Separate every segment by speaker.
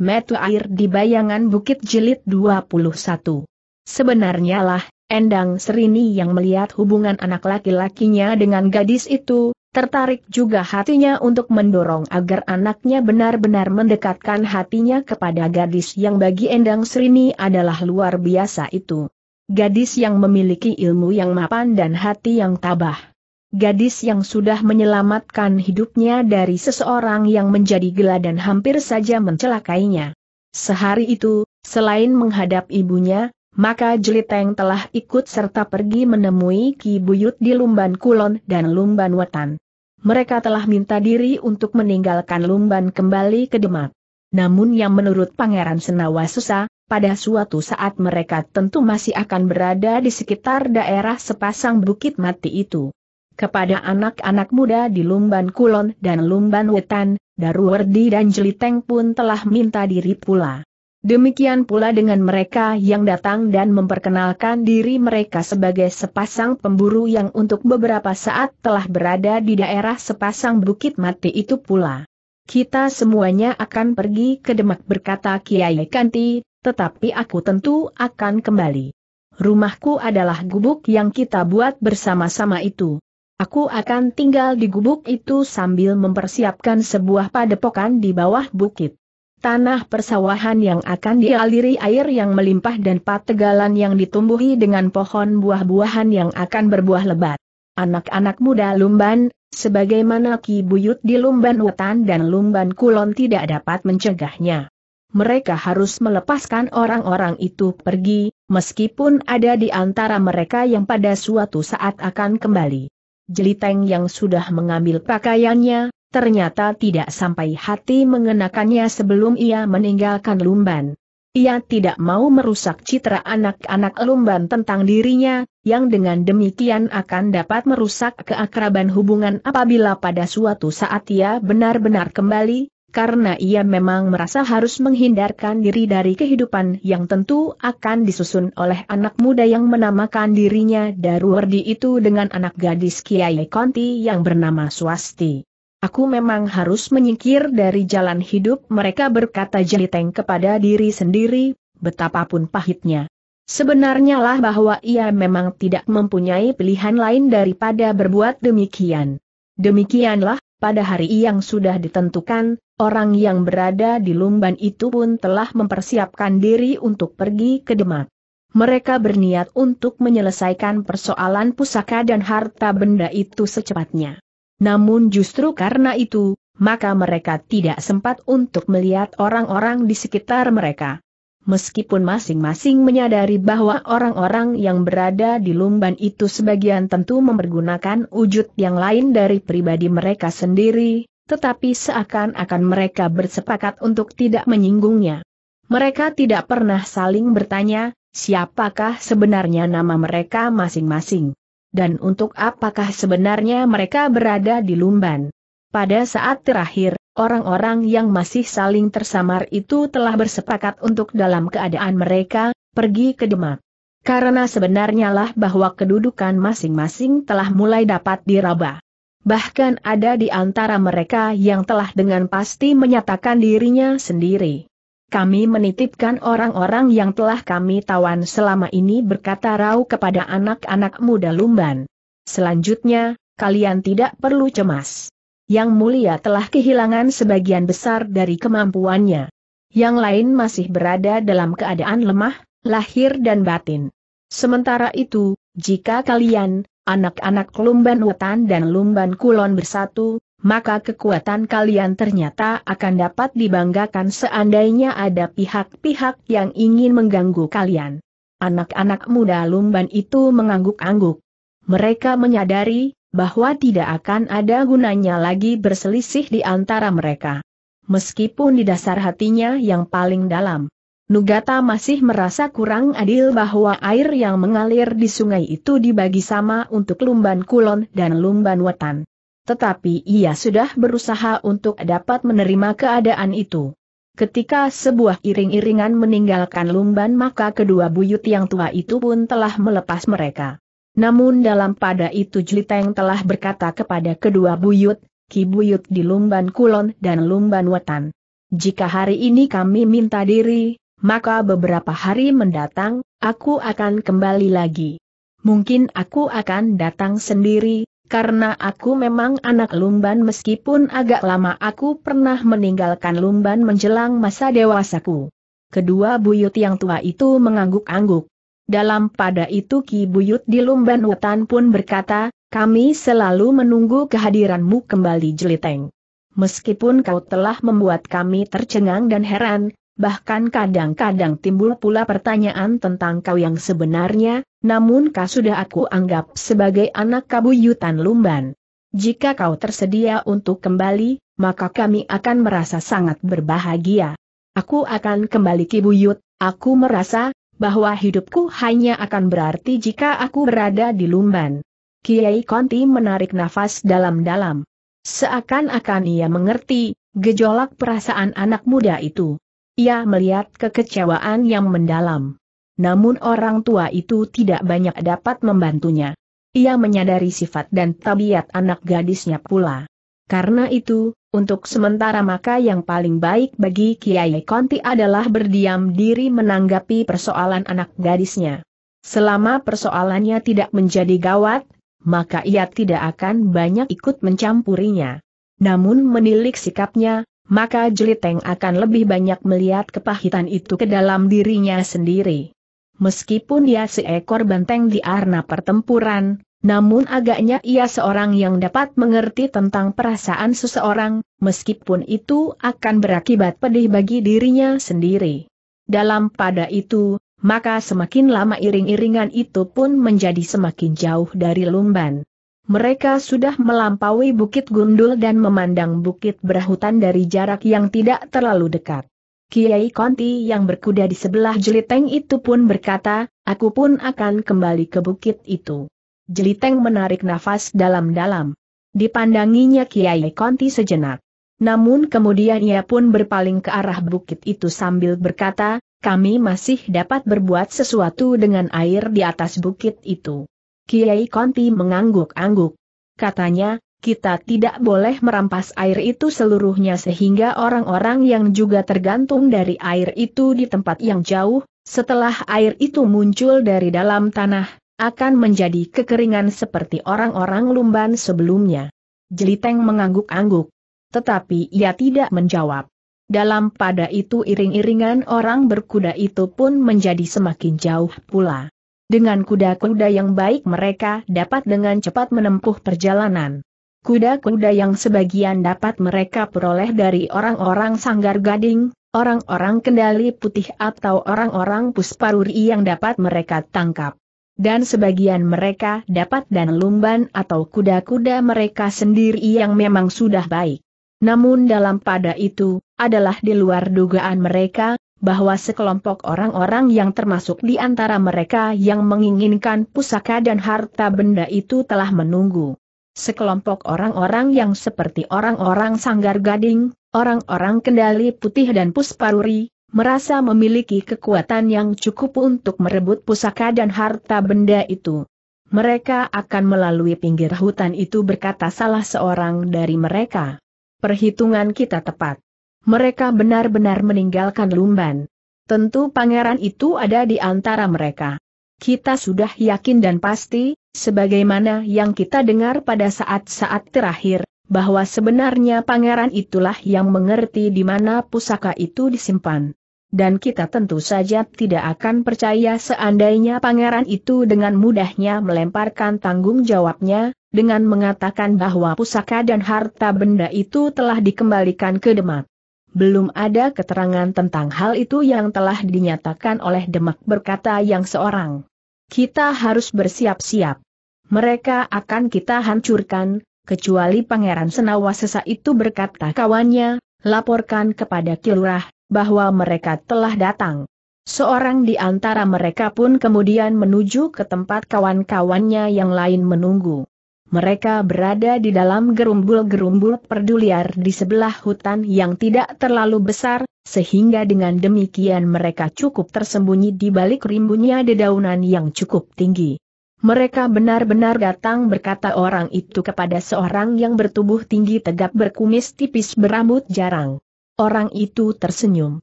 Speaker 1: Metu Air di Bayangan Bukit Jilid 21. Sebenarnya lah, Endang Serini yang melihat hubungan anak laki-lakinya dengan gadis itu, tertarik juga hatinya untuk mendorong agar anaknya benar-benar mendekatkan hatinya kepada gadis yang bagi Endang Serini adalah luar biasa itu. Gadis yang memiliki ilmu yang mapan dan hati yang tabah gadis yang sudah menyelamatkan hidupnya dari seseorang yang menjadi gila dan hampir saja mencelakainya. Sehari itu, selain menghadap ibunya, maka Jeliteng telah ikut serta pergi menemui Ki Buyut di Lumban Kulon dan Lumban Wetan. Mereka telah minta diri untuk meninggalkan Lumban kembali ke Demak. Namun yang menurut Pangeran Senawa susah, pada suatu saat mereka tentu masih akan berada di sekitar daerah sepasang bukit mati itu kepada anak-anak muda di Lumban Kulon dan Lumban Wetan, Daruwerdi dan Jeliteng pun telah minta diri pula. Demikian pula dengan mereka yang datang dan memperkenalkan diri mereka sebagai sepasang pemburu yang untuk beberapa saat telah berada di daerah sepasang bukit mati itu pula. Kita semuanya akan pergi ke Demak berkata Kiai Kanti, tetapi aku tentu akan kembali. Rumahku adalah gubuk yang kita buat bersama-sama itu. Aku akan tinggal di gubuk itu sambil mempersiapkan sebuah padepokan di bawah bukit. Tanah persawahan yang akan dialiri air yang melimpah dan pategalan yang ditumbuhi dengan pohon buah-buahan yang akan berbuah lebat. Anak-anak muda Lumban, sebagaimana Ki Buyut di Lumban Wetan dan Lumban Kulon tidak dapat mencegahnya mereka harus melepaskan orang-orang itu pergi, meskipun ada di antara mereka yang pada suatu saat akan kembali. Jeliteng yang sudah mengambil pakaiannya, ternyata tidak sampai hati mengenakannya sebelum ia meninggalkan Lumban. Ia tidak mau merusak citra anak-anak Lumban tentang dirinya, yang dengan demikian akan dapat merusak keakraban hubungan apabila pada suatu saat ia benar-benar kembali, karena ia memang merasa harus menghindarkan diri dari kehidupan yang tentu akan disusun oleh anak muda yang menamakan dirinya darwardi itu dengan anak gadis Kiai Konti yang bernama Swasti. Aku memang harus menyingkir dari jalan hidup mereka berkata Jeliteng kepada diri sendiri, betapapun pahitnya. Sebenarnya lah bahwa ia memang tidak mempunyai pilihan lain daripada berbuat demikian. Demikianlah, pada hari yang sudah ditentukan, Orang yang berada di Lumban itu pun telah mempersiapkan diri untuk pergi ke Demak. Mereka berniat untuk menyelesaikan persoalan pusaka dan harta benda itu secepatnya. Namun justru karena itu, maka mereka tidak sempat untuk melihat orang-orang di sekitar mereka. Meskipun masing-masing menyadari bahwa orang-orang yang berada di Lumban itu sebagian tentu mempergunakan wujud yang lain dari pribadi mereka sendiri, tetapi seakan-akan mereka bersepakat untuk tidak menyinggungnya. Mereka tidak pernah saling bertanya, siapakah sebenarnya nama mereka masing-masing. Dan untuk apakah sebenarnya mereka berada di Lumban. Pada saat terakhir, orang-orang yang masih saling tersamar itu telah bersepakat untuk dalam keadaan mereka, pergi ke Demak. Karena sebenarnya lah bahwa kedudukan masing-masing telah mulai dapat diraba. Bahkan ada di antara mereka yang telah dengan pasti menyatakan dirinya sendiri. Kami menitipkan orang-orang yang telah kami tawan selama ini berkata Rau kepada anak-anak muda Lumban. Selanjutnya, kalian tidak perlu cemas. Yang mulia telah kehilangan sebagian besar dari kemampuannya. Yang lain masih berada dalam keadaan lemah, lahir dan batin. Sementara itu, jika kalian, anak-anak Lumban Wetan dan Lumban Kulon bersatu, maka kekuatan kalian ternyata akan dapat dibanggakan seandainya ada pihak-pihak yang ingin mengganggu kalian. Anak-anak muda Lumban itu mengangguk-angguk. Mereka menyadari bahwa tidak akan ada gunanya lagi berselisih di antara mereka. Meskipun di dasar hatinya yang paling dalam, Nugata masih merasa kurang adil bahwa air yang mengalir di sungai itu dibagi sama untuk Lumban Kulon dan Lumban Wetan. Tetapi ia sudah berusaha untuk dapat menerima keadaan itu. Ketika sebuah iring-iringan meninggalkan Lumban maka kedua buyut yang tua itu pun telah melepas mereka. Namun dalam pada itu Jliteng telah berkata kepada kedua buyut, Ki buyut di Lumban Kulon dan Lumban Wetan. Jika hari ini kami minta diri, maka beberapa hari mendatang, aku akan kembali lagi. Mungkin aku akan datang sendiri, karena aku memang anak Lumban meskipun agak lama aku pernah meninggalkan Lumban menjelang masa dewasaku. Kedua buyut yang tua itu mengangguk-angguk. Dalam pada itu Ki Buyut di Lumban Wetan pun berkata, kami selalu menunggu kehadiranmu kembali jeliteng. Meskipun kau telah membuat kami tercengang dan heran, Bahkan kadang-kadang timbul pula pertanyaan tentang kau yang sebenarnya, namun kau sudah aku anggap sebagai anak kabuyutan Lumban. Jika kau tersedia untuk kembali, maka kami akan merasa sangat berbahagia. Aku akan kembali ke Buyut. aku merasa, bahwa hidupku hanya akan berarti jika aku berada di Lumban. Kiai Konti menarik nafas dalam-dalam. Seakan-akan ia mengerti, gejolak perasaan anak muda itu. Ia melihat kekecewaan yang mendalam. Namun orang tua itu tidak banyak dapat membantunya. Ia menyadari sifat dan tabiat anak gadisnya pula. Karena itu, untuk sementara maka yang paling baik bagi Kiai Konti adalah berdiam diri menanggapi persoalan anak gadisnya. Selama persoalannya tidak menjadi gawat, maka ia tidak akan banyak ikut mencampurinya. Namun menilik sikapnya, maka Jeliteng akan lebih banyak melihat kepahitan itu ke dalam dirinya sendiri. Meskipun dia seekor banteng di arena pertempuran, namun agaknya ia seorang yang dapat mengerti tentang perasaan seseorang, meskipun itu akan berakibat pedih bagi dirinya sendiri. Dalam pada itu, maka semakin lama iring-iringan itu pun menjadi semakin jauh dari Lumban. Mereka sudah melampaui Bukit Gundul dan memandang bukit berhutan dari jarak yang tidak terlalu dekat. Kiai Konti yang berkuda di sebelah Jeliteng itu pun berkata, aku pun akan kembali ke bukit itu. Jeliteng menarik nafas dalam-dalam. Dipandanginya Kiai Konti sejenak. Namun kemudian ia pun berpaling ke arah bukit itu sambil berkata, kami masih dapat berbuat sesuatu dengan air di atas bukit itu. Kiai Konti mengangguk-angguk. Katanya, kita tidak boleh merampas air itu seluruhnya sehingga orang-orang yang juga tergantung dari air itu di tempat yang jauh, setelah air itu muncul dari dalam tanah, akan menjadi kekeringan seperti orang-orang lumban sebelumnya. Jeliteng mengangguk-angguk. Tetapi ia tidak menjawab. Dalam pada itu iring-iringan orang berkuda itu pun menjadi semakin jauh pula. Dengan kuda-kuda yang baik mereka dapat dengan cepat menempuh perjalanan. Kuda-kuda yang sebagian dapat mereka peroleh dari orang-orang sanggar gading, orang-orang kendali putih atau orang-orang pusparuri yang dapat mereka tangkap. Dan sebagian mereka dapat dan lumban atau kuda-kuda mereka sendiri yang memang sudah baik. Namun dalam pada itu, adalah di luar dugaan mereka, bahwa sekelompok orang-orang yang termasuk di antara mereka yang menginginkan pusaka dan harta benda itu telah menunggu. Sekelompok orang-orang yang seperti orang-orang sanggar gading, orang-orang kendali putih dan pusparuri, merasa memiliki kekuatan yang cukup untuk merebut pusaka dan harta benda itu. Mereka akan melalui pinggir hutan itu berkata salah seorang dari mereka. Perhitungan kita tepat mereka benar-benar meninggalkan Lumban. Tentu pangeran itu ada di antara mereka. Kita sudah yakin dan pasti, sebagaimana yang kita dengar pada saat-saat terakhir, bahwa sebenarnya pangeran itulah yang mengerti di mana pusaka itu disimpan. Dan kita tentu saja tidak akan percaya seandainya pangeran itu dengan mudahnya melemparkan tanggung jawabnya, dengan mengatakan bahwa pusaka dan harta benda itu telah dikembalikan ke Demak belum ada keterangan tentang hal itu yang telah dinyatakan oleh Demak berkata yang seorang. Kita harus bersiap-siap. Mereka akan kita hancurkan, kecuali Pangeran Senawa sesa itu berkata kawannya, laporkan kepada Kilurah, bahwa mereka telah datang. Seorang di antara mereka pun kemudian menuju ke tempat kawan-kawannya yang lain menunggu mereka berada di dalam gerumbul-gerumbul perdu liar di sebelah hutan yang tidak terlalu besar, sehingga dengan demikian mereka cukup tersembunyi di balik rimbunnya dedaunan yang cukup tinggi. Mereka benar-benar datang berkata orang itu kepada seorang yang bertubuh tinggi tegap berkumis tipis berambut jarang. Orang itu tersenyum.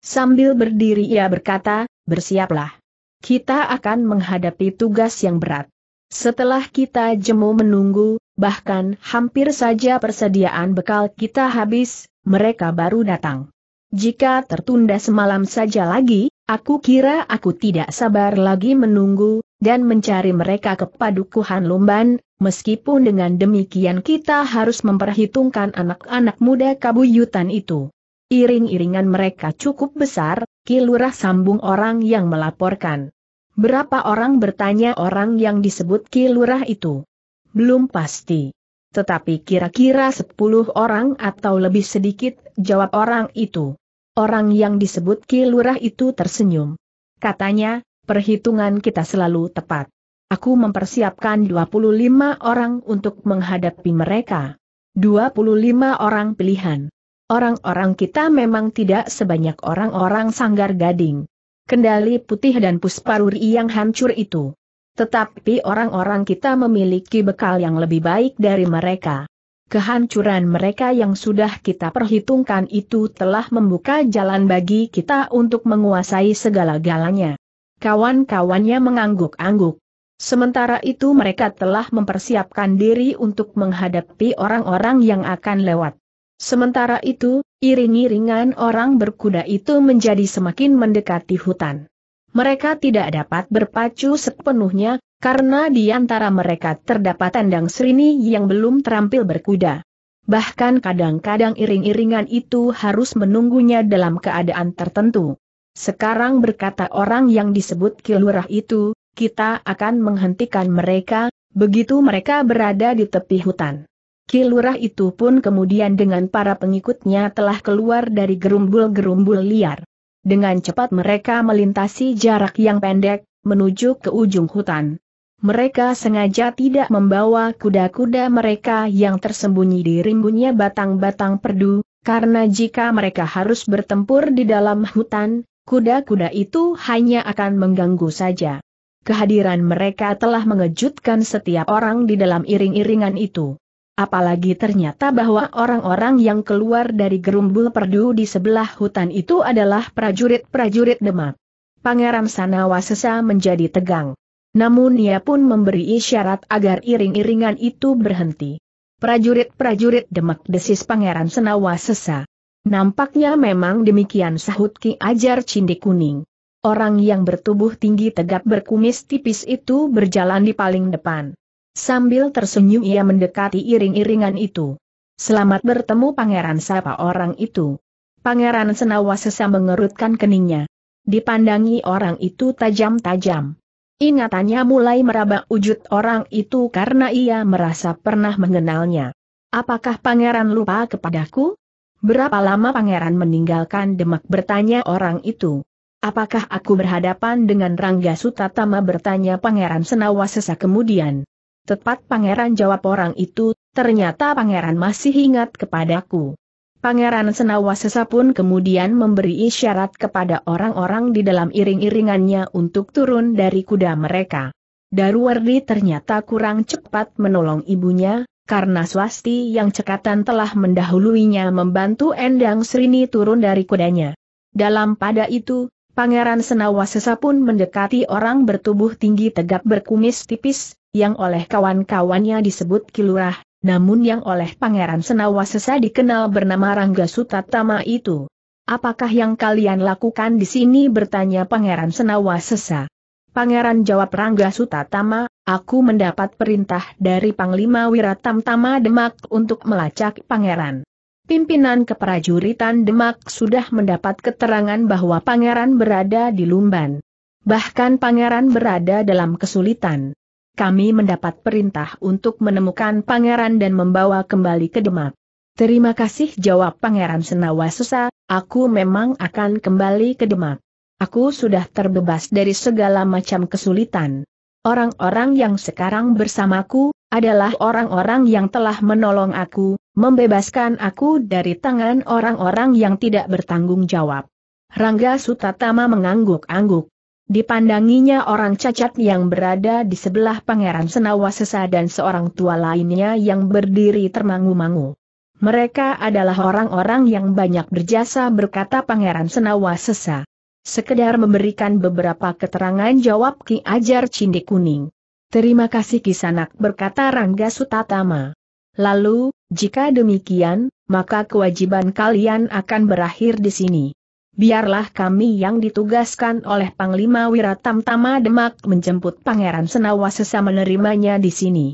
Speaker 1: Sambil berdiri ia berkata, bersiaplah. Kita akan menghadapi tugas yang berat. Setelah kita jemu menunggu, bahkan hampir saja persediaan bekal kita habis, mereka baru datang. Jika tertunda semalam saja lagi, aku kira aku tidak sabar lagi menunggu, dan mencari mereka ke padukuhan Lumban, meskipun dengan demikian kita harus memperhitungkan anak-anak muda kabuyutan itu. Iring-iringan mereka cukup besar, Kilurah sambung orang yang melaporkan. Berapa orang bertanya orang yang disebut kilurah itu? Belum pasti. Tetapi kira-kira 10 orang atau lebih sedikit, jawab orang itu. Orang yang disebut kilurah itu tersenyum. Katanya, perhitungan kita selalu tepat. Aku mempersiapkan 25 orang untuk menghadapi mereka. 25 orang pilihan. Orang-orang kita memang tidak sebanyak orang-orang sanggar gading kendali putih dan pusparuri yang hancur itu. Tetapi orang-orang kita memiliki bekal yang lebih baik dari mereka. Kehancuran mereka yang sudah kita perhitungkan itu telah membuka jalan bagi kita untuk menguasai segala-galanya. Kawan-kawannya mengangguk-angguk. Sementara itu mereka telah mempersiapkan diri untuk menghadapi orang-orang yang akan lewat. Sementara itu, iring-iringan orang berkuda itu menjadi semakin mendekati hutan. Mereka tidak dapat berpacu sepenuhnya, karena di antara mereka terdapat tandang serini yang belum terampil berkuda. Bahkan kadang-kadang iring-iringan itu harus menunggunya dalam keadaan tertentu. Sekarang berkata orang yang disebut kilurah itu, kita akan menghentikan mereka, begitu mereka berada di tepi hutan. Kilurah itu pun kemudian dengan para pengikutnya telah keluar dari gerumbul-gerumbul liar. Dengan cepat mereka melintasi jarak yang pendek, menuju ke ujung hutan. Mereka sengaja tidak membawa kuda-kuda mereka yang tersembunyi di rimbunnya batang-batang perdu, karena jika mereka harus bertempur di dalam hutan, kuda-kuda itu hanya akan mengganggu saja. Kehadiran mereka telah mengejutkan setiap orang di dalam iring-iringan itu. Apalagi ternyata bahwa orang-orang yang keluar dari gerumbul perdu di sebelah hutan itu adalah prajurit-prajurit Demak. Pangeran Sanawa menjadi tegang. Namun ia pun memberi isyarat agar iring-iringan itu berhenti. Prajurit-prajurit Demak desis Pangeran Sanawasesa. Nampaknya memang demikian sahut Ki Ajar Cindi Kuning. Orang yang bertubuh tinggi tegap berkumis tipis itu berjalan di paling depan. Sambil tersenyum ia mendekati iring-iringan itu. Selamat bertemu pangeran siapa orang itu. Pangeran Senawa sesa mengerutkan keningnya. Dipandangi orang itu tajam-tajam. Ingatannya mulai meraba wujud orang itu karena ia merasa pernah mengenalnya. Apakah pangeran lupa kepadaku? Berapa lama pangeran meninggalkan Demak bertanya orang itu. Apakah aku berhadapan dengan Rangga Sutatama bertanya pangeran Senawasesa kemudian. Tepat pangeran jawab orang itu, ternyata pangeran masih ingat kepadaku. Pangeran Senawasesa pun kemudian memberi isyarat kepada orang-orang di dalam iring-iringannya untuk turun dari kuda mereka. Darwardi ternyata kurang cepat menolong ibunya, karena swasti yang cekatan telah mendahuluinya membantu Endang Srini turun dari kudanya. Dalam pada itu, Pangeran Senawasesa pun mendekati orang bertubuh tinggi tegap berkumis tipis, yang oleh kawan-kawannya disebut Kilurah, namun yang oleh Pangeran Senawasesa dikenal bernama Rangga Sutatama itu. Apakah yang kalian lakukan di sini bertanya Pangeran Senawasesa. Pangeran jawab Rangga Sutatama, aku mendapat perintah dari Panglima Wiratamtama Demak untuk melacak Pangeran. Pimpinan keprajuritan Demak sudah mendapat keterangan bahwa pangeran berada di Lumban. Bahkan pangeran berada dalam kesulitan. Kami mendapat perintah untuk menemukan pangeran dan membawa kembali ke Demak. Terima kasih jawab pangeran Senawa Susa, aku memang akan kembali ke Demak. Aku sudah terbebas dari segala macam kesulitan. Orang-orang yang sekarang bersamaku, adalah orang-orang yang telah menolong aku, Membebaskan aku dari tangan orang-orang yang tidak bertanggung jawab. Rangga Sutatama mengangguk-angguk. Dipandanginya orang cacat yang berada di sebelah Pangeran Senawasesa dan seorang tua lainnya yang berdiri termangu-mangu. Mereka adalah orang-orang yang banyak berjasa berkata Pangeran Senawasesa. Sekedar memberikan beberapa keterangan jawab Ki Ajar Cindi Kuning. Terima kasih Kisanak berkata Rangga Sutatama. Lalu, jika demikian, maka kewajiban kalian akan berakhir di sini. Biarlah kami yang ditugaskan oleh Panglima Wiratam Tama Demak menjemput Pangeran Senawasesa menerimanya di sini.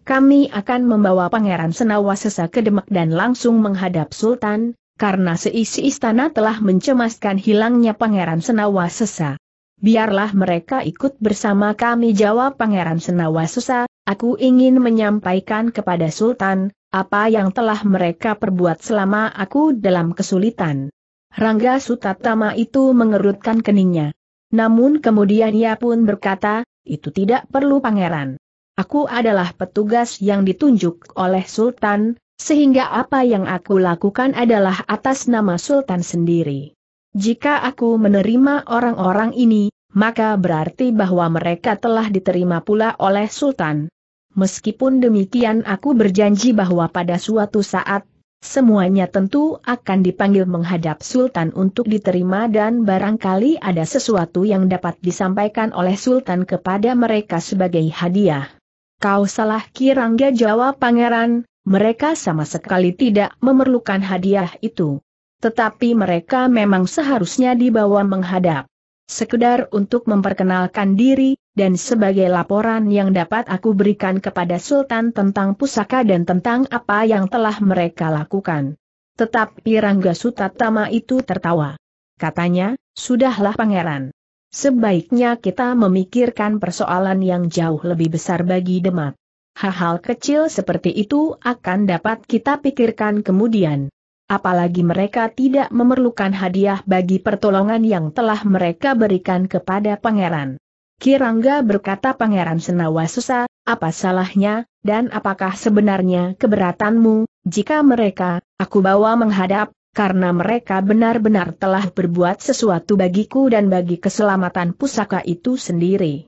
Speaker 1: Kami akan membawa Pangeran Senawasesa ke Demak dan langsung menghadap Sultan, karena seisi istana telah mencemaskan hilangnya Pangeran Senawasesa. Biarlah mereka ikut bersama kami jawab Pangeran Senawasesa, aku ingin menyampaikan kepada Sultan, apa yang telah mereka perbuat selama aku dalam kesulitan. Rangga Sutatama itu mengerutkan keningnya. Namun kemudian ia pun berkata, itu tidak perlu pangeran. Aku adalah petugas yang ditunjuk oleh Sultan, sehingga apa yang aku lakukan adalah atas nama Sultan sendiri. Jika aku menerima orang-orang ini, maka berarti bahwa mereka telah diterima pula oleh Sultan meskipun demikian aku berjanji bahwa pada suatu saat, semuanya tentu akan dipanggil menghadap Sultan untuk diterima dan barangkali ada sesuatu yang dapat disampaikan oleh Sultan kepada mereka sebagai hadiah. Kau salah kirangga jawab pangeran, mereka sama sekali tidak memerlukan hadiah itu. Tetapi mereka memang seharusnya dibawa menghadap. Sekedar untuk memperkenalkan diri, dan sebagai laporan yang dapat aku berikan kepada Sultan tentang pusaka dan tentang apa yang telah mereka lakukan. Tetapi Rangga Sutatama itu tertawa. Katanya, sudahlah pangeran. Sebaiknya kita memikirkan persoalan yang jauh lebih besar bagi Demak. Hal-hal kecil seperti itu akan dapat kita pikirkan kemudian. Apalagi mereka tidak memerlukan hadiah bagi pertolongan yang telah mereka berikan kepada pangeran. Kirangga berkata Pangeran Senawa Susa, apa salahnya, dan apakah sebenarnya keberatanmu, jika mereka, aku bawa menghadap, karena mereka benar-benar telah berbuat sesuatu bagiku dan bagi keselamatan pusaka itu sendiri.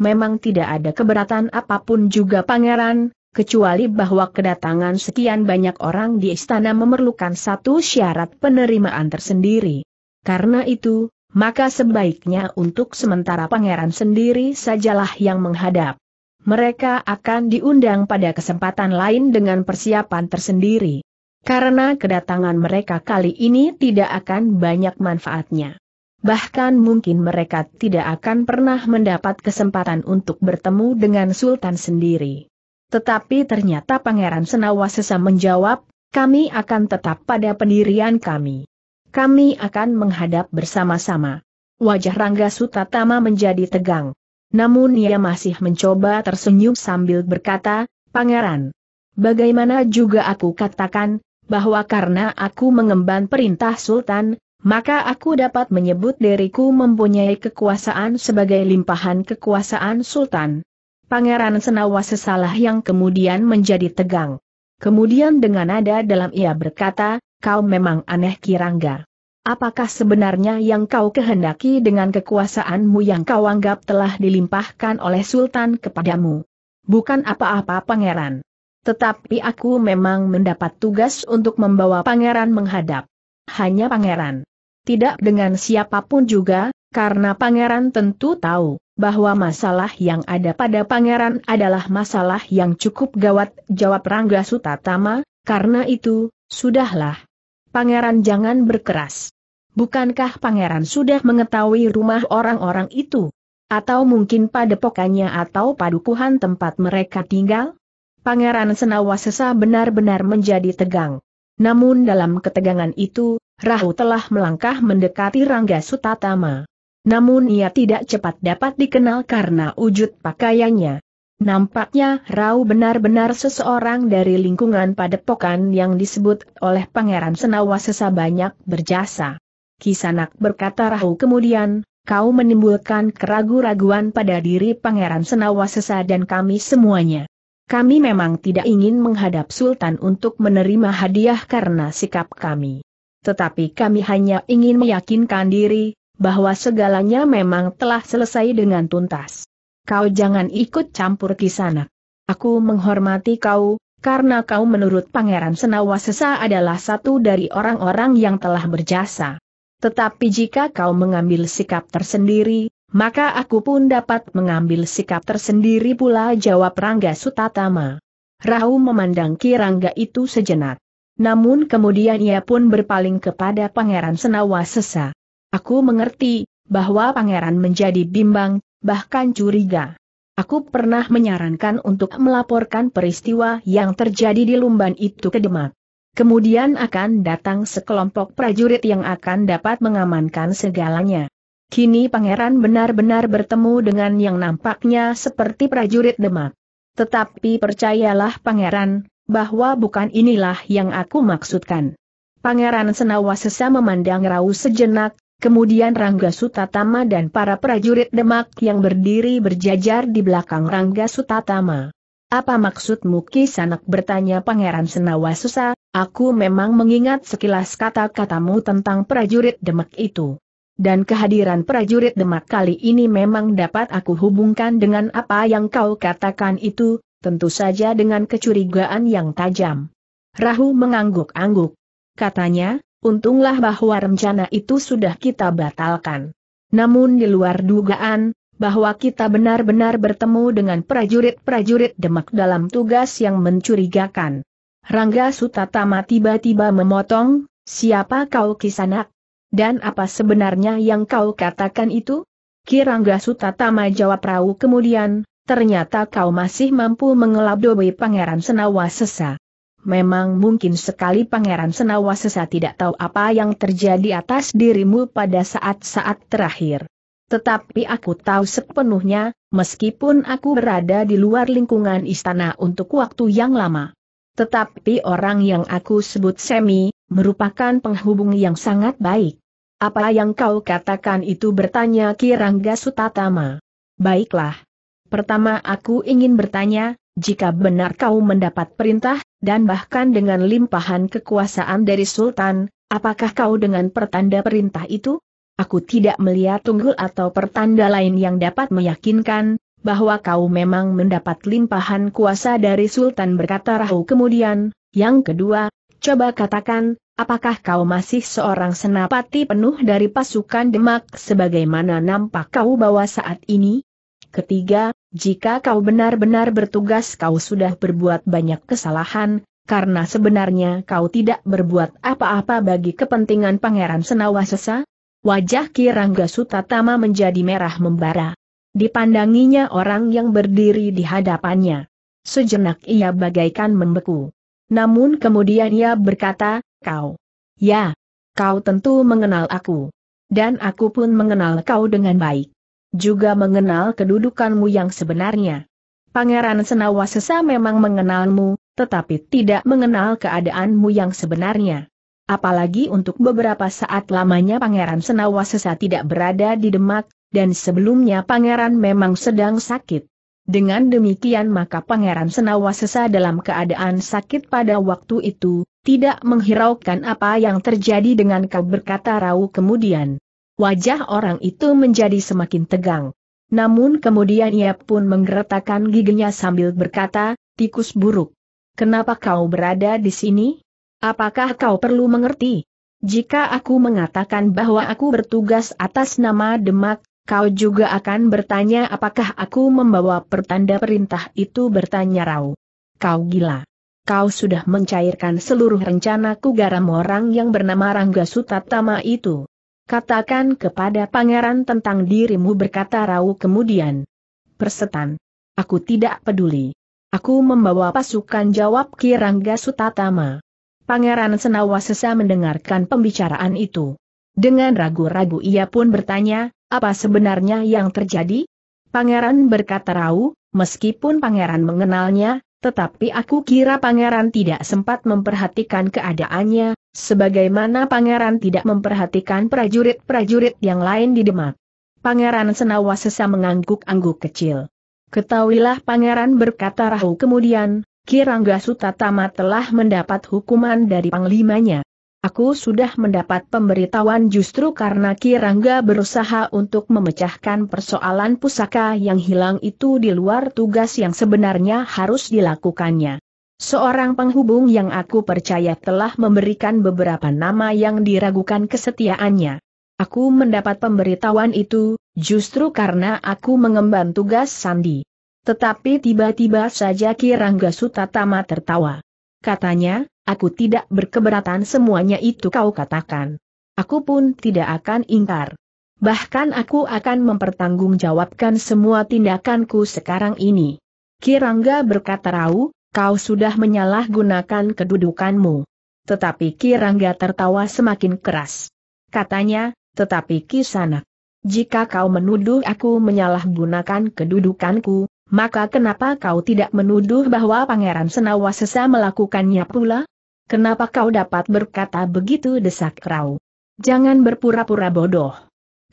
Speaker 1: Memang tidak ada keberatan apapun juga Pangeran, kecuali bahwa kedatangan sekian banyak orang di istana memerlukan satu syarat penerimaan tersendiri. Karena itu, maka sebaiknya untuk sementara pangeran sendiri sajalah yang menghadap. Mereka akan diundang pada kesempatan lain dengan persiapan tersendiri. Karena kedatangan mereka kali ini tidak akan banyak manfaatnya. Bahkan mungkin mereka tidak akan pernah mendapat kesempatan untuk bertemu dengan Sultan sendiri. Tetapi ternyata Pangeran Senawasesa menjawab, kami akan tetap pada pendirian kami kami akan menghadap bersama-sama. Wajah Rangga Sutatama menjadi tegang. Namun ia masih mencoba tersenyum sambil berkata, Pangeran, bagaimana juga aku katakan, bahwa karena aku mengemban perintah Sultan, maka aku dapat menyebut diriku mempunyai kekuasaan sebagai limpahan kekuasaan Sultan. Pangeran Senawa sesalah yang kemudian menjadi tegang. Kemudian dengan nada dalam ia berkata, kau memang aneh Kirangga. Apakah sebenarnya yang kau kehendaki dengan kekuasaanmu yang kau anggap telah dilimpahkan oleh Sultan kepadamu? Bukan apa-apa pangeran. Tetapi aku memang mendapat tugas untuk membawa pangeran menghadap. Hanya pangeran. Tidak dengan siapapun juga, karena pangeran tentu tahu bahwa masalah yang ada pada pangeran adalah masalah yang cukup gawat, jawab Rangga Sutatama, karena itu, sudahlah. Pangeran jangan berkeras. Bukankah pangeran sudah mengetahui rumah orang-orang itu? Atau mungkin padepokannya atau padukuhan tempat mereka tinggal? Pangeran Senawasesa benar-benar menjadi tegang. Namun dalam ketegangan itu, Rahu telah melangkah mendekati Rangga Sutatama. Namun ia tidak cepat dapat dikenal karena wujud pakaiannya. Nampaknya Rau benar-benar seseorang dari lingkungan padepokan yang disebut oleh Pangeran Senawasesa banyak berjasa. Kisanak berkata Rau kemudian, kau menimbulkan keraguan-raguan pada diri Pangeran Senawasesa dan kami semuanya. Kami memang tidak ingin menghadap Sultan untuk menerima hadiah karena sikap kami. Tetapi kami hanya ingin meyakinkan diri, bahwa segalanya memang telah selesai dengan tuntas kau jangan ikut campur di sana. Aku menghormati kau, karena kau menurut Pangeran Senawasesa adalah satu dari orang-orang yang telah berjasa. Tetapi jika kau mengambil sikap tersendiri, maka aku pun dapat mengambil sikap tersendiri pula jawab Rangga Sutatama. Rahu memandang Kirangga itu sejenak. Namun kemudian ia pun berpaling kepada Pangeran Senawasesa. Aku mengerti, bahwa pangeran menjadi bimbang, bahkan curiga. Aku pernah menyarankan untuk melaporkan peristiwa yang terjadi di Lumban itu ke Demak. Kemudian akan datang sekelompok prajurit yang akan dapat mengamankan segalanya. Kini pangeran benar-benar bertemu dengan yang nampaknya seperti prajurit Demak. Tetapi percayalah pangeran, bahwa bukan inilah yang aku maksudkan. Pangeran Senawasesa memandang Rau sejenak, Kemudian Rangga Sutatama dan para prajurit Demak yang berdiri berjajar di belakang Rangga Sutatama. Apa maksudmu Kisanak bertanya Pangeran Senawa Susa, aku memang mengingat sekilas kata-katamu tentang prajurit Demak itu dan kehadiran prajurit Demak kali ini memang dapat aku hubungkan dengan apa yang kau katakan itu, tentu saja dengan kecurigaan yang tajam. Rahu mengangguk-angguk. Katanya, Untunglah bahwa rencana itu sudah kita batalkan. Namun di luar dugaan, bahwa kita benar-benar bertemu dengan prajurit-prajurit Demak dalam tugas yang mencurigakan. Rangga Sutatama tiba-tiba memotong, siapa kau kisanak? Dan apa sebenarnya yang kau katakan itu? Kirangga Sutatama jawab Rau kemudian, ternyata kau masih mampu mengelabdoi Pangeran Senawa Sesa. Memang mungkin sekali Pangeran Senawasesa tidak tahu apa yang terjadi atas dirimu pada saat-saat terakhir. Tetapi aku tahu sepenuhnya, meskipun aku berada di luar lingkungan istana untuk waktu yang lama. Tetapi orang yang aku sebut Semi, merupakan penghubung yang sangat baik. Apa yang kau katakan itu bertanya Kirangga Sutatama. Baiklah. Pertama aku ingin bertanya, jika benar kau mendapat perintah, dan bahkan dengan limpahan kekuasaan dari Sultan, apakah kau dengan pertanda perintah itu? Aku tidak melihat tunggul atau pertanda lain yang dapat meyakinkan, bahwa kau memang mendapat limpahan kuasa dari Sultan berkata Rahu kemudian, yang kedua, coba katakan, apakah kau masih seorang senapati penuh dari pasukan Demak sebagaimana nampak kau bawa saat ini? Ketiga, jika kau benar-benar bertugas kau sudah berbuat banyak kesalahan, karena sebenarnya kau tidak berbuat apa-apa bagi kepentingan Pangeran Senawasesa? Wajah Kirangga Sutatama menjadi merah membara. Dipandanginya orang yang berdiri di hadapannya. Sejenak ia bagaikan membeku. Namun kemudian ia berkata, kau. Ya, kau tentu mengenal aku. Dan aku pun mengenal kau dengan baik juga mengenal kedudukanmu yang sebenarnya. Pangeran Senawa memang mengenalmu, tetapi tidak mengenal keadaanmu yang sebenarnya. Apalagi untuk beberapa saat lamanya Pangeran Senawa tidak berada di Demak, dan sebelumnya pangeran memang sedang sakit. Dengan demikian maka pangeran Senawasesa dalam keadaan sakit pada waktu itu, tidak menghiraukan apa yang terjadi dengan kau berkata Rau kemudian wajah orang itu menjadi semakin tegang. Namun kemudian ia pun menggeretakkan giginya sambil berkata, tikus buruk. Kenapa kau berada di sini? Apakah kau perlu mengerti? Jika aku mengatakan bahwa aku bertugas atas nama Demak, kau juga akan bertanya apakah aku membawa pertanda perintah itu bertanya Rau. Kau gila. Kau sudah mencairkan seluruh rencanaku garam orang yang bernama Rangga Sutatama itu. Katakan kepada pangeran tentang dirimu berkata Rau kemudian. Persetan. Aku tidak peduli. Aku membawa pasukan jawab Kirangga Sutatama. Pangeran Senawa sesa mendengarkan pembicaraan itu. Dengan ragu-ragu ia pun bertanya, apa sebenarnya yang terjadi? Pangeran berkata Rau, meskipun pangeran mengenalnya, tetapi aku kira pangeran tidak sempat memperhatikan keadaannya, Sebagaimana pangeran tidak memperhatikan prajurit-prajurit yang lain di Demak. Pangeran Senawa sesa mengangguk-angguk kecil. Ketahuilah pangeran berkata Rahu kemudian, Kirangga Sutatama telah mendapat hukuman dari panglimanya. Aku sudah mendapat pemberitahuan justru karena Kirangga berusaha untuk memecahkan persoalan pusaka yang hilang itu di luar tugas yang sebenarnya harus dilakukannya. Seorang penghubung yang aku percaya telah memberikan beberapa nama yang diragukan kesetiaannya. Aku mendapat pemberitahuan itu, justru karena aku mengemban tugas Sandi. Tetapi tiba-tiba saja Kirangga Sutatama tertawa. Katanya, aku tidak berkeberatan semuanya itu kau katakan. Aku pun tidak akan ingkar. Bahkan aku akan mempertanggungjawabkan semua tindakanku sekarang ini. Kirangga berkata rau, Kau sudah menyalahgunakan kedudukanmu. Tetapi Kirangga tertawa semakin keras. Katanya, tetapi Kisanak, jika kau menuduh aku menyalahgunakan kedudukanku, maka kenapa kau tidak menuduh bahwa Pangeran Senawa Sesa melakukannya pula? Kenapa kau dapat berkata begitu desak kau? Jangan berpura-pura bodoh.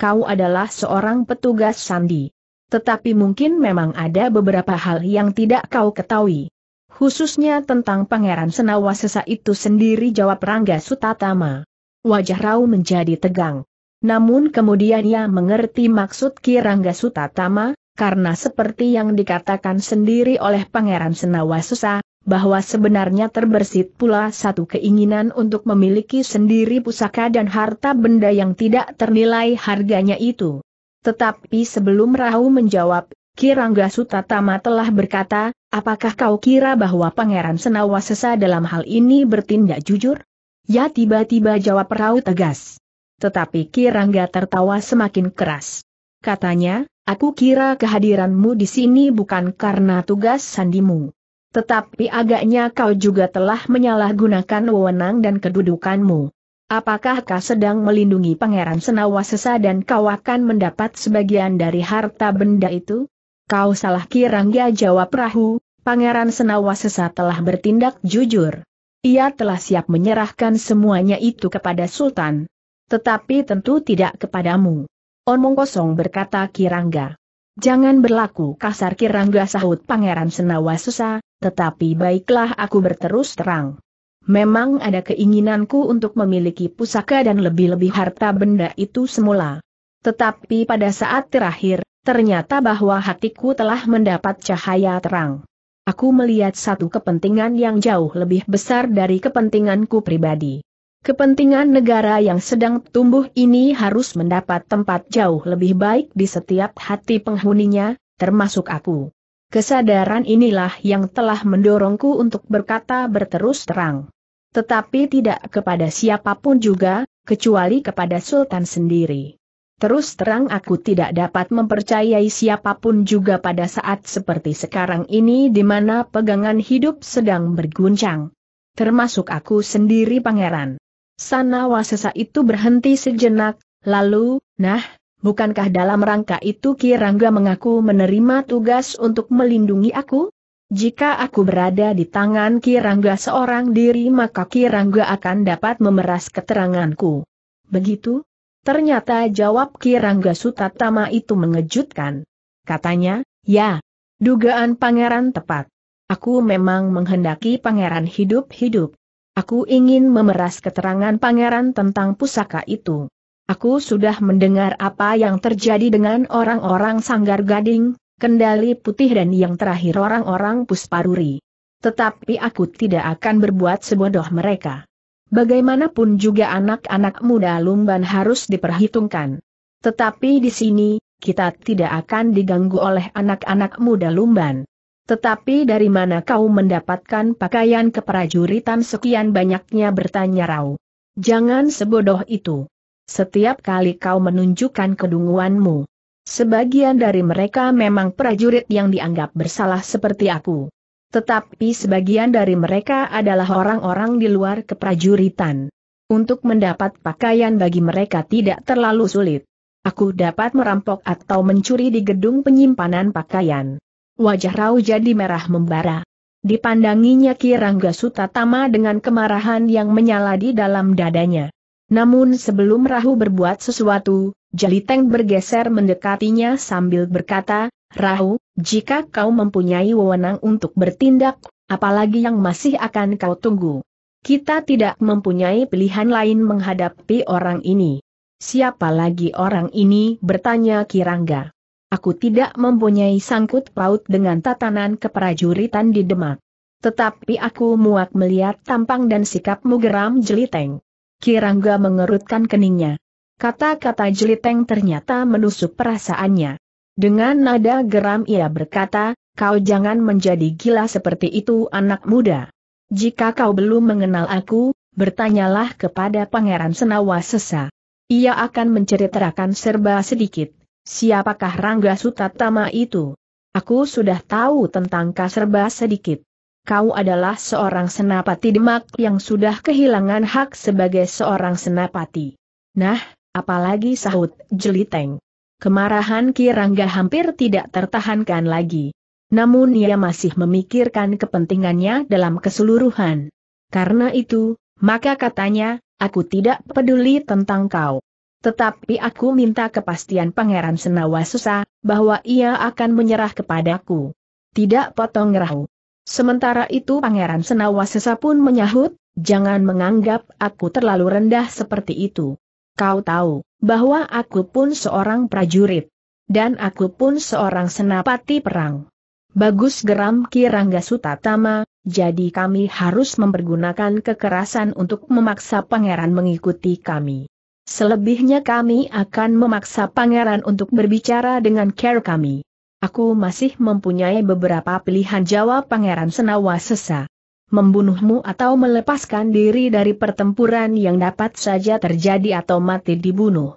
Speaker 1: Kau adalah seorang petugas sandi. Tetapi mungkin memang ada beberapa hal yang tidak kau ketahui khususnya tentang Pangeran Senawasesa itu sendiri jawab Rangga Sutatama. Wajah Rau menjadi tegang. Namun kemudian ia mengerti maksud Ki Rangga Sutatama, karena seperti yang dikatakan sendiri oleh Pangeran Senawasesa, bahwa sebenarnya terbersit pula satu keinginan untuk memiliki sendiri pusaka dan harta benda yang tidak ternilai harganya itu. Tetapi sebelum Rahu menjawab, Kirangga Sutatama telah berkata, apakah kau kira bahwa Pangeran Senawasesa dalam hal ini bertindak jujur? Ya tiba-tiba jawab perahu tegas. Tetapi Kirangga tertawa semakin keras. Katanya, aku kira kehadiranmu di sini bukan karena tugas sandimu. Tetapi agaknya kau juga telah menyalahgunakan wewenang dan kedudukanmu. Apakah kau sedang melindungi Pangeran Senawasesa dan kau akan mendapat sebagian dari harta benda itu? Kau salah kirangga ya, jawab perahu, Pangeran Senawasesa telah bertindak jujur. Ia telah siap menyerahkan semuanya itu kepada Sultan. Tetapi tentu tidak kepadamu. Omong kosong berkata Kirangga. Jangan berlaku kasar Kirangga sahut Pangeran Senawasesa, tetapi baiklah aku berterus terang. Memang ada keinginanku untuk memiliki pusaka dan lebih-lebih harta benda itu semula. Tetapi pada saat terakhir, ternyata bahwa hatiku telah mendapat cahaya terang. Aku melihat satu kepentingan yang jauh lebih besar dari kepentinganku pribadi. Kepentingan negara yang sedang tumbuh ini harus mendapat tempat jauh lebih baik di setiap hati penghuninya, termasuk aku. Kesadaran inilah yang telah mendorongku untuk berkata berterus terang. Tetapi tidak kepada siapapun juga, kecuali kepada Sultan sendiri. Terus terang aku tidak dapat mempercayai siapapun juga pada saat seperti sekarang ini di mana pegangan hidup sedang berguncang. Termasuk aku sendiri pangeran. Sana wasesa itu berhenti sejenak, lalu, nah, bukankah dalam rangka itu Kirangga mengaku menerima tugas untuk melindungi aku? Jika aku berada di tangan Kirangga seorang diri maka Kirangga akan dapat memeras keteranganku. Begitu? Ternyata jawab Kirangga Sutatama itu mengejutkan. Katanya, ya, dugaan pangeran tepat. Aku memang menghendaki pangeran hidup-hidup. Aku ingin memeras keterangan pangeran tentang pusaka itu. Aku sudah mendengar apa yang terjadi dengan orang-orang Sanggar Gading, Kendali Putih dan yang terakhir orang-orang Pusparuri. Tetapi aku tidak akan berbuat sebodoh mereka. Bagaimanapun juga anak-anak muda Lumban harus diperhitungkan. Tetapi di sini, kita tidak akan diganggu oleh anak-anak muda Lumban. Tetapi dari mana kau mendapatkan pakaian keprajuritan sekian banyaknya bertanya Rau. Jangan sebodoh itu. Setiap kali kau menunjukkan kedunguanmu. Sebagian dari mereka memang prajurit yang dianggap bersalah seperti aku. Tetapi sebagian dari mereka adalah orang-orang di luar keprajuritan. Untuk mendapat pakaian bagi mereka tidak terlalu sulit. Aku dapat merampok atau mencuri di gedung penyimpanan pakaian. Wajah Rau jadi merah membara. Dipandanginya Kirangga Tama dengan kemarahan yang menyala di dalam dadanya. Namun sebelum Rahu berbuat sesuatu, Jeliteng bergeser mendekatinya sambil berkata, Rahu, jika kau mempunyai wewenang untuk bertindak, apalagi yang masih akan kau tunggu. Kita tidak mempunyai pilihan lain menghadapi orang ini. Siapa lagi orang ini? bertanya Kirangga. Aku tidak mempunyai sangkut paut dengan tatanan keprajuritan di Demak. Tetapi aku muak melihat tampang dan sikapmu geram jeliteng. Kirangga mengerutkan keningnya. Kata-kata jeliteng ternyata menusuk perasaannya. Dengan nada geram ia berkata, kau jangan menjadi gila seperti itu anak muda. Jika kau belum mengenal aku, bertanyalah kepada Pangeran Senawa Sesa. Ia akan menceritakan serba sedikit, siapakah Rangga Sutatama itu. Aku sudah tahu tentang kau serba sedikit. Kau adalah seorang senapati demak yang sudah kehilangan hak sebagai seorang senapati. Nah, apalagi sahut jeliteng. Kemarahan Kirangga hampir tidak tertahankan lagi. Namun ia masih memikirkan kepentingannya dalam keseluruhan. Karena itu, maka katanya, aku tidak peduli tentang kau. Tetapi aku minta kepastian Pangeran Susah, bahwa ia akan menyerah kepadaku. Tidak potong rahu. Sementara itu Pangeran Susa pun menyahut, jangan menganggap aku terlalu rendah seperti itu. Kau tahu, bahwa aku pun seorang prajurit. Dan aku pun seorang senapati perang. Bagus geram Kirangga Sutatama, jadi kami harus mempergunakan kekerasan untuk memaksa pangeran mengikuti kami. Selebihnya kami akan memaksa pangeran untuk berbicara dengan care kami. Aku masih mempunyai beberapa pilihan jawab pangeran Senawa Sesa membunuhmu atau melepaskan diri dari pertempuran yang dapat saja terjadi atau mati dibunuh.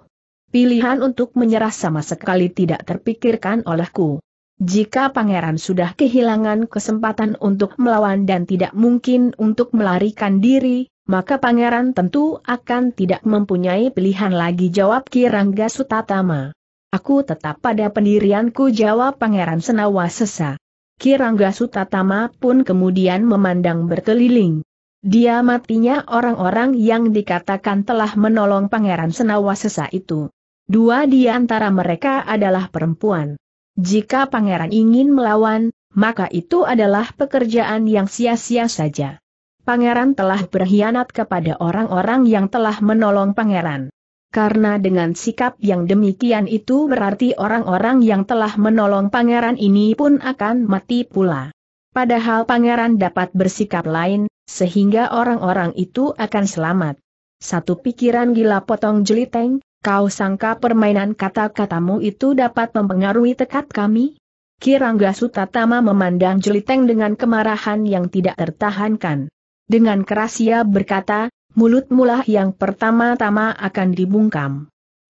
Speaker 1: Pilihan untuk menyerah sama sekali tidak terpikirkan olehku. Jika pangeran sudah kehilangan kesempatan untuk melawan dan tidak mungkin untuk melarikan diri, maka pangeran tentu akan tidak mempunyai pilihan lagi jawab Kirangga Sutatama. Aku tetap pada pendirianku jawab pangeran Senawa Sesa. Kirangga Sutatama pun kemudian memandang berkeliling. Dia matinya orang-orang yang dikatakan telah menolong Pangeran Senawasesa itu. Dua di antara mereka adalah perempuan. Jika Pangeran ingin melawan, maka itu adalah pekerjaan yang sia-sia saja. Pangeran telah berkhianat kepada orang-orang yang telah menolong Pangeran karena dengan sikap yang demikian itu berarti orang-orang yang telah menolong pangeran ini pun akan mati pula. Padahal pangeran dapat bersikap lain, sehingga orang-orang itu akan selamat. Satu pikiran gila potong jeliteng, kau sangka permainan kata-katamu itu dapat mempengaruhi tekad kami? Kirangga Sutatama memandang jeliteng dengan kemarahan yang tidak tertahankan. Dengan keras ia berkata, mulut mulah yang pertama-tama akan dibungkam.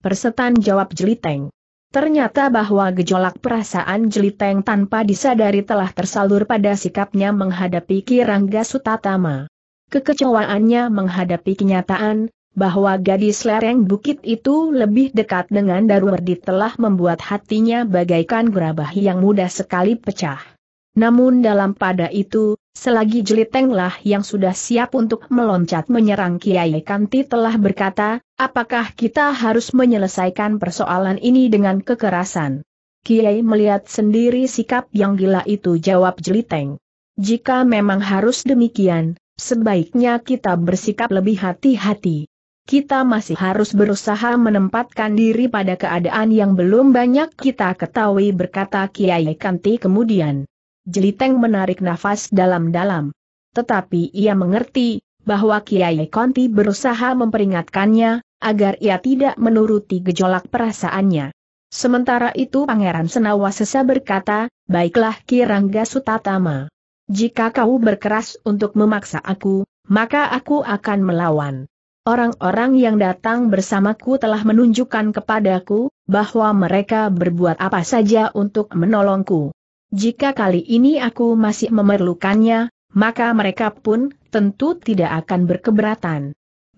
Speaker 1: Persetan jawab Jeliteng. Ternyata bahwa gejolak perasaan Jeliteng tanpa disadari telah tersalur pada sikapnya menghadapi Kirangga Sutatama. Kekecewaannya menghadapi kenyataan, bahwa gadis lereng bukit itu lebih dekat dengan Darwardi telah membuat hatinya bagaikan gerabah yang mudah sekali pecah. Namun dalam pada itu, selagi Jelitenglah yang sudah siap untuk meloncat menyerang Kiai Kanti telah berkata, apakah kita harus menyelesaikan persoalan ini dengan kekerasan? Kiai melihat sendiri sikap yang gila itu jawab Jeliteng. Jika memang harus demikian, sebaiknya kita bersikap lebih hati-hati kita masih harus berusaha menempatkan diri pada keadaan yang belum banyak kita ketahui berkata Kiai Kanti kemudian. Jeliteng menarik nafas dalam-dalam. Tetapi ia mengerti, bahwa Kiai Konti berusaha memperingatkannya, agar ia tidak menuruti gejolak perasaannya. Sementara itu Pangeran Senawasesa berkata, Baiklah Kirangga Sutatama. Jika kau berkeras untuk memaksa aku, maka aku akan melawan. Orang-orang yang datang bersamaku telah menunjukkan kepadaku, bahwa mereka berbuat apa saja untuk menolongku. Jika kali ini aku masih memerlukannya, maka mereka pun tentu tidak akan berkeberatan.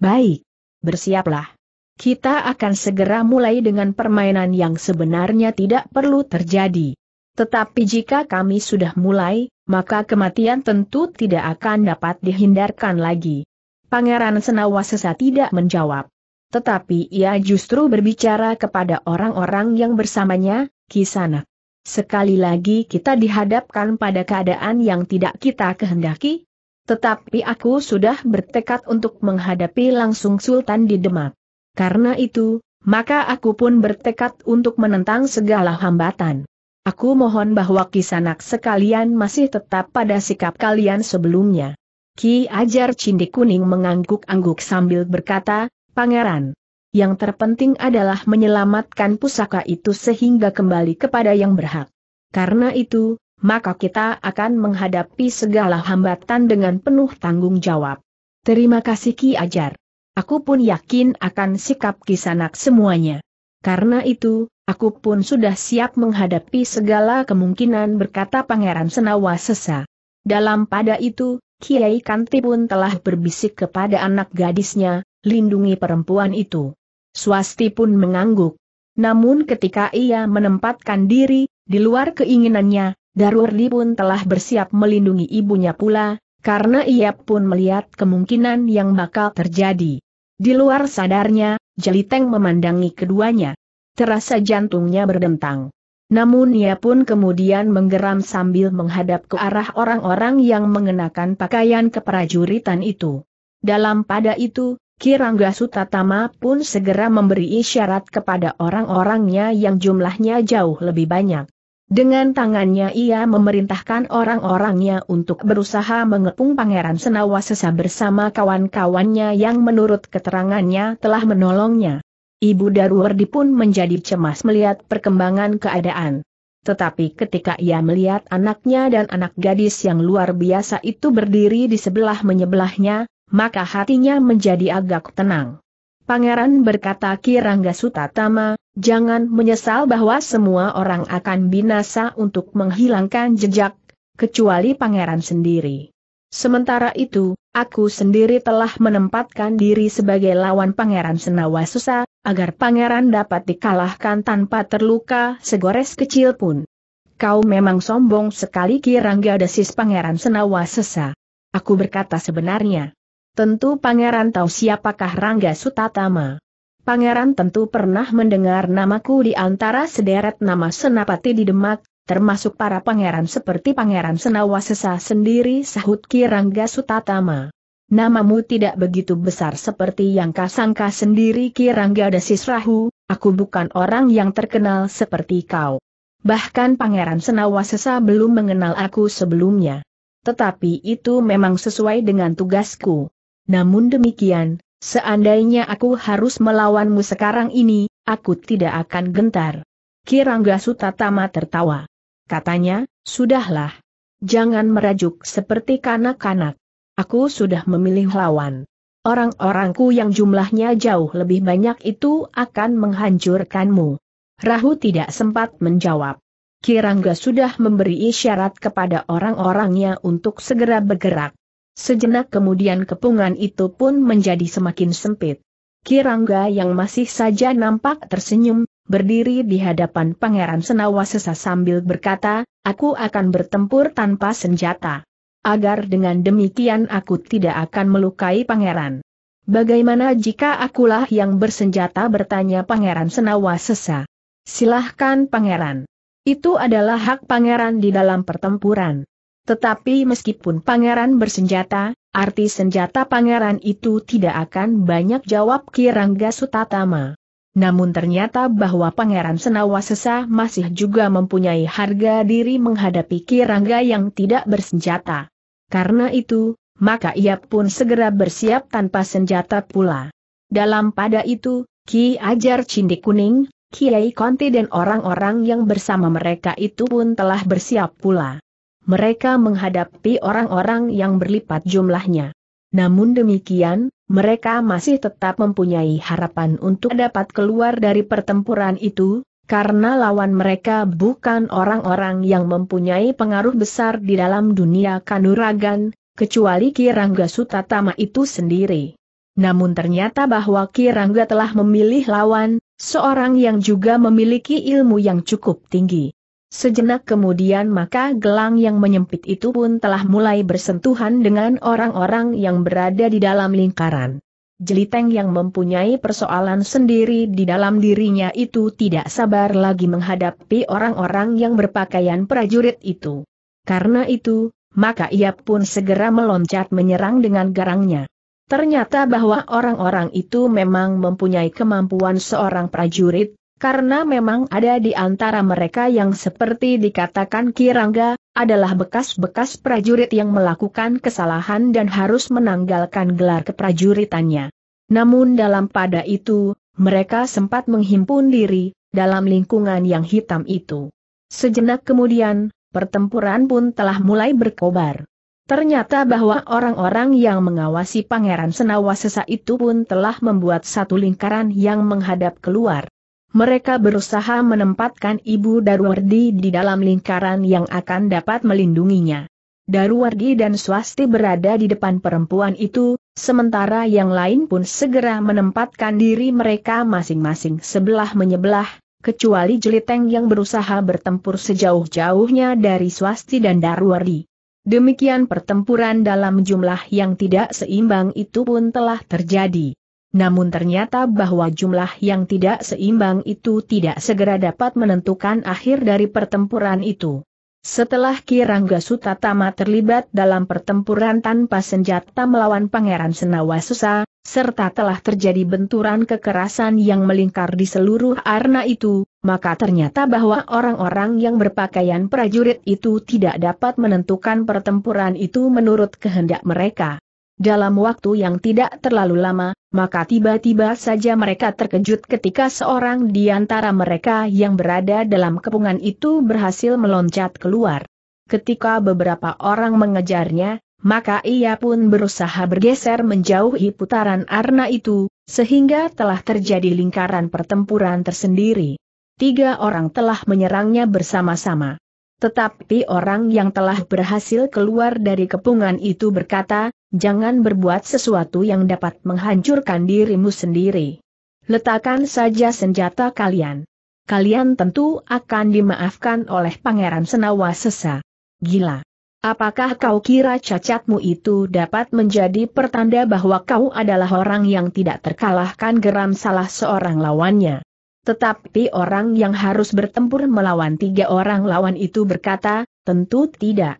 Speaker 1: Baik, bersiaplah. Kita akan segera mulai dengan permainan yang sebenarnya tidak perlu terjadi. Tetapi jika kami sudah mulai, maka kematian tentu tidak akan dapat dihindarkan lagi. Pangeran Senawasesa tidak menjawab. Tetapi ia justru berbicara kepada orang-orang yang bersamanya, Kisanak. Sekali lagi kita dihadapkan pada keadaan yang tidak kita kehendaki, tetapi aku sudah bertekad untuk menghadapi langsung Sultan di Demak. Karena itu, maka aku pun bertekad untuk menentang segala hambatan. Aku mohon bahwa kisanak sekalian masih tetap pada sikap kalian sebelumnya. Ki Ajar Cindi Kuning mengangguk-angguk sambil berkata, Pangeran, yang terpenting adalah menyelamatkan pusaka itu sehingga kembali kepada yang berhak. Karena itu, maka kita akan menghadapi segala hambatan dengan penuh tanggung jawab. Terima kasih Ki Ajar. Aku pun yakin akan sikap kisanak semuanya. Karena itu, aku pun sudah siap menghadapi segala kemungkinan berkata Pangeran Senawa sesa. Dalam pada itu, Kiai Kanti pun telah berbisik kepada anak gadisnya, lindungi perempuan itu. Swasti pun mengangguk. Namun ketika ia menempatkan diri, di luar keinginannya, Darwardi pun telah bersiap melindungi ibunya pula, karena ia pun melihat kemungkinan yang bakal terjadi. Di luar sadarnya, Jeliteng memandangi keduanya. Terasa jantungnya berdentang. Namun ia pun kemudian menggeram sambil menghadap ke arah orang-orang yang mengenakan pakaian keprajuritan itu. Dalam pada itu, Kirangga Sutatama pun segera memberi isyarat kepada orang-orangnya yang jumlahnya jauh lebih banyak. Dengan tangannya ia memerintahkan orang-orangnya untuk berusaha mengepung Pangeran Senawasesa bersama kawan-kawannya yang menurut keterangannya telah menolongnya. Ibu Darwardi pun menjadi cemas melihat perkembangan keadaan. Tetapi ketika ia melihat anaknya dan anak gadis yang luar biasa itu berdiri di sebelah menyebelahnya, maka hatinya menjadi agak tenang. Pangeran berkata Kirangga Sutatama, jangan menyesal bahwa semua orang akan binasa untuk menghilangkan jejak, kecuali pangeran sendiri. Sementara itu, aku sendiri telah menempatkan diri sebagai lawan pangeran Senawa Susa, agar pangeran dapat dikalahkan tanpa terluka segores kecil pun. Kau memang sombong sekali Kirangga desis pangeran Senawa Sesa. Aku berkata sebenarnya. Tentu pangeran tahu siapakah Rangga Sutatama. Pangeran tentu pernah mendengar namaku di antara sederet nama senapati di Demak, termasuk para pangeran seperti pangeran Senawasesa sendiri sahut Ki Rangga Sutatama. Namamu tidak begitu besar seperti yang kasangka sendiri Ki Rangga Desisrahu, aku bukan orang yang terkenal seperti kau. Bahkan Pangeran Senawasesa belum mengenal aku sebelumnya. Tetapi itu memang sesuai dengan tugasku. Namun demikian, seandainya aku harus melawanmu sekarang ini, aku tidak akan gentar. Kirangga Sutatama tertawa. Katanya, sudahlah. Jangan merajuk seperti kanak-kanak. Aku sudah memilih lawan. Orang-orangku yang jumlahnya jauh lebih banyak itu akan menghancurkanmu. Rahu tidak sempat menjawab. Kirangga sudah memberi isyarat kepada orang-orangnya untuk segera bergerak. Sejenak kemudian kepungan itu pun menjadi semakin sempit. Kirangga yang masih saja nampak tersenyum, berdiri di hadapan Pangeran Senawasesa sambil berkata, aku akan bertempur tanpa senjata. Agar dengan demikian aku tidak akan melukai pangeran. Bagaimana jika akulah yang bersenjata bertanya Pangeran Senawasesa? Silahkan pangeran. Itu adalah hak pangeran di dalam pertempuran. Tetapi meskipun pangeran bersenjata, arti senjata pangeran itu tidak akan banyak jawab Kirangga Sutatama. Namun ternyata bahwa pangeran Senawasesa masih juga mempunyai harga diri menghadapi Kirangga yang tidak bersenjata. Karena itu, maka ia pun segera bersiap tanpa senjata pula. Dalam pada itu, Ki Ajar Cindi Kuning, Kiai Konti dan orang-orang yang bersama mereka itu pun telah bersiap pula mereka menghadapi orang-orang yang berlipat jumlahnya. Namun demikian, mereka masih tetap mempunyai harapan untuk dapat keluar dari pertempuran itu, karena lawan mereka bukan orang-orang yang mempunyai pengaruh besar di dalam dunia kanuragan, kecuali Kirangga Sutatama itu sendiri. Namun ternyata bahwa Kirangga telah memilih lawan, seorang yang juga memiliki ilmu yang cukup tinggi. Sejenak kemudian maka gelang yang menyempit itu pun telah mulai bersentuhan dengan orang-orang yang berada di dalam lingkaran. Jeliteng yang mempunyai persoalan sendiri di dalam dirinya itu tidak sabar lagi menghadapi orang-orang yang berpakaian prajurit itu. Karena itu, maka ia pun segera meloncat menyerang dengan garangnya. Ternyata bahwa orang-orang itu memang mempunyai kemampuan seorang prajurit, karena memang ada di antara mereka yang seperti dikatakan Kirangga, adalah bekas-bekas prajurit yang melakukan kesalahan dan harus menanggalkan gelar keprajuritannya. Namun dalam pada itu, mereka sempat menghimpun diri, dalam lingkungan yang hitam itu. Sejenak kemudian, pertempuran pun telah mulai berkobar. Ternyata bahwa orang-orang yang mengawasi Pangeran Senawasesa itu pun telah membuat satu lingkaran yang menghadap keluar. Mereka berusaha menempatkan Ibu Darwardi di dalam lingkaran yang akan dapat melindunginya. Darwardi dan Swasti berada di depan perempuan itu, sementara yang lain pun segera menempatkan diri mereka masing-masing sebelah menyebelah, kecuali Jeliteng yang berusaha bertempur sejauh-jauhnya dari Swasti dan Darwardi. Demikian pertempuran dalam jumlah yang tidak seimbang itu pun telah terjadi namun ternyata bahwa jumlah yang tidak seimbang itu tidak segera dapat menentukan akhir dari pertempuran itu. Setelah Kirangga Tama terlibat dalam pertempuran tanpa senjata melawan Pangeran Senawasusa, serta telah terjadi benturan kekerasan yang melingkar di seluruh arna itu, maka ternyata bahwa orang-orang yang berpakaian prajurit itu tidak dapat menentukan pertempuran itu menurut kehendak mereka. Dalam waktu yang tidak terlalu lama, maka tiba-tiba saja mereka terkejut ketika seorang di antara mereka yang berada dalam kepungan itu berhasil meloncat keluar. Ketika beberapa orang mengejarnya, maka ia pun berusaha bergeser menjauhi putaran arna itu, sehingga telah terjadi lingkaran pertempuran tersendiri. Tiga orang telah menyerangnya bersama-sama. Tetapi orang yang telah berhasil keluar dari kepungan itu berkata, jangan berbuat sesuatu yang dapat menghancurkan dirimu sendiri. Letakkan saja senjata kalian. Kalian tentu akan dimaafkan oleh Pangeran Senawa Sesa. Gila. Apakah kau kira cacatmu itu dapat menjadi pertanda bahwa kau adalah orang yang tidak terkalahkan geram salah seorang lawannya? Tetapi orang yang harus bertempur melawan tiga orang lawan itu berkata, tentu tidak.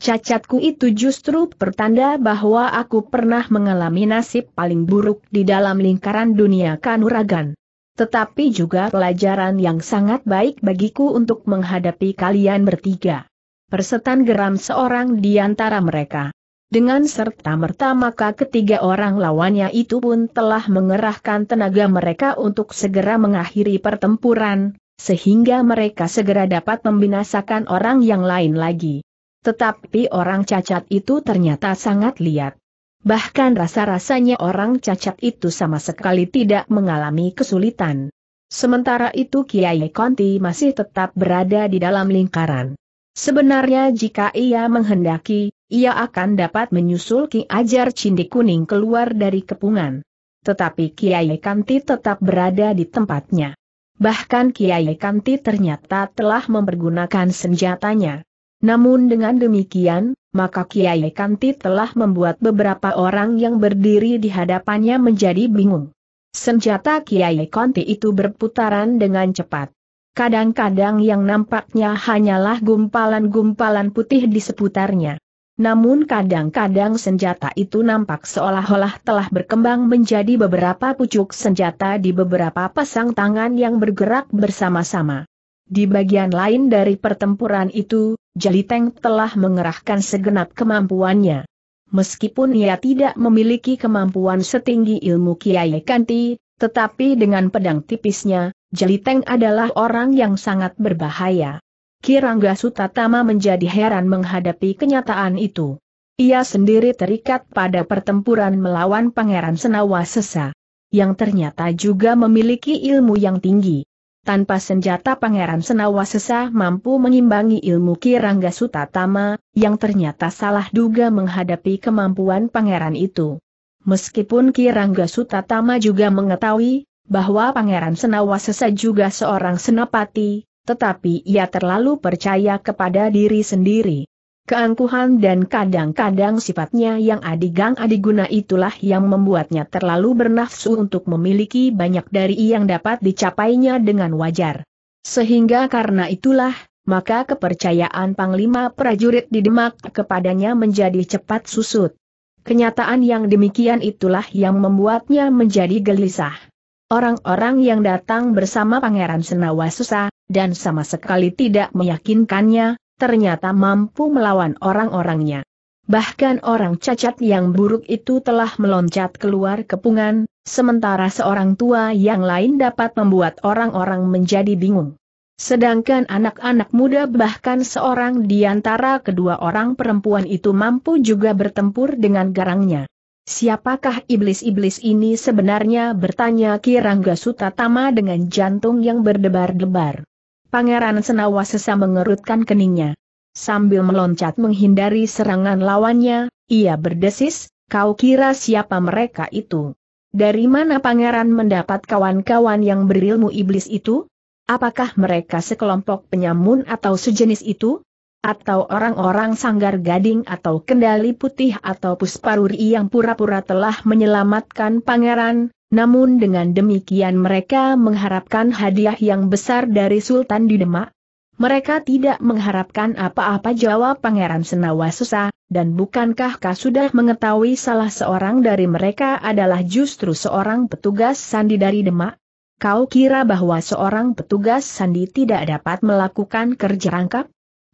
Speaker 1: Cacatku itu justru pertanda bahwa aku pernah mengalami nasib paling buruk di dalam lingkaran dunia kanuragan. Tetapi juga pelajaran yang sangat baik bagiku untuk menghadapi kalian bertiga. Persetan geram seorang di antara mereka. Dengan serta-merta maka ketiga orang lawannya itu pun telah mengerahkan tenaga mereka untuk segera mengakhiri pertempuran, sehingga mereka segera dapat membinasakan orang yang lain lagi. Tetapi orang cacat itu ternyata sangat liat. Bahkan rasa-rasanya orang cacat itu sama sekali tidak mengalami kesulitan. Sementara itu Kiai Konti masih tetap berada di dalam lingkaran. Sebenarnya jika ia menghendaki, ia akan dapat menyusul Ki Ajar Cindi Kuning keluar dari kepungan. Tetapi Kiai Kanti tetap berada di tempatnya. Bahkan Kiai Kanti ternyata telah mempergunakan senjatanya. Namun dengan demikian, maka Kiai Kanti telah membuat beberapa orang yang berdiri di hadapannya menjadi bingung. Senjata Kiai Kanti itu berputaran dengan cepat. Kadang-kadang yang nampaknya hanyalah gumpalan-gumpalan putih di seputarnya. Namun kadang-kadang senjata itu nampak seolah-olah telah berkembang menjadi beberapa pucuk senjata di beberapa pasang tangan yang bergerak bersama-sama. Di bagian lain dari pertempuran itu, Jaliteng telah mengerahkan segenap kemampuannya. Meskipun ia tidak memiliki kemampuan setinggi ilmu Kiai Kanti, tetapi dengan pedang tipisnya, Jaliteng adalah orang yang sangat berbahaya. Kirangga Sutatama menjadi heran menghadapi kenyataan itu. Ia sendiri terikat pada pertempuran melawan Pangeran Senawa Sesa, yang ternyata juga memiliki ilmu yang tinggi. Tanpa senjata Pangeran Senawa Sesa mampu mengimbangi ilmu Kirangga Sutatama, yang ternyata salah duga menghadapi kemampuan Pangeran itu. Meskipun Kirangga Sutatama juga mengetahui bahwa Pangeran Senawa Sesa juga seorang senopati, tetapi ia terlalu percaya kepada diri sendiri. Keangkuhan dan kadang-kadang sifatnya yang adigang adiguna itulah yang membuatnya terlalu bernafsu untuk memiliki banyak dari yang dapat dicapainya dengan wajar. Sehingga karena itulah, maka kepercayaan Panglima prajurit di Demak kepadanya menjadi cepat susut. Kenyataan yang demikian itulah yang membuatnya menjadi gelisah. Orang-orang yang datang bersama Pangeran Senawa susah dan sama sekali tidak meyakinkannya, ternyata mampu melawan orang-orangnya. Bahkan orang cacat yang buruk itu telah meloncat keluar kepungan, sementara seorang tua yang lain dapat membuat orang-orang menjadi bingung. Sedangkan anak-anak muda bahkan seorang di antara kedua orang perempuan itu mampu juga bertempur dengan garangnya. Siapakah iblis-iblis ini sebenarnya bertanya Kirangga Sutatama dengan jantung yang berdebar-debar. Pangeran Senawa sesa mengerutkan keningnya. Sambil meloncat menghindari serangan lawannya, ia berdesis, kau kira siapa mereka itu? Dari mana pangeran mendapat kawan-kawan yang berilmu iblis itu? Apakah mereka sekelompok penyamun atau sejenis itu? atau orang-orang sanggar gading atau kendali putih atau pusparuri yang pura-pura telah menyelamatkan pangeran, namun dengan demikian mereka mengharapkan hadiah yang besar dari Sultan di Demak. Mereka tidak mengharapkan apa-apa jawab Pangeran Senawa dan bukankah kau sudah mengetahui salah seorang dari mereka adalah justru seorang petugas sandi dari Demak? Kau kira bahwa seorang petugas sandi tidak dapat melakukan kerja rangkap?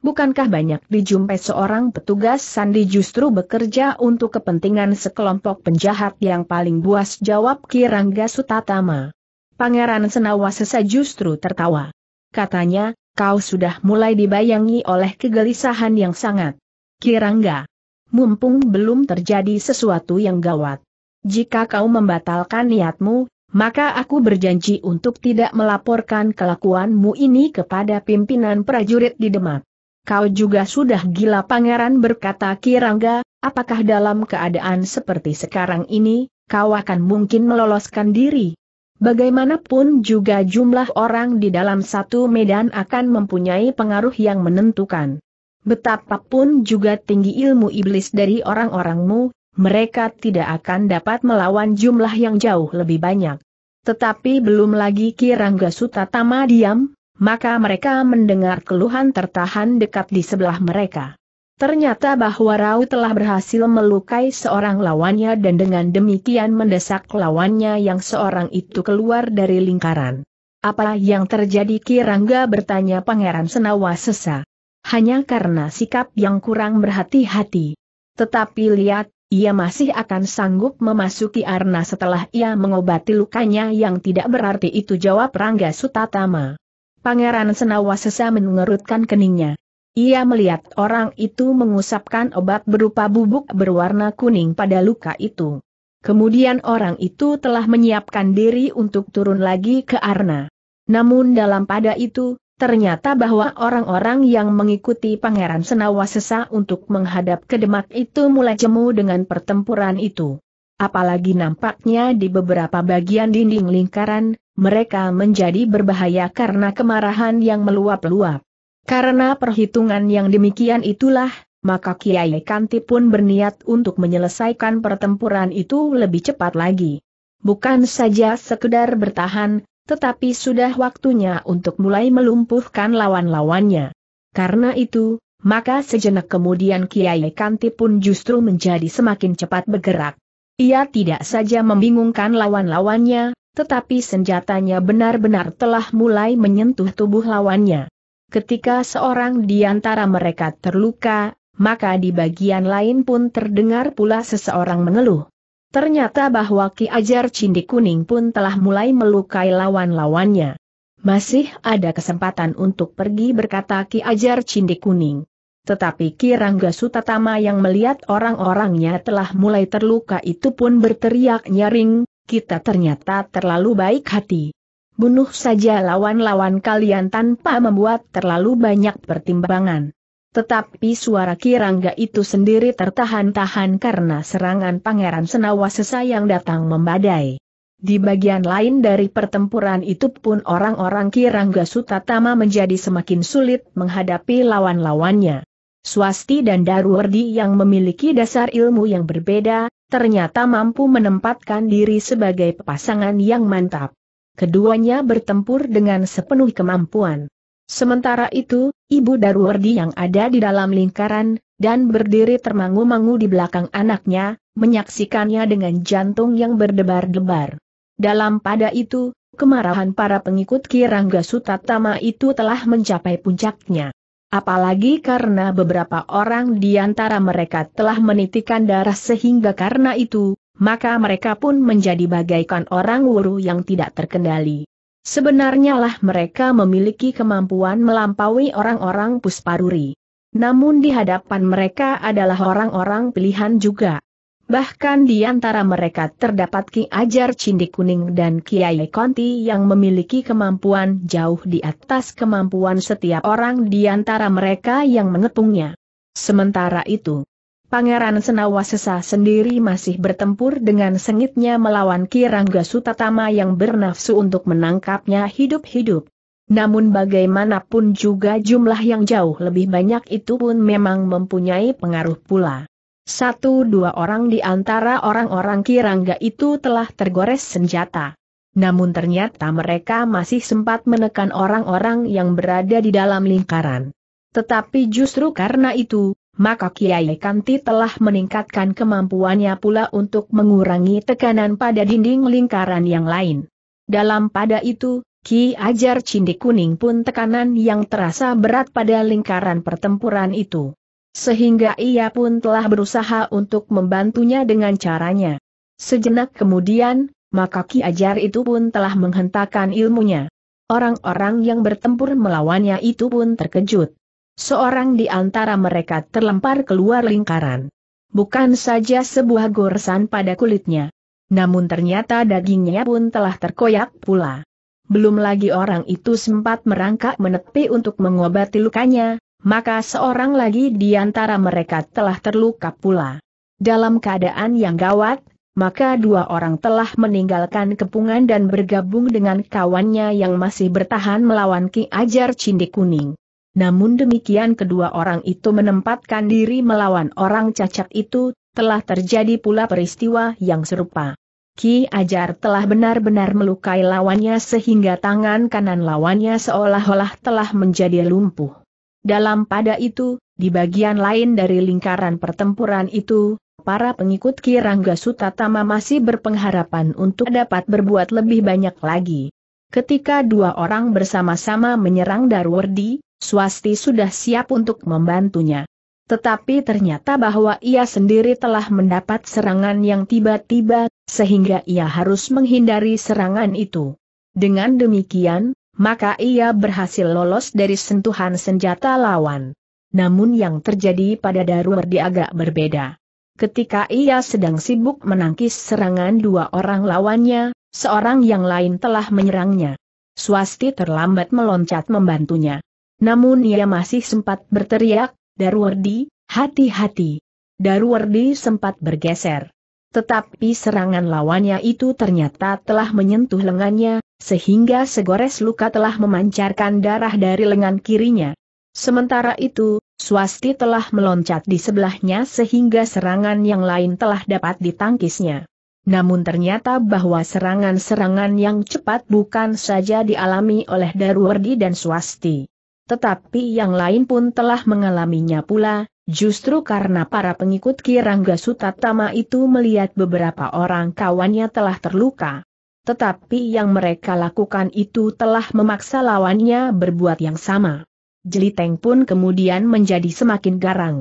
Speaker 1: Bukankah banyak dijumpai seorang petugas sandi justru bekerja untuk kepentingan sekelompok penjahat yang paling buas jawab Kirangga Sutatama. Pangeran Senawa sesa justru tertawa. Katanya, kau sudah mulai dibayangi oleh kegelisahan yang sangat. Kirangga, mumpung belum terjadi sesuatu yang gawat. Jika kau membatalkan niatmu, maka aku berjanji untuk tidak melaporkan kelakuanmu ini kepada pimpinan prajurit di Demak. Kau juga sudah gila pangeran berkata Kirangga, apakah dalam keadaan seperti sekarang ini, kau akan mungkin meloloskan diri? Bagaimanapun juga jumlah orang di dalam satu medan akan mempunyai pengaruh yang menentukan. Betapapun juga tinggi ilmu iblis dari orang-orangmu, mereka tidak akan dapat melawan jumlah yang jauh lebih banyak. Tetapi belum lagi Kirangga Sutatama diam, maka mereka mendengar keluhan tertahan dekat di sebelah mereka. Ternyata bahwa Rau telah berhasil melukai seorang lawannya dan dengan demikian mendesak lawannya yang seorang itu keluar dari lingkaran. Apa yang terjadi Kirangga bertanya Pangeran Senawa sesa. Hanya karena sikap yang kurang berhati-hati. Tetapi lihat, ia masih akan sanggup memasuki arna setelah ia mengobati lukanya yang tidak berarti itu jawab Rangga Sutatama. Pangeran Senawasesa mengerutkan keningnya. Ia melihat orang itu mengusapkan obat berupa bubuk berwarna kuning pada luka itu. Kemudian orang itu telah menyiapkan diri untuk turun lagi ke Arna. Namun dalam pada itu, ternyata bahwa orang-orang yang mengikuti Pangeran Senawasesa untuk menghadap ke Demak itu mulai jemu dengan pertempuran itu. Apalagi nampaknya di beberapa bagian dinding lingkaran, mereka menjadi berbahaya karena kemarahan yang meluap-luap. Karena perhitungan yang demikian itulah, maka Kiai Kanti pun berniat untuk menyelesaikan pertempuran itu lebih cepat lagi. Bukan saja sekedar bertahan, tetapi sudah waktunya untuk mulai melumpuhkan lawan-lawannya. Karena itu, maka sejenak kemudian Kiai Kanti pun justru menjadi semakin cepat bergerak. Ia tidak saja membingungkan lawan-lawannya, tetapi senjatanya benar-benar telah mulai menyentuh tubuh lawannya. Ketika seorang di antara mereka terluka, maka di bagian lain pun terdengar pula seseorang mengeluh. Ternyata bahwa Ki Ajar Cindi Kuning pun telah mulai melukai lawan-lawannya. Masih ada kesempatan untuk pergi berkata Ki Ajar Cindi Kuning. Tetapi Ki Rangga Sutatama yang melihat orang-orangnya telah mulai terluka itu pun berteriak nyaring, kita ternyata terlalu baik hati. Bunuh saja lawan-lawan kalian tanpa membuat terlalu banyak pertimbangan. Tetapi suara Kirangga itu sendiri tertahan-tahan karena serangan Pangeran Senawa sesayang datang membadai. Di bagian lain dari pertempuran itu pun orang-orang Kirangga Sutatama menjadi semakin sulit menghadapi lawan-lawannya. Swasti dan Darwardi yang memiliki dasar ilmu yang berbeda, ternyata mampu menempatkan diri sebagai pasangan yang mantap. Keduanya bertempur dengan sepenuh kemampuan. Sementara itu, Ibu Darwardi yang ada di dalam lingkaran, dan berdiri termangu-mangu di belakang anaknya, menyaksikannya dengan jantung yang berdebar-debar. Dalam pada itu, kemarahan para pengikut Kirangga Sutatama itu telah mencapai puncaknya apalagi karena beberapa orang di antara mereka telah menitikan darah sehingga karena itu, maka mereka pun menjadi bagaikan orang wuru yang tidak terkendali. Sebenarnya lah mereka memiliki kemampuan melampaui orang-orang pusparuri. Namun di hadapan mereka adalah orang-orang pilihan juga. Bahkan di antara mereka terdapat Ki Ajar Cindi Kuning dan Kiai Konti yang memiliki kemampuan jauh di atas kemampuan setiap orang di antara mereka yang mengepungnya. Sementara itu, Pangeran Senawasesa sendiri masih bertempur dengan sengitnya melawan Ki Rangga Sutatama yang bernafsu untuk menangkapnya hidup-hidup. Namun bagaimanapun juga jumlah yang jauh lebih banyak itu pun memang mempunyai pengaruh pula. Satu dua orang di antara orang-orang Kirangga itu telah tergores senjata. Namun ternyata mereka masih sempat menekan orang-orang yang berada di dalam lingkaran. Tetapi justru karena itu, maka Kiai Kanti telah meningkatkan kemampuannya pula untuk mengurangi tekanan pada dinding lingkaran yang lain. Dalam pada itu, Ki Ajar Cindi Kuning pun tekanan yang terasa berat pada lingkaran pertempuran itu. Sehingga ia pun telah berusaha untuk membantunya dengan caranya. Sejenak kemudian, maka Ki Ajar itu pun telah menghentakkan ilmunya. Orang-orang yang bertempur melawannya itu pun terkejut. Seorang di antara mereka terlempar keluar lingkaran. Bukan saja sebuah goresan pada kulitnya. Namun ternyata dagingnya pun telah terkoyak pula. Belum lagi orang itu sempat merangkak menepi untuk mengobati lukanya, maka seorang lagi di antara mereka telah terluka pula. Dalam keadaan yang gawat, maka dua orang telah meninggalkan kepungan dan bergabung dengan kawannya yang masih bertahan melawan Ki Ajar Cindi Kuning. Namun demikian kedua orang itu menempatkan diri melawan orang cacat itu, telah terjadi pula peristiwa yang serupa. Ki Ajar telah benar-benar melukai lawannya sehingga tangan kanan lawannya seolah-olah telah menjadi lumpuh. Dalam pada itu, di bagian lain dari lingkaran pertempuran itu, para pengikut Kirangga Sutatama masih berpengharapan untuk dapat berbuat lebih banyak lagi. Ketika dua orang bersama-sama menyerang Darwardi, Swasti sudah siap untuk membantunya. Tetapi ternyata bahwa ia sendiri telah mendapat serangan yang tiba-tiba, sehingga ia harus menghindari serangan itu. Dengan demikian, maka ia berhasil lolos dari sentuhan senjata lawan. Namun yang terjadi pada Darwardi agak berbeda. Ketika ia sedang sibuk menangkis serangan dua orang lawannya, seorang yang lain telah menyerangnya. Swasti terlambat meloncat membantunya. Namun ia masih sempat berteriak, Darwardi, hati-hati. Darwardi sempat bergeser. Tetapi serangan lawannya itu ternyata telah menyentuh lengannya, sehingga segores luka telah memancarkan darah dari lengan kirinya. Sementara itu, Swasti telah meloncat di sebelahnya sehingga serangan yang lain telah dapat ditangkisnya. Namun ternyata bahwa serangan-serangan yang cepat bukan saja dialami oleh Darwardi dan Swasti. Tetapi yang lain pun telah mengalaminya pula, justru karena para pengikut Kirangga Sutatama itu melihat beberapa orang kawannya telah terluka tetapi yang mereka lakukan itu telah memaksa lawannya berbuat yang sama. Jeliteng pun kemudian menjadi semakin garang.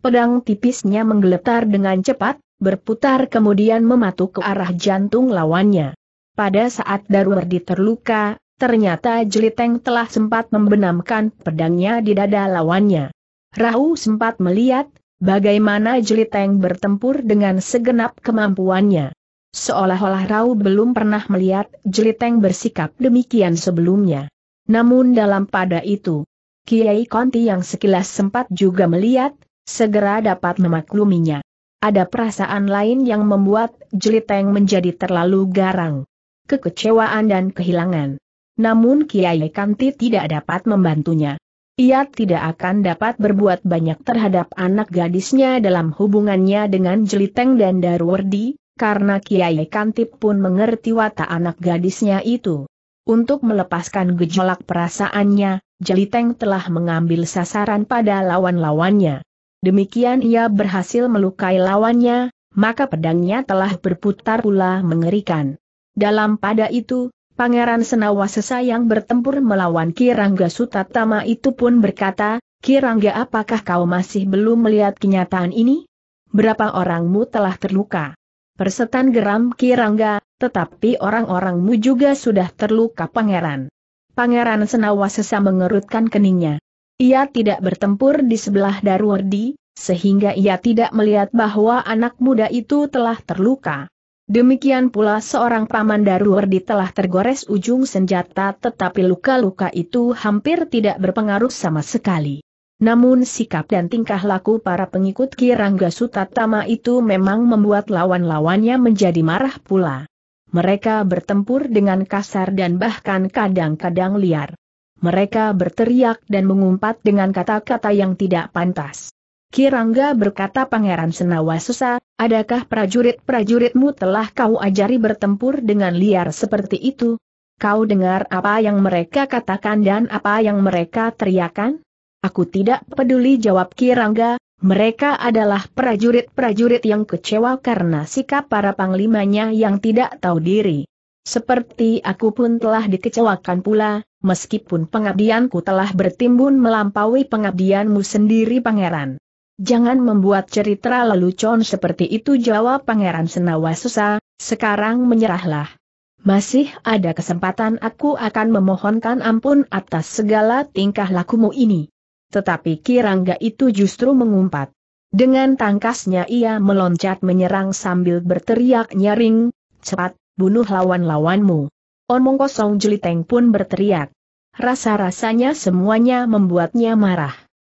Speaker 1: Pedang tipisnya menggeletar dengan cepat, berputar kemudian mematuk ke arah jantung lawannya. Pada saat Darwardi terluka, ternyata Jeliteng telah sempat membenamkan pedangnya di dada lawannya. Rahu sempat melihat, bagaimana Jeliteng bertempur dengan segenap kemampuannya. Seolah-olah Rau belum pernah melihat Jeliteng bersikap demikian sebelumnya. Namun dalam pada itu, Kiai Konti yang sekilas sempat juga melihat, segera dapat memakluminya. Ada perasaan lain yang membuat Jeliteng menjadi terlalu garang. Kekecewaan dan kehilangan. Namun Kiai Kanti tidak dapat membantunya. Ia tidak akan dapat berbuat banyak terhadap anak gadisnya dalam hubungannya dengan Jeliteng dan Darwardi, karena Kiai Kantip pun mengerti watak anak gadisnya itu. Untuk melepaskan gejolak perasaannya, Jeliteng telah mengambil sasaran pada lawan-lawannya. Demikian ia berhasil melukai lawannya, maka pedangnya telah berputar pula mengerikan. Dalam pada itu, Pangeran Senawasesa yang bertempur melawan Kirangga Sutatama itu pun berkata, Kirangga apakah kau masih belum melihat kenyataan ini? Berapa orangmu telah terluka? Persetan geram Kirangga, tetapi orang-orangmu juga sudah terluka pangeran. Pangeran Senawa sesa mengerutkan keningnya. Ia tidak bertempur di sebelah Darwardi, sehingga ia tidak melihat bahwa anak muda itu telah terluka. Demikian pula seorang paman Darwardi telah tergores ujung senjata tetapi luka-luka itu hampir tidak berpengaruh sama sekali. Namun sikap dan tingkah laku para pengikut Kirangga Sutatama itu memang membuat lawan-lawannya menjadi marah pula. Mereka bertempur dengan kasar dan bahkan kadang-kadang liar. Mereka berteriak dan mengumpat dengan kata-kata yang tidak pantas. Kirangga berkata Pangeran Senawa Susa, adakah prajurit-prajuritmu telah kau ajari bertempur dengan liar seperti itu? Kau dengar apa yang mereka katakan dan apa yang mereka teriakan? Aku tidak peduli jawab Kirangga, mereka adalah prajurit-prajurit yang kecewa karena sikap para panglimanya yang tidak tahu diri. Seperti aku pun telah dikecewakan pula, meskipun pengabdianku telah bertimbun melampaui pengabdianmu sendiri pangeran. Jangan membuat cerita lelucon seperti itu jawab pangeran Senawa susah, sekarang menyerahlah. Masih ada kesempatan aku akan memohonkan ampun atas segala tingkah lakumu ini. Tetapi Kirangga itu justru mengumpat. Dengan tangkasnya ia meloncat menyerang sambil berteriak nyaring, cepat, bunuh lawan-lawanmu. Omong kosong jeliteng pun berteriak. Rasa-rasanya semuanya membuatnya marah.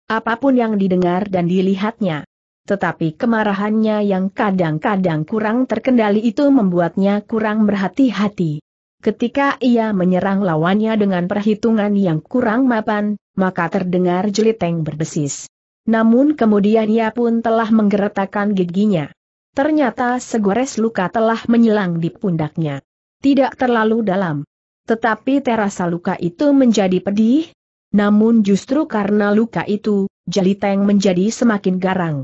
Speaker 1: Apapun yang didengar dan dilihatnya. Tetapi kemarahannya yang kadang-kadang kurang terkendali itu membuatnya kurang berhati-hati. Ketika ia menyerang lawannya dengan perhitungan yang kurang mapan, maka terdengar jeliteng berdesis. Namun kemudian ia pun telah menggeretakkan giginya. Ternyata segores luka telah menyelang di pundaknya. Tidak terlalu dalam. Tetapi terasa luka itu menjadi pedih. Namun justru karena luka itu, Jeliteng menjadi semakin garang.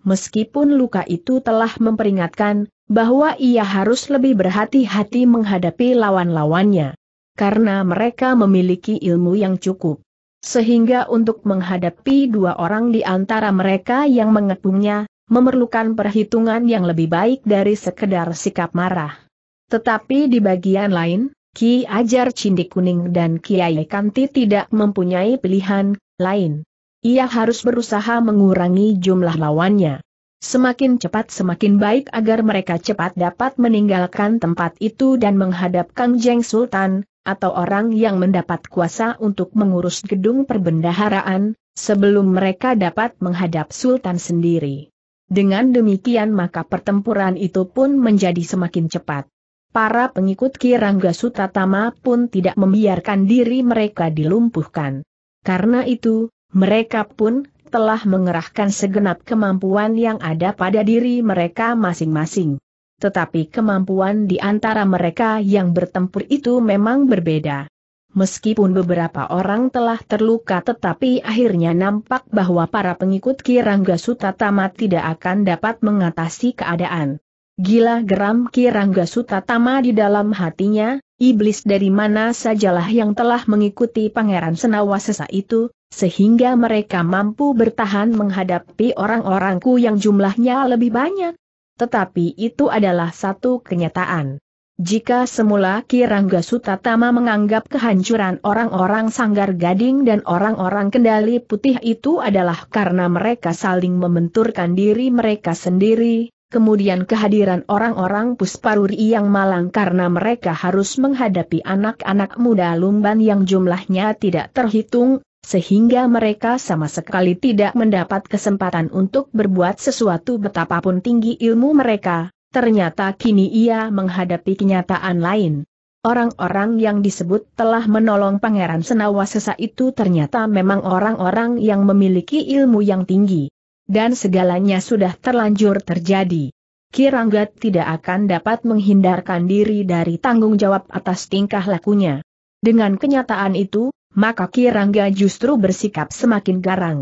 Speaker 1: Meskipun luka itu telah memperingatkan, bahwa ia harus lebih berhati-hati menghadapi lawan-lawannya. Karena mereka memiliki ilmu yang cukup. Sehingga untuk menghadapi dua orang di antara mereka yang mengepungnya, memerlukan perhitungan yang lebih baik dari sekedar sikap marah. Tetapi di bagian lain, Ki Ajar Cindi Kuning dan Kiai Kanti tidak mempunyai pilihan lain. Ia harus berusaha mengurangi jumlah lawannya. Semakin cepat semakin baik agar mereka cepat dapat meninggalkan tempat itu dan menghadap Kang Jeng Sultan, atau orang yang mendapat kuasa untuk mengurus gedung perbendaharaan, sebelum mereka dapat menghadap Sultan sendiri. Dengan demikian maka pertempuran itu pun menjadi semakin cepat. Para pengikut Kirangga Sutatama pun tidak membiarkan diri mereka dilumpuhkan. Karena itu, mereka pun telah mengerahkan segenap kemampuan yang ada pada diri mereka masing-masing tetapi kemampuan di antara mereka yang bertempur itu memang berbeda. Meskipun beberapa orang telah terluka tetapi akhirnya nampak bahwa para pengikut Kirangga Sutatama tidak akan dapat mengatasi keadaan. Gila geram Kirangga Sutatama di dalam hatinya, iblis dari mana sajalah yang telah mengikuti Pangeran Senawasesa itu, sehingga mereka mampu bertahan menghadapi orang-orangku yang jumlahnya lebih banyak tetapi itu adalah satu kenyataan. Jika semula Kirangga Sutatama menganggap kehancuran orang-orang Sanggar Gading dan orang-orang Kendali Putih itu adalah karena mereka saling membenturkan diri mereka sendiri, kemudian kehadiran orang-orang Pusparuri yang malang karena mereka harus menghadapi anak-anak muda lumban yang jumlahnya tidak terhitung, sehingga mereka sama sekali tidak mendapat kesempatan untuk berbuat sesuatu betapapun tinggi ilmu mereka, ternyata kini ia menghadapi kenyataan lain. Orang-orang yang disebut telah menolong Pangeran Senawa Sesa itu ternyata memang orang-orang yang memiliki ilmu yang tinggi. Dan segalanya sudah terlanjur terjadi. Kirangga tidak akan dapat menghindarkan diri dari tanggung jawab atas tingkah lakunya. Dengan kenyataan itu, maka Kirangga justru bersikap semakin garang.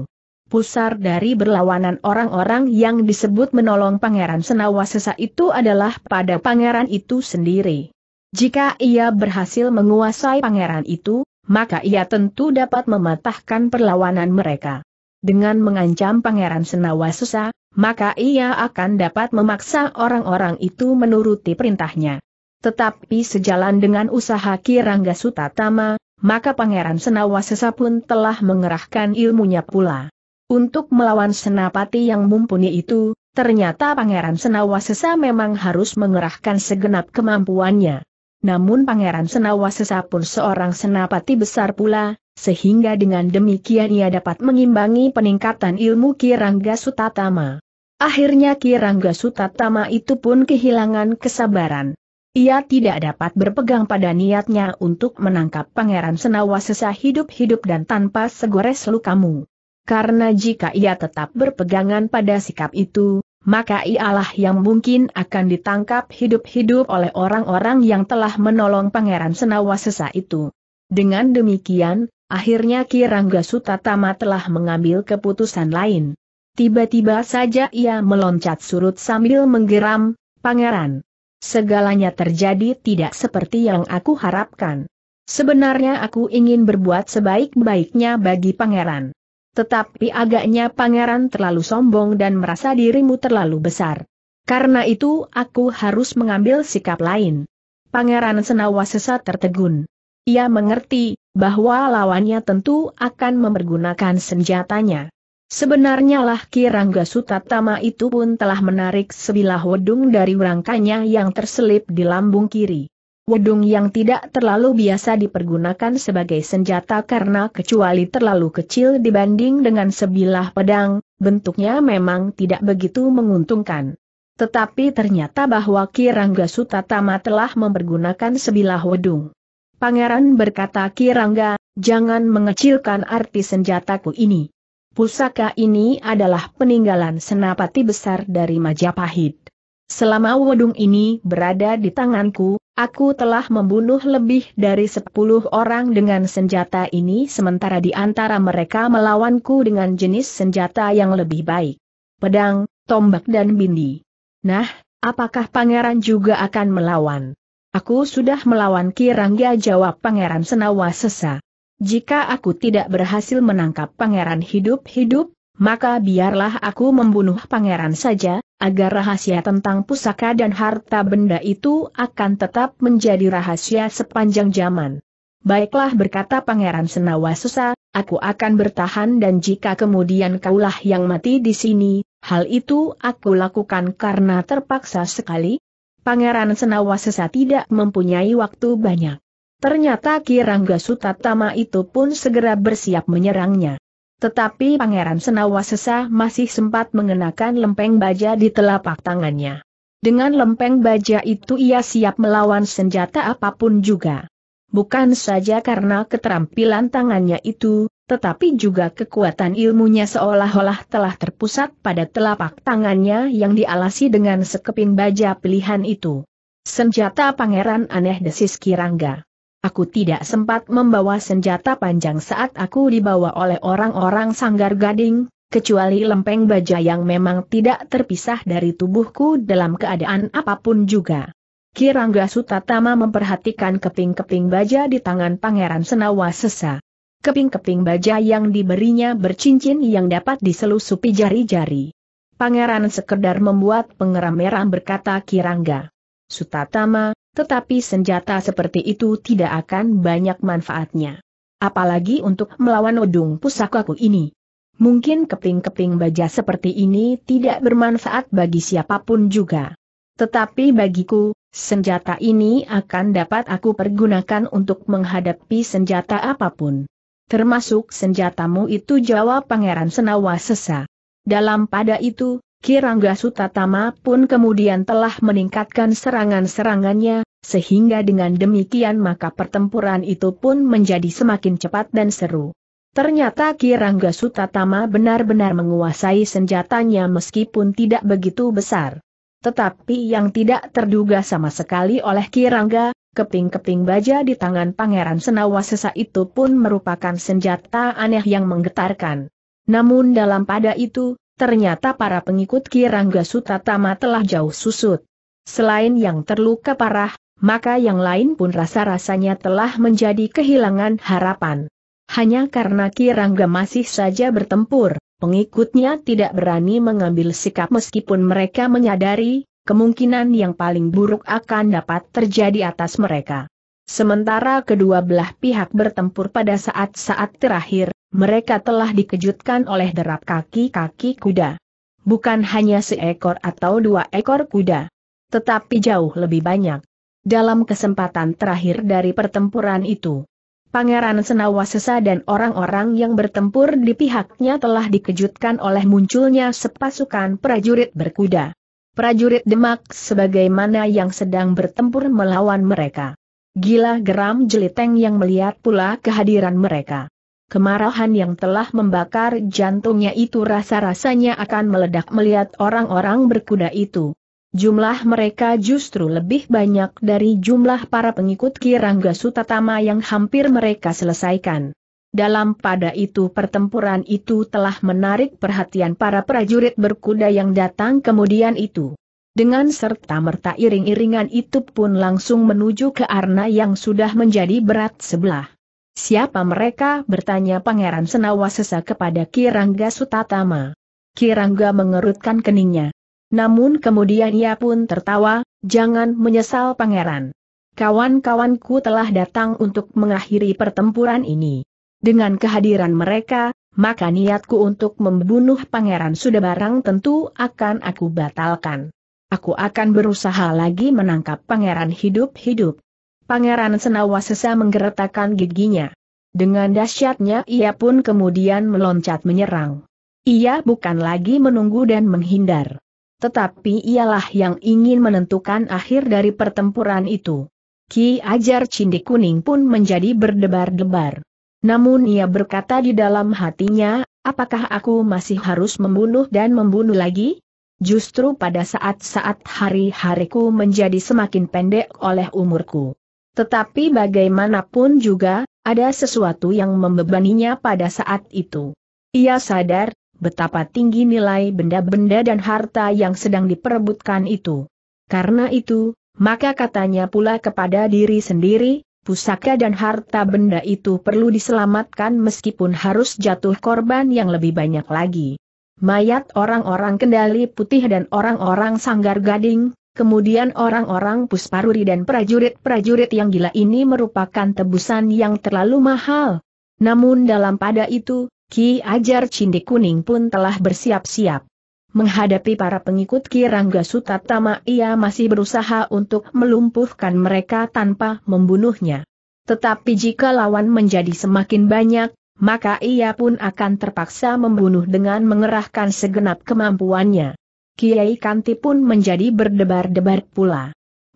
Speaker 1: Pusar dari berlawanan orang-orang yang disebut menolong Pangeran Senawa sesa itu adalah pada pangeran itu sendiri. Jika ia berhasil menguasai pangeran itu, maka ia tentu dapat mematahkan perlawanan mereka. Dengan mengancam Pangeran Senawa sesa, maka ia akan dapat memaksa orang-orang itu menuruti perintahnya. Tetapi sejalan dengan usaha Kirangga Sutatama, maka Pangeran Senawasesa pun telah mengerahkan ilmunya pula. Untuk melawan senapati yang mumpuni itu, ternyata Pangeran Senawasesa memang harus mengerahkan segenap kemampuannya. Namun Pangeran Senawasesa pun seorang senapati besar pula, sehingga dengan demikian ia dapat mengimbangi peningkatan ilmu Kirangga Sutatama. Akhirnya Kirangga Sutatama itu pun kehilangan kesabaran. Ia tidak dapat berpegang pada niatnya untuk menangkap Pangeran Senawa sesah hidup-hidup dan tanpa segores lukamu. Karena jika ia tetap berpegangan pada sikap itu, maka ialah yang mungkin akan ditangkap hidup-hidup oleh orang-orang yang telah menolong Pangeran Senawa sesah itu. Dengan demikian, akhirnya Kirangga Sutatama telah mengambil keputusan lain. Tiba-tiba saja ia meloncat surut sambil menggeram, Pangeran. Segalanya terjadi tidak seperti yang aku harapkan. Sebenarnya aku ingin berbuat sebaik-baiknya bagi pangeran. Tetapi agaknya pangeran terlalu sombong dan merasa dirimu terlalu besar. Karena itu aku harus mengambil sikap lain. Pangeran Senawa tertegun. Ia mengerti, bahwa lawannya tentu akan mempergunakan senjatanya. Sebenarnya lah Kirangga Sutatama itu pun telah menarik sebilah wedung dari rangkanya yang terselip di lambung kiri. Wedung yang tidak terlalu biasa dipergunakan sebagai senjata karena kecuali terlalu kecil dibanding dengan sebilah pedang, bentuknya memang tidak begitu menguntungkan. Tetapi ternyata bahwa Kirangga Sutatama telah mempergunakan sebilah wedung. Pangeran berkata Kirangga, jangan mengecilkan arti senjataku ini. Pusaka ini adalah peninggalan senapati besar dari Majapahit. Selama wedung ini berada di tanganku, aku telah membunuh lebih dari sepuluh orang dengan senjata ini sementara di antara mereka melawanku dengan jenis senjata yang lebih baik. Pedang, tombak dan bindi. Nah, apakah pangeran juga akan melawan? Aku sudah melawan Kirangga jawab pangeran Senawa Sesa. Jika aku tidak berhasil menangkap pangeran hidup-hidup, maka biarlah aku membunuh pangeran saja, agar rahasia tentang pusaka dan harta benda itu akan tetap menjadi rahasia sepanjang zaman. Baiklah berkata Pangeran Senawa Susa, aku akan bertahan dan jika kemudian kaulah yang mati di sini, hal itu aku lakukan karena terpaksa sekali. Pangeran Senawa Susa tidak mempunyai waktu banyak. Ternyata Kirangga Sutatama itu pun segera bersiap menyerangnya. Tetapi Pangeran Senawa masih sempat mengenakan lempeng baja di telapak tangannya. Dengan lempeng baja itu ia siap melawan senjata apapun juga. Bukan saja karena keterampilan tangannya itu, tetapi juga kekuatan ilmunya seolah-olah telah terpusat pada telapak tangannya yang dialasi dengan sekeping baja pilihan itu. Senjata pangeran aneh desis Kirangga. Aku tidak sempat membawa senjata panjang saat aku dibawa oleh orang-orang sanggar gading, kecuali lempeng baja yang memang tidak terpisah dari tubuhku dalam keadaan apapun juga. Kirangga Sutatama memperhatikan keping-keping baja di tangan Pangeran Senawa Sesa. Keping-keping baja yang diberinya bercincin yang dapat diselusupi jari-jari. Pangeran sekedar membuat pengeram merah berkata Kirangga. Sutatama, tetapi senjata seperti itu tidak akan banyak manfaatnya. Apalagi untuk melawan odung pusakaku ini. Mungkin keping-keping baja seperti ini tidak bermanfaat bagi siapapun juga. Tetapi bagiku, senjata ini akan dapat aku pergunakan untuk menghadapi senjata apapun. Termasuk senjatamu itu jawab Pangeran Senawa Sesa. Dalam pada itu, Kirangga Sutatama pun kemudian telah meningkatkan serangan-serangannya, sehingga dengan demikian maka pertempuran itu pun menjadi semakin cepat dan seru. Ternyata Kirangga Sutatama benar-benar menguasai senjatanya meskipun tidak begitu besar. Tetapi yang tidak terduga sama sekali oleh Kirangga, keping-keping baja di tangan Pangeran Senawa Sesa itu pun merupakan senjata aneh yang menggetarkan. Namun dalam pada itu, ternyata para pengikut Kirangga Sutatama telah jauh susut. Selain yang terluka parah, maka yang lain pun rasa-rasanya telah menjadi kehilangan harapan. Hanya karena Kirangga masih saja bertempur, pengikutnya tidak berani mengambil sikap meskipun mereka menyadari, kemungkinan yang paling buruk akan dapat terjadi atas mereka. Sementara kedua belah pihak bertempur pada saat-saat terakhir, mereka telah dikejutkan oleh derap kaki-kaki kuda. Bukan hanya seekor atau dua ekor kuda, tetapi jauh lebih banyak dalam kesempatan terakhir dari pertempuran itu. Pangeran Senawasesa dan orang-orang yang bertempur di pihaknya telah dikejutkan oleh munculnya sepasukan prajurit berkuda. Prajurit Demak sebagaimana yang sedang bertempur melawan mereka. Gila geram jeliteng yang melihat pula kehadiran mereka. Kemarahan yang telah membakar jantungnya itu rasa-rasanya akan meledak melihat orang-orang berkuda itu jumlah mereka justru lebih banyak dari jumlah para pengikut Kirangga Sutatama yang hampir mereka selesaikan. Dalam pada itu pertempuran itu telah menarik perhatian para prajurit berkuda yang datang kemudian itu. Dengan serta merta iring-iringan itu pun langsung menuju ke arna yang sudah menjadi berat sebelah. Siapa mereka? bertanya Pangeran Senawasesa kepada Kirangga Sutatama. Kirangga mengerutkan keningnya. Namun kemudian ia pun tertawa, jangan menyesal pangeran. Kawan-kawanku telah datang untuk mengakhiri pertempuran ini. Dengan kehadiran mereka, maka niatku untuk membunuh pangeran sudah barang tentu akan aku batalkan. Aku akan berusaha lagi menangkap pangeran hidup-hidup. Pangeran Senawasesa menggeretakkan giginya. Dengan dahsyatnya ia pun kemudian meloncat menyerang. Ia bukan lagi menunggu dan menghindar tetapi ialah yang ingin menentukan akhir dari pertempuran itu. Ki Ajar Cindi Kuning pun menjadi berdebar-debar. Namun ia berkata di dalam hatinya, apakah aku masih harus membunuh dan membunuh lagi? Justru pada saat-saat hari-hariku menjadi semakin pendek oleh umurku. Tetapi bagaimanapun juga, ada sesuatu yang membebaninya pada saat itu. Ia sadar, betapa tinggi nilai benda-benda dan harta yang sedang diperebutkan itu. Karena itu, maka katanya pula kepada diri sendiri, pusaka dan harta benda itu perlu diselamatkan meskipun harus jatuh korban yang lebih banyak lagi. Mayat orang-orang kendali putih dan orang-orang sanggar gading, kemudian orang-orang pusparuri dan prajurit-prajurit yang gila ini merupakan tebusan yang terlalu mahal. Namun dalam pada itu, Ki Ajar Cindik Kuning pun telah bersiap-siap. Menghadapi para pengikut Ki Kirangga Sutatama ia masih berusaha untuk melumpuhkan mereka tanpa membunuhnya. Tetapi jika lawan menjadi semakin banyak, maka ia pun akan terpaksa membunuh dengan mengerahkan segenap kemampuannya. Kiai Kanti pun menjadi berdebar-debar pula.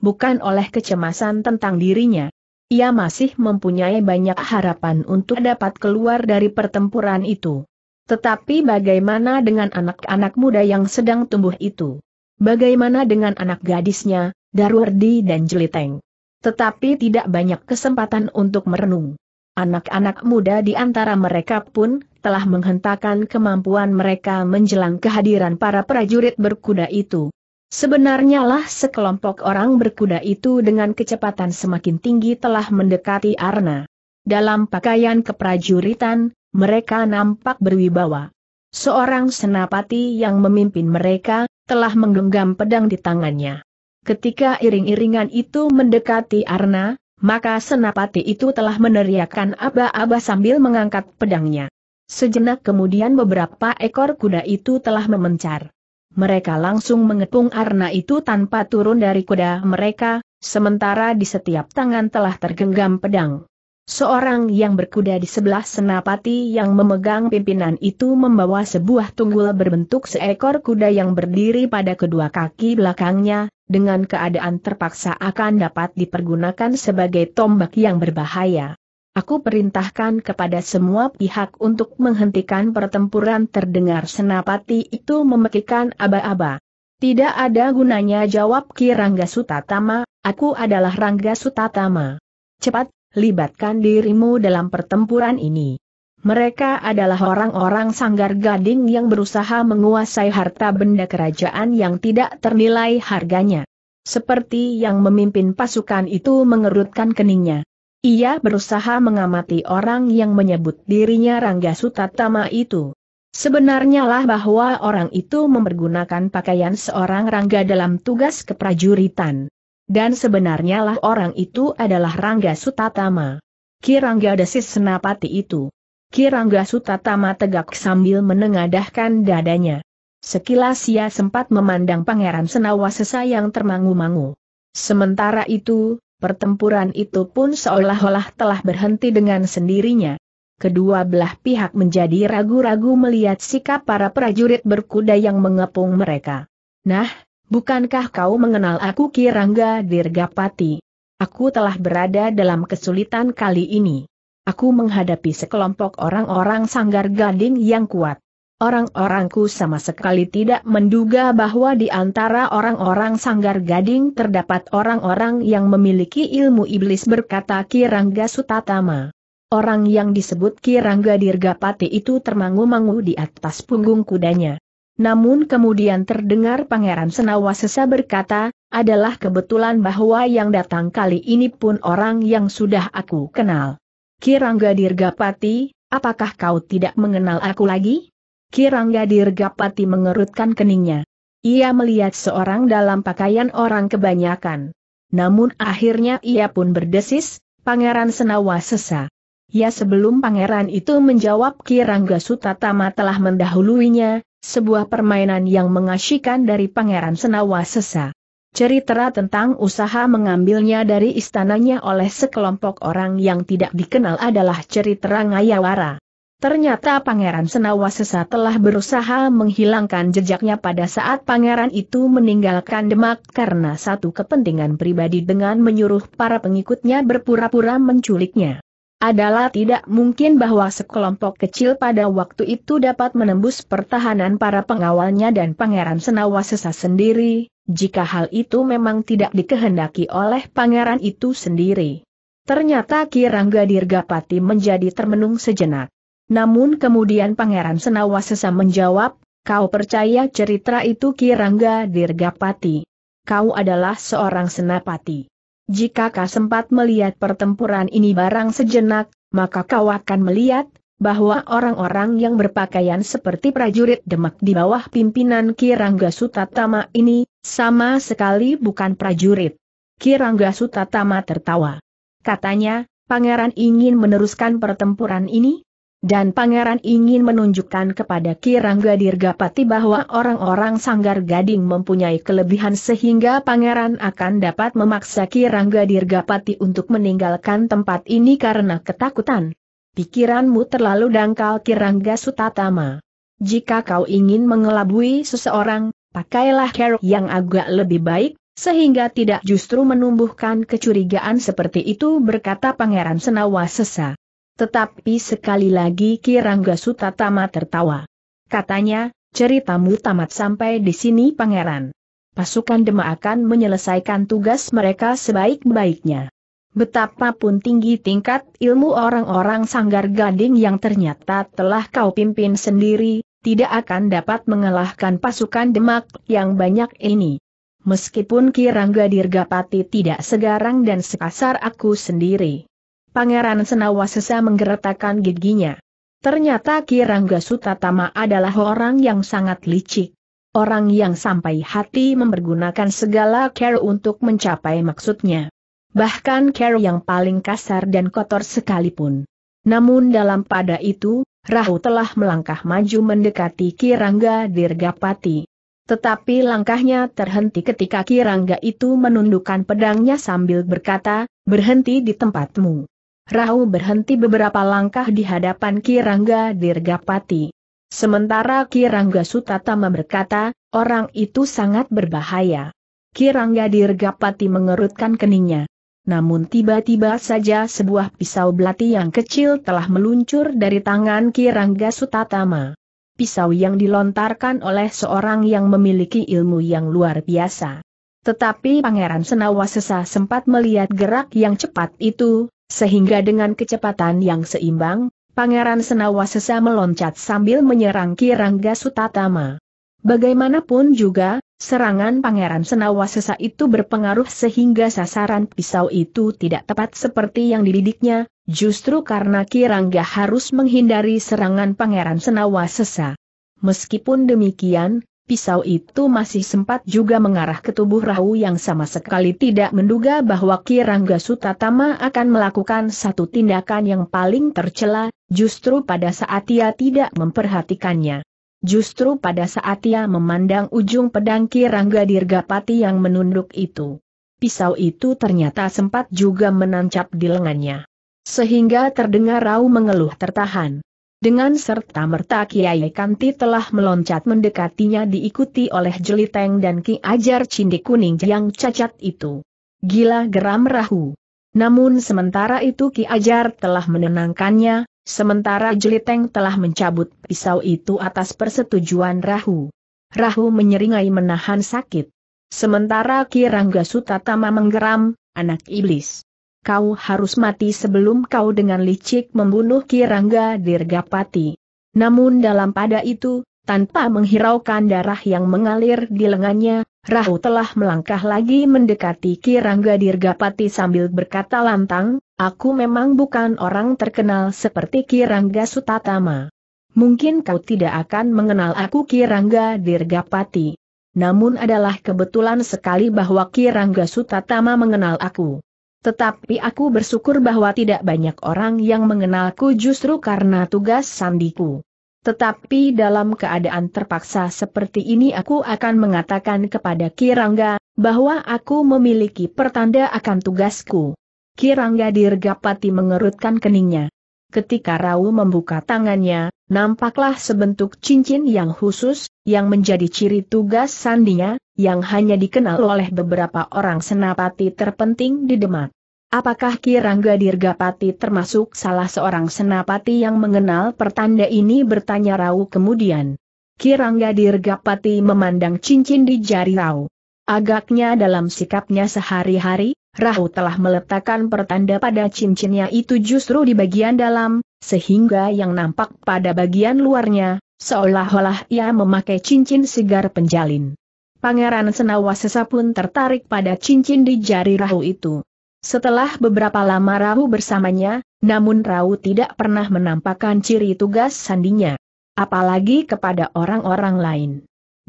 Speaker 1: Bukan oleh kecemasan tentang dirinya, ia masih mempunyai banyak harapan untuk dapat keluar dari pertempuran itu. Tetapi bagaimana dengan anak-anak muda yang sedang tumbuh itu? Bagaimana dengan anak gadisnya, Darwardi dan Jeliteng? Tetapi tidak banyak kesempatan untuk merenung. Anak-anak muda di antara mereka pun telah menghentakkan kemampuan mereka menjelang kehadiran para prajurit berkuda itu, Sebenarnya lah sekelompok orang berkuda itu dengan kecepatan semakin tinggi telah mendekati Arna. Dalam pakaian keprajuritan, mereka nampak berwibawa. Seorang senapati yang memimpin mereka, telah menggenggam pedang di tangannya. Ketika iring-iringan itu mendekati Arna, maka senapati itu telah meneriakkan aba-aba sambil mengangkat pedangnya. Sejenak kemudian beberapa ekor kuda itu telah memencar mereka langsung mengepung arna itu tanpa turun dari kuda mereka, sementara di setiap tangan telah tergenggam pedang. Seorang yang berkuda di sebelah senapati yang memegang pimpinan itu membawa sebuah tunggul berbentuk seekor kuda yang berdiri pada kedua kaki belakangnya, dengan keadaan terpaksa akan dapat dipergunakan sebagai tombak yang berbahaya. Aku perintahkan kepada semua pihak untuk menghentikan pertempuran terdengar senapati itu memekikan aba-aba. Tidak ada gunanya jawab Ki Rangga Sutatama, aku adalah Rangga Sutatama. Cepat, libatkan dirimu dalam pertempuran ini. Mereka adalah orang-orang sanggar gading yang berusaha menguasai harta benda kerajaan yang tidak ternilai harganya. Seperti yang memimpin pasukan itu mengerutkan keningnya. Ia berusaha mengamati orang yang menyebut dirinya Rangga Sutatama itu. Sebenarnya lah bahwa orang itu mempergunakan pakaian seorang Rangga dalam tugas keprajuritan. Dan sebenarnya lah orang itu adalah Rangga Sutatama. Kirangga desis senapati itu. Kirangga Sutatama tegak sambil menengadahkan dadanya. Sekilas ia sempat memandang Pangeran Senawa yang termangu-mangu. Sementara itu, Pertempuran itu pun seolah-olah telah berhenti dengan sendirinya. Kedua belah pihak menjadi ragu-ragu melihat sikap para prajurit berkuda yang mengepung mereka. Nah, bukankah kau mengenal aku Kirangga Dirgapati? Aku telah berada dalam kesulitan kali ini. Aku menghadapi sekelompok orang-orang sanggar gading yang kuat. Orang-orangku sama sekali tidak menduga bahwa di antara orang-orang sanggar gading terdapat orang-orang yang memiliki ilmu iblis berkata Kirangga Sutatama. Orang yang disebut Kirangga Dirgapati itu termangu-mangu di atas punggung kudanya. Namun kemudian terdengar Pangeran Senawasesa berkata, adalah kebetulan bahwa yang datang kali ini pun orang yang sudah aku kenal. Kirangga Dirgapati, apakah kau tidak mengenal aku lagi? Kirangga Dirgapati mengerutkan keningnya. Ia melihat seorang dalam pakaian orang kebanyakan. Namun akhirnya ia pun berdesis, Pangeran Senawa sesa. Ya sebelum pangeran itu menjawab Kirangga Sutatama telah mendahuluinya, sebuah permainan yang mengasyikan dari Pangeran Senawa sesa. Cerita tentang usaha mengambilnya dari istananya oleh sekelompok orang yang tidak dikenal adalah ceritera Ngayawara. Ternyata Pangeran Senawasesa telah berusaha menghilangkan jejaknya pada saat Pangeran itu meninggalkan Demak karena satu kepentingan pribadi dengan menyuruh para pengikutnya berpura-pura menculiknya. Adalah tidak mungkin bahwa sekelompok kecil pada waktu itu dapat menembus pertahanan para pengawalnya dan Pangeran Senawasesa sendiri, jika hal itu memang tidak dikehendaki oleh Pangeran itu sendiri. Ternyata Kirangga Dirgapati menjadi termenung sejenak. Namun kemudian Pangeran Senawa menjawab, kau percaya cerita itu Kirangga Dirgapati. Kau adalah seorang senapati. Jika kau sempat melihat pertempuran ini barang sejenak, maka kau akan melihat, bahwa orang-orang yang berpakaian seperti prajurit Demak di bawah pimpinan Kirangga Sutatama ini, sama sekali bukan prajurit. Kirangga Sutatama tertawa. Katanya, pangeran ingin meneruskan pertempuran ini, dan pangeran ingin menunjukkan kepada Kirangga Dirgapati bahwa orang-orang sanggar gading mempunyai kelebihan sehingga pangeran akan dapat memaksa Kirangga Dirgapati untuk meninggalkan tempat ini karena ketakutan. Pikiranmu terlalu dangkal Kirangga Sutatama. Jika kau ingin mengelabui seseorang, pakailah cara yang agak lebih baik, sehingga tidak justru menumbuhkan kecurigaan seperti itu berkata Pangeran Senawa Sesa. Tetapi sekali lagi Kirangga Sutatama tertawa. Katanya, ceritamu tamat sampai di sini pangeran. Pasukan Dema akan menyelesaikan tugas mereka sebaik-baiknya. Betapapun tinggi tingkat ilmu orang-orang sanggar gading yang ternyata telah kau pimpin sendiri, tidak akan dapat mengalahkan pasukan demak yang banyak ini. Meskipun Kirangga Dirgapati tidak segarang dan sekasar aku sendiri. Pangeran Senawasesa menggeretakkan giginya. Ternyata Kirangga Sutatama adalah orang yang sangat licik. Orang yang sampai hati mempergunakan segala care untuk mencapai maksudnya. Bahkan care yang paling kasar dan kotor sekalipun. Namun dalam pada itu, Rahu telah melangkah maju mendekati Kirangga Dirgapati. Tetapi langkahnya terhenti ketika Kirangga itu menundukkan pedangnya sambil berkata, berhenti di tempatmu. Rahu berhenti beberapa langkah di hadapan Kirangga Dirgapati. Sementara Kirangga Sutatama berkata, orang itu sangat berbahaya. Kirangga Dirgapati mengerutkan keningnya. Namun tiba-tiba saja sebuah pisau belati yang kecil telah meluncur dari tangan Kirangga Sutatama. Pisau yang dilontarkan oleh seorang yang memiliki ilmu yang luar biasa. Tetapi Pangeran Senawasesa sempat melihat gerak yang cepat itu, sehingga dengan kecepatan yang seimbang, Pangeran Senawa sesa meloncat sambil menyerang Kirangga Sutatama. Bagaimanapun juga, serangan Pangeran Senawa sesa itu berpengaruh sehingga sasaran pisau itu tidak tepat seperti yang dididiknya, justru karena Kirangga harus menghindari serangan Pangeran Senawa sesa. Meskipun demikian, pisau itu masih sempat juga mengarah ke tubuh Rahu yang sama sekali tidak menduga bahwa Kirangga Sutatama akan melakukan satu tindakan yang paling tercela, justru pada saat ia tidak memperhatikannya. Justru pada saat ia memandang ujung pedang Kirangga Dirgapati yang menunduk itu. Pisau itu ternyata sempat juga menancap di lengannya. Sehingga terdengar Rau mengeluh tertahan. Dengan serta-merta Kiai Kanti telah meloncat mendekatinya diikuti oleh Jeliteng dan Ki Ajar Cindik Kuning yang cacat itu. Gila geram Rahu. Namun sementara itu Ki Ajar telah menenangkannya, sementara Jeliteng telah mencabut pisau itu atas persetujuan Rahu. Rahu menyeringai menahan sakit. Sementara Ki Rangga Sutatama menggeram, anak iblis kau harus mati sebelum kau dengan licik membunuh Kirangga Dirgapati. Namun dalam pada itu, tanpa menghiraukan darah yang mengalir di lengannya, Rahu telah melangkah lagi mendekati Kirangga Dirgapati sambil berkata lantang, aku memang bukan orang terkenal seperti Kirangga Sutatama. Mungkin kau tidak akan mengenal aku Kirangga Dirgapati. Namun adalah kebetulan sekali bahwa Kirangga Sutatama mengenal aku. Tetapi aku bersyukur bahwa tidak banyak orang yang mengenalku justru karena tugas sandiku. Tetapi dalam keadaan terpaksa seperti ini aku akan mengatakan kepada Kirangga, bahwa aku memiliki pertanda akan tugasku. Kirangga Dirgapati mengerutkan keningnya. Ketika Rau membuka tangannya, nampaklah sebentuk cincin yang khusus, yang menjadi ciri tugas sandinya, yang hanya dikenal oleh beberapa orang senapati terpenting di Demak. Apakah Kirangga Dirgapati termasuk salah seorang senapati yang mengenal pertanda ini bertanya Rau kemudian. Kirangga Dirgapati memandang cincin di jari Rau. Agaknya dalam sikapnya sehari-hari, Rau telah meletakkan pertanda pada cincinnya itu justru di bagian dalam, sehingga yang nampak pada bagian luarnya, seolah-olah ia memakai cincin segar penjalin. Pangeran Senawasesa pun tertarik pada cincin di jari Rahu itu. Setelah beberapa lama Rahu bersamanya, namun Rahu tidak pernah menampakkan ciri tugas sandinya. Apalagi kepada orang-orang lain.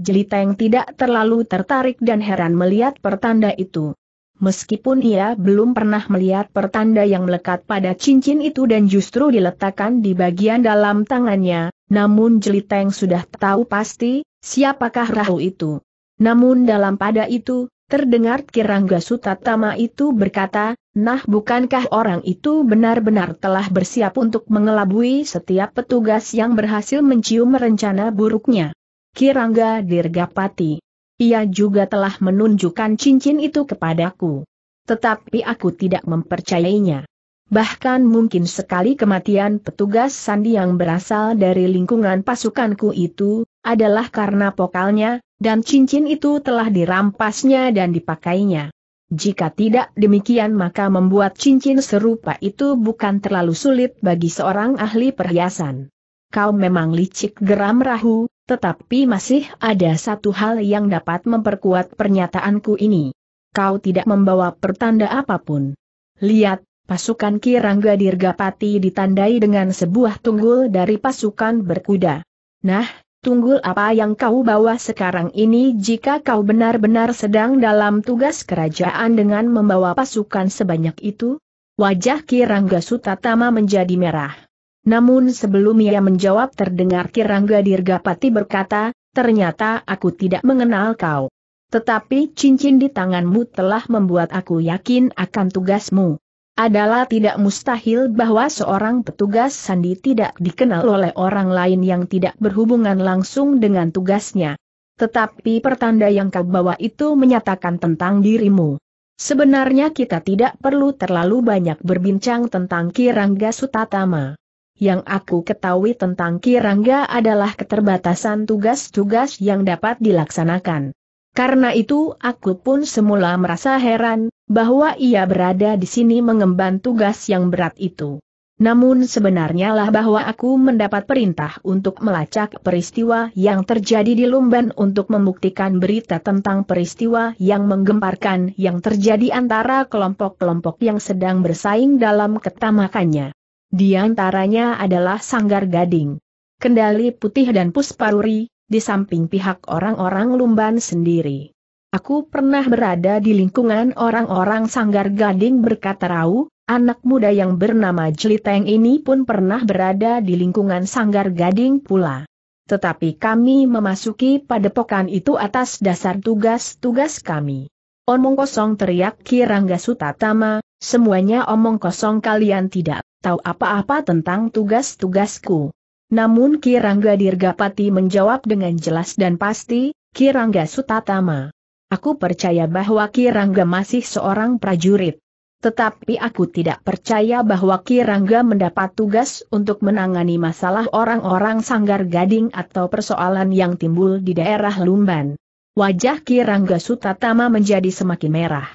Speaker 1: Jelita yang tidak terlalu tertarik dan heran melihat pertanda itu. Meskipun ia belum pernah melihat pertanda yang melekat pada cincin itu dan justru diletakkan di bagian dalam tangannya, namun Jeliteng sudah tahu pasti, siapakah Rahu itu. Namun dalam pada itu, terdengar Kirangga Sutatama itu berkata, Nah bukankah orang itu benar-benar telah bersiap untuk mengelabui setiap petugas yang berhasil mencium rencana buruknya? Kirangga Dirgapati. Ia juga telah menunjukkan cincin itu kepadaku. Tetapi aku tidak mempercayainya. Bahkan mungkin sekali kematian petugas sandi yang berasal dari lingkungan pasukanku itu, adalah karena pokalnya, dan cincin itu telah dirampasnya dan dipakainya. Jika tidak demikian maka membuat cincin serupa itu bukan terlalu sulit bagi seorang ahli perhiasan. Kau memang licik geram rahu, tetapi masih ada satu hal yang dapat memperkuat pernyataanku ini. Kau tidak membawa pertanda apapun. Lihat, pasukan Kirangga Dirgapati ditandai dengan sebuah tunggul dari pasukan berkuda. Nah, Tunggu apa yang kau bawa sekarang ini jika kau benar-benar sedang dalam tugas kerajaan dengan membawa pasukan sebanyak itu? Wajah Kirangga Sutatama menjadi merah. Namun sebelum ia menjawab terdengar Kirangga Dirgapati berkata, ternyata aku tidak mengenal kau. Tetapi cincin di tanganmu telah membuat aku yakin akan tugasmu. Adalah tidak mustahil bahwa seorang petugas sandi tidak dikenal oleh orang lain yang tidak berhubungan langsung dengan tugasnya. Tetapi pertanda yang kau bawa itu menyatakan tentang dirimu. Sebenarnya kita tidak perlu terlalu banyak berbincang tentang Kirangga Sutatama. Yang aku ketahui tentang Kirangga adalah keterbatasan tugas-tugas yang dapat dilaksanakan. Karena itu aku pun semula merasa heran, bahwa ia berada di sini mengemban tugas yang berat itu. Namun sebenarnya lah bahwa aku mendapat perintah untuk melacak peristiwa yang terjadi di Lumban untuk membuktikan berita tentang peristiwa yang menggemparkan yang terjadi antara kelompok-kelompok yang sedang bersaing dalam ketamakannya. Di antaranya adalah Sanggar Gading, Kendali Putih dan Pusparuri, di samping pihak orang-orang Lumban sendiri. Aku pernah berada di lingkungan orang-orang Sanggar Gading berkata Rau, anak muda yang bernama Jeliteng ini pun pernah berada di lingkungan Sanggar Gading pula. Tetapi kami memasuki padepokan itu atas dasar tugas-tugas kami. Omong kosong teriak Kirangga Sutatama, semuanya omong kosong kalian tidak tahu apa-apa tentang tugas-tugasku. Namun Kirangga Dirgapati menjawab dengan jelas dan pasti, Kirangga Sutatama. Aku percaya bahwa Kirangga masih seorang prajurit. Tetapi aku tidak percaya bahwa Kirangga mendapat tugas untuk menangani masalah orang-orang sanggar gading atau persoalan yang timbul di daerah Lumban. Wajah Kirangga Sutatama menjadi semakin merah.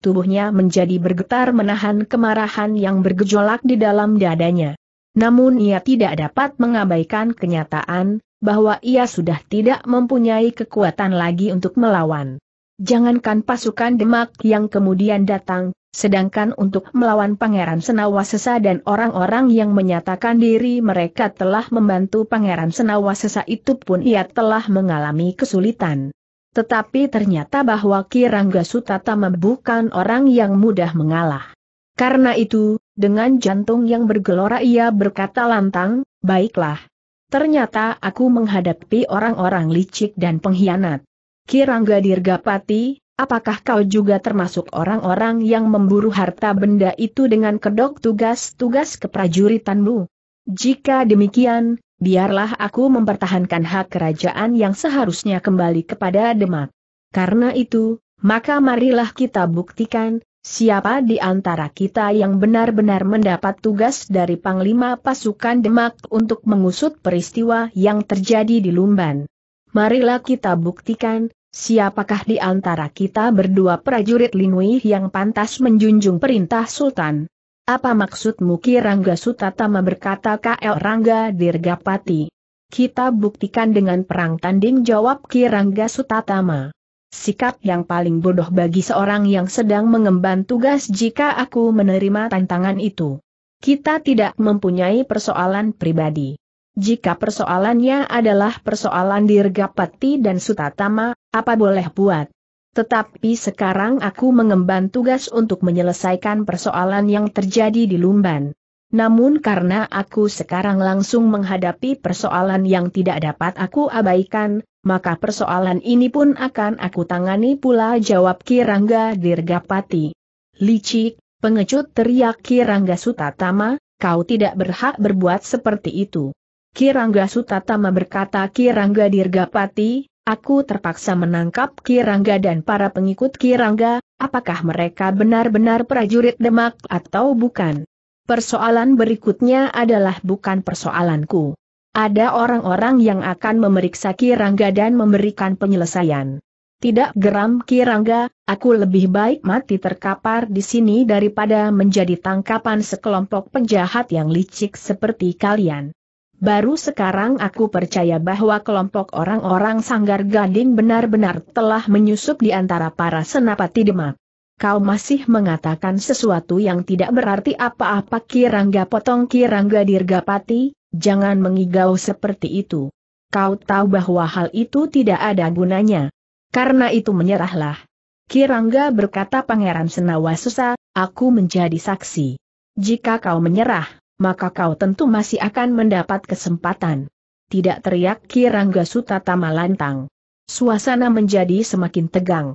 Speaker 1: Tubuhnya menjadi bergetar menahan kemarahan yang bergejolak di dalam dadanya. Namun ia tidak dapat mengabaikan kenyataan, bahwa ia sudah tidak mempunyai kekuatan lagi untuk melawan. Jangankan pasukan Demak yang kemudian datang, sedangkan untuk melawan Pangeran Senawasesa dan orang-orang yang menyatakan diri mereka telah membantu Pangeran Senawasesa itu pun ia telah mengalami kesulitan. Tetapi ternyata bahwa Kirangga Sutatama bukan orang yang mudah mengalah. Karena itu, dengan jantung yang bergelora ia berkata lantang, baiklah. Ternyata aku menghadapi orang-orang licik dan pengkhianat. Kirangga Dirgapati, apakah kau juga termasuk orang-orang yang memburu harta benda itu dengan kedok tugas-tugas keprajuritanmu? Jika demikian, biarlah aku mempertahankan hak kerajaan yang seharusnya kembali kepada Demak. Karena itu, maka marilah kita buktikan, Siapa di antara kita yang benar-benar mendapat tugas dari Panglima Pasukan Demak untuk mengusut peristiwa yang terjadi di Lumban? Marilah kita buktikan, siapakah di antara kita berdua prajurit Linui yang pantas menjunjung perintah Sultan. Apa maksudmu Ki Rangga Sutatama berkata KL Rangga Dirgapati? Kita buktikan dengan perang tanding jawab Ki Rangga Sutatama. Sikap yang paling bodoh bagi seorang yang sedang mengemban tugas jika aku menerima tantangan itu. Kita tidak mempunyai persoalan pribadi. Jika persoalannya adalah persoalan Dirgapati dan Sutatama, apa boleh buat? Tetapi sekarang aku mengemban tugas untuk menyelesaikan persoalan yang terjadi di Lumban. Namun karena aku sekarang langsung menghadapi persoalan yang tidak dapat aku abaikan, maka persoalan ini pun akan aku tangani pula jawab Kirangga Dirgapati. Licik, pengecut teriak Kirangga Sutatama, kau tidak berhak berbuat seperti itu. Kirangga Sutatama berkata Kirangga Dirgapati, aku terpaksa menangkap Kirangga dan para pengikut Kirangga, apakah mereka benar-benar prajurit Demak atau bukan? Persoalan berikutnya adalah bukan persoalanku. Ada orang-orang yang akan memeriksa Kirangga dan memberikan penyelesaian. Tidak geram Kirangga, aku lebih baik mati terkapar di sini daripada menjadi tangkapan sekelompok penjahat yang licik seperti kalian. Baru sekarang aku percaya bahwa kelompok orang-orang sanggar gading benar-benar telah menyusup di antara para senapati demak. Kau masih mengatakan sesuatu yang tidak berarti apa-apa Kirangga potong Kirangga Dirgapati, Jangan mengigau seperti itu. Kau tahu bahwa hal itu tidak ada gunanya. Karena itu menyerahlah. Kirangga berkata Pangeran Senawasusa, aku menjadi saksi. Jika kau menyerah, maka kau tentu masih akan mendapat kesempatan. Tidak teriak Kirangga Sutatama lantang. Suasana menjadi semakin tegang.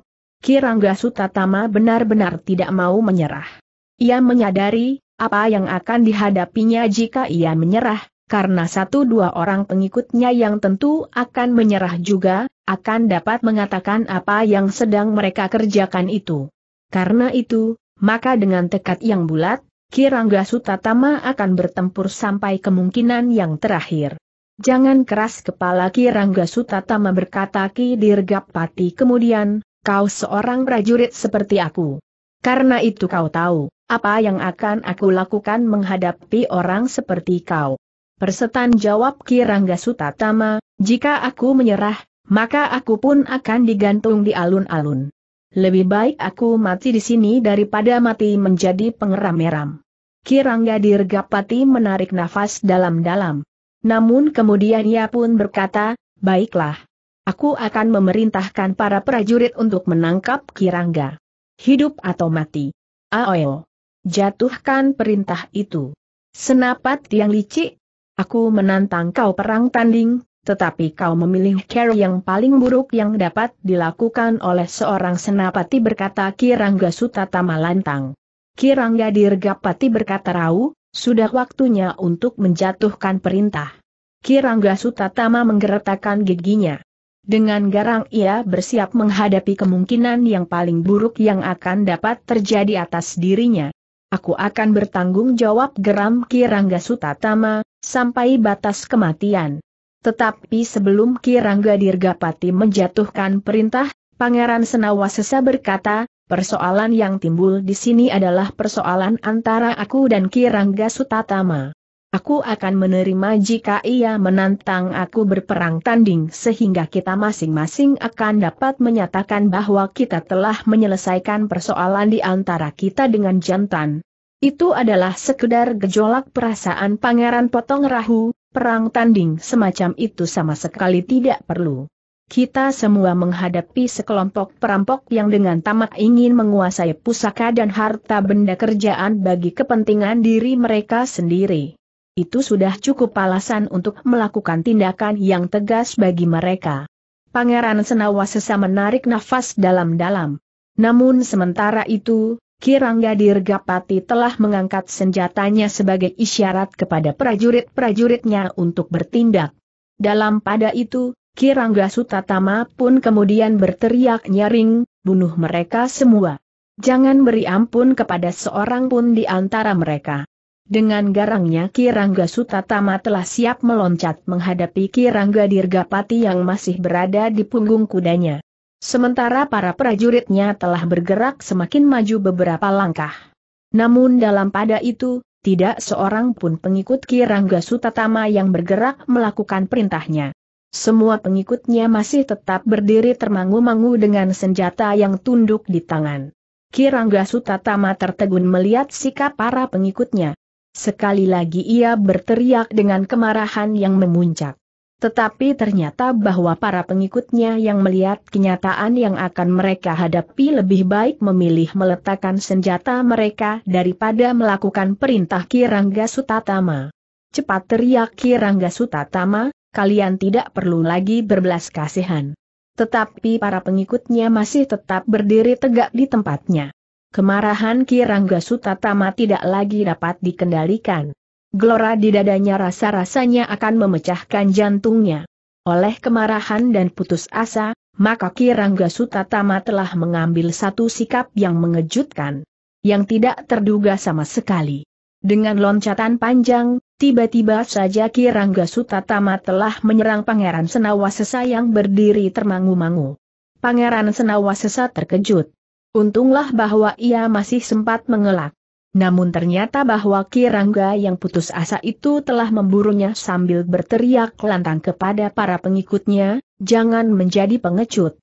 Speaker 1: Kirangga Sutatama benar-benar tidak mau menyerah. Ia menyadari, apa yang akan dihadapinya jika ia menyerah, karena satu dua orang pengikutnya yang tentu akan menyerah juga, akan dapat mengatakan apa yang sedang mereka kerjakan itu. Karena itu, maka dengan tekad yang bulat, Kirangga Sutatama akan bertempur sampai kemungkinan yang terakhir. Jangan keras kepala Kirangga Sutatama berkata Ki Dirgapati kemudian, kau seorang prajurit seperti aku. Karena itu kau tahu, apa yang akan aku lakukan menghadapi orang seperti kau. Persetan jawab Kirangga Sutatama, jika aku menyerah, maka aku pun akan digantung di alun-alun. Lebih baik aku mati di sini daripada mati menjadi pengeram-meram. Kirangga Dirgapati menarik nafas dalam-dalam. Namun kemudian ia pun berkata, baiklah. Aku akan memerintahkan para prajurit untuk menangkap Kirangga. Hidup atau mati. Aoyo. Jatuhkan perintah itu. Senapat yang licik, Aku menantang kau perang tanding, tetapi kau memilih cara yang paling buruk yang dapat dilakukan oleh seorang senapati berkata Kirangga Sutatama lantang. Kirangga Dirgapati berkata Rau, sudah waktunya untuk menjatuhkan perintah. Kirangga Sutatama menggeretakkan giginya. Dengan garang ia bersiap menghadapi kemungkinan yang paling buruk yang akan dapat terjadi atas dirinya aku akan bertanggung jawab geram Kirangga Sutatama, sampai batas kematian. Tetapi sebelum Kirangga Dirgapati menjatuhkan perintah, Pangeran Senawasesa berkata, persoalan yang timbul di sini adalah persoalan antara aku dan Kirangga Sutatama. Aku akan menerima jika ia menantang aku berperang tanding sehingga kita masing-masing akan dapat menyatakan bahwa kita telah menyelesaikan persoalan di antara kita dengan jantan. Itu adalah sekedar gejolak perasaan Pangeran Potong Rahu, perang tanding semacam itu sama sekali tidak perlu. Kita semua menghadapi sekelompok perampok yang dengan tamak ingin menguasai pusaka dan harta benda kerjaan bagi kepentingan diri mereka sendiri itu sudah cukup alasan untuk melakukan tindakan yang tegas bagi mereka. Pangeran Senawa sesa menarik nafas dalam-dalam. Namun sementara itu, Kirangga Dirgapati telah mengangkat senjatanya sebagai isyarat kepada prajurit-prajuritnya untuk bertindak. Dalam pada itu, Kirangga Sutatama pun kemudian berteriak nyaring, bunuh mereka semua. Jangan beri ampun kepada seorang pun di antara mereka. Dengan garangnya Kirangga Sutatama telah siap meloncat menghadapi Kirangga Dirgapati yang masih berada di punggung kudanya. Sementara para prajuritnya telah bergerak semakin maju beberapa langkah. Namun dalam pada itu, tidak seorang pun pengikut Kirangga Sutatama yang bergerak melakukan perintahnya. Semua pengikutnya masih tetap berdiri termangu-mangu dengan senjata yang tunduk di tangan. Kirangga Sutatama tertegun melihat sikap para pengikutnya. Sekali lagi ia berteriak dengan kemarahan yang memuncak. Tetapi ternyata bahwa para pengikutnya yang melihat kenyataan yang akan mereka hadapi lebih baik memilih meletakkan senjata mereka daripada melakukan perintah Kirangga Sutatama. Cepat teriak Kirangga Sutatama, kalian tidak perlu lagi berbelas kasihan. Tetapi para pengikutnya masih tetap berdiri tegak di tempatnya. Kemarahan Kirangga Sutatama tidak lagi dapat dikendalikan. Gelora di dadanya rasa-rasanya akan memecahkan jantungnya. Oleh kemarahan dan putus asa, maka Kirangga Sutatama telah mengambil satu sikap yang mengejutkan. Yang tidak terduga sama sekali. Dengan loncatan panjang, tiba-tiba saja Kirangga Sutatama telah menyerang Pangeran Senawasesa yang berdiri termangu-mangu. Pangeran Senawasesa terkejut. Untunglah bahwa ia masih sempat mengelak. Namun ternyata bahwa Kirangga yang putus asa itu telah memburunya sambil berteriak lantang kepada para pengikutnya, jangan menjadi pengecut.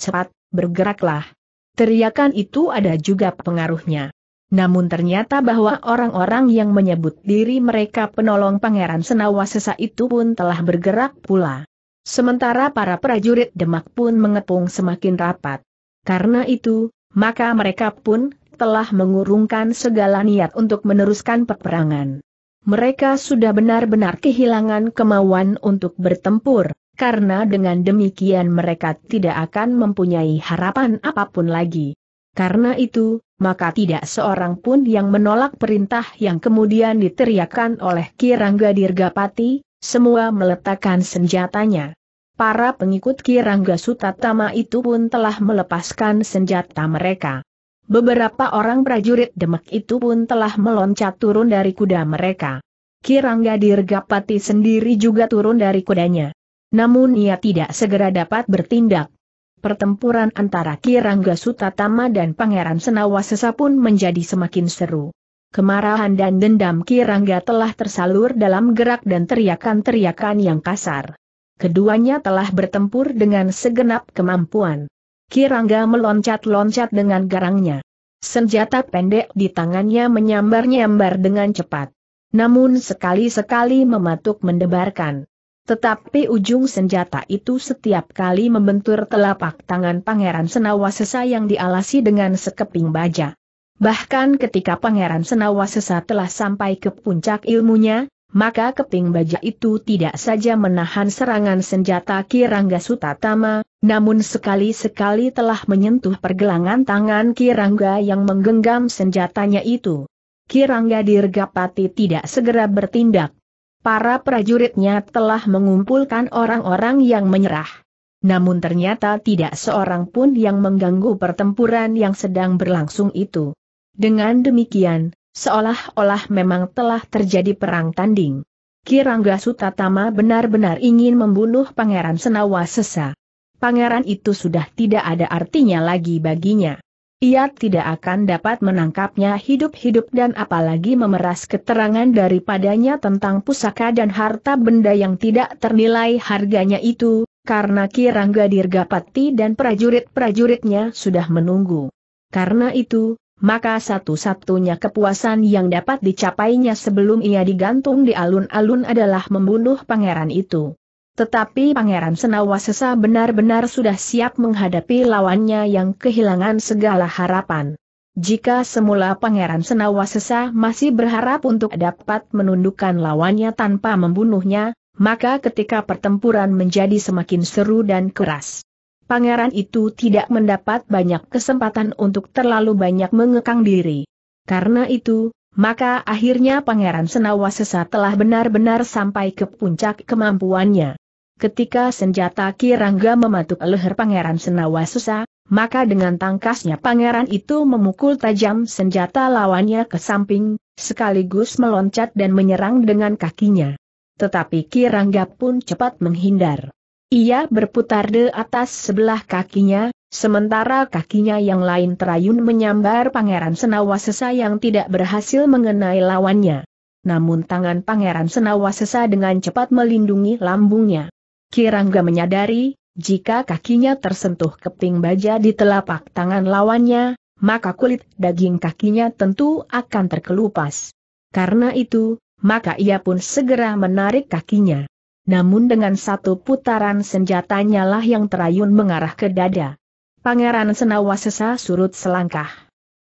Speaker 1: Cepat, bergeraklah. Teriakan itu ada juga pengaruhnya. Namun ternyata bahwa orang-orang yang menyebut diri mereka penolong Pangeran Senawa Sesa itu pun telah bergerak pula. Sementara para prajurit Demak pun mengepung semakin rapat. Karena itu, maka mereka pun telah mengurungkan segala niat untuk meneruskan peperangan. Mereka sudah benar-benar kehilangan kemauan untuk bertempur, karena dengan demikian mereka tidak akan mempunyai harapan apapun lagi. Karena itu, maka tidak seorang pun yang menolak perintah yang kemudian diteriakkan oleh Kirangga Dirgapati, semua meletakkan senjatanya para pengikut Kirangga Sutatama itu pun telah melepaskan senjata mereka. Beberapa orang prajurit Demak itu pun telah meloncat turun dari kuda mereka. Kirangga Dirgapati sendiri juga turun dari kudanya. Namun ia tidak segera dapat bertindak. Pertempuran antara Kirangga Sutatama dan Pangeran Senawasesa pun menjadi semakin seru. Kemarahan dan dendam Kirangga telah tersalur dalam gerak dan teriakan-teriakan yang kasar keduanya telah bertempur dengan segenap kemampuan. Kirangga meloncat-loncat dengan garangnya. Senjata pendek di tangannya menyambar-nyambar dengan cepat. Namun sekali-sekali mematuk mendebarkan. Tetapi ujung senjata itu setiap kali membentur telapak tangan Pangeran Senawasesa yang dialasi dengan sekeping baja. Bahkan ketika Pangeran Senawasesa telah sampai ke puncak ilmunya, maka keping baja itu tidak saja menahan serangan senjata Kirangga Sutatama, namun sekali-sekali telah menyentuh pergelangan tangan Kirangga yang menggenggam senjatanya itu. Kirangga Dirgapati tidak segera bertindak. Para prajuritnya telah mengumpulkan orang-orang yang menyerah. Namun ternyata tidak seorang pun yang mengganggu pertempuran yang sedang berlangsung itu. Dengan demikian, Seolah-olah memang telah terjadi perang tanding. Kirangga Sutatama benar-benar ingin membunuh Pangeran Senawa Sesa. Pangeran itu sudah tidak ada artinya lagi baginya. Ia tidak akan dapat menangkapnya hidup-hidup dan apalagi memeras keterangan daripadanya tentang pusaka dan harta benda yang tidak ternilai harganya itu, karena Kirangga Dirgapati dan prajurit-prajuritnya sudah menunggu. Karena itu, maka satu-satunya kepuasan yang dapat dicapainya sebelum ia digantung di alun-alun adalah membunuh pangeran itu. Tetapi Pangeran Senawasesa benar-benar sudah siap menghadapi lawannya yang kehilangan segala harapan. Jika semula Pangeran Senawasesa masih berharap untuk dapat menundukkan lawannya tanpa membunuhnya, maka ketika pertempuran menjadi semakin seru dan keras, pangeran itu tidak mendapat banyak kesempatan untuk terlalu banyak mengekang diri. Karena itu, maka akhirnya pangeran Senawasesa telah benar-benar sampai ke puncak kemampuannya. Ketika senjata Kirangga mematuk leher Pangeran Senawasesa, maka dengan tangkasnya Pangeran itu memukul tajam senjata lawannya ke samping, sekaligus meloncat dan menyerang dengan kakinya. Tetapi Kirangga pun cepat menghindar. Ia berputar di atas sebelah kakinya, sementara kakinya yang lain terayun menyambar Pangeran Senawasesa yang tidak berhasil mengenai lawannya. Namun tangan Pangeran Senawasesa dengan cepat melindungi lambungnya. Kirangga menyadari, jika kakinya tersentuh keping baja di telapak tangan lawannya, maka kulit daging kakinya tentu akan terkelupas. Karena itu, maka ia pun segera menarik kakinya namun dengan satu putaran senjatanya lah yang terayun mengarah ke dada. Pangeran Senawasesa surut selangkah.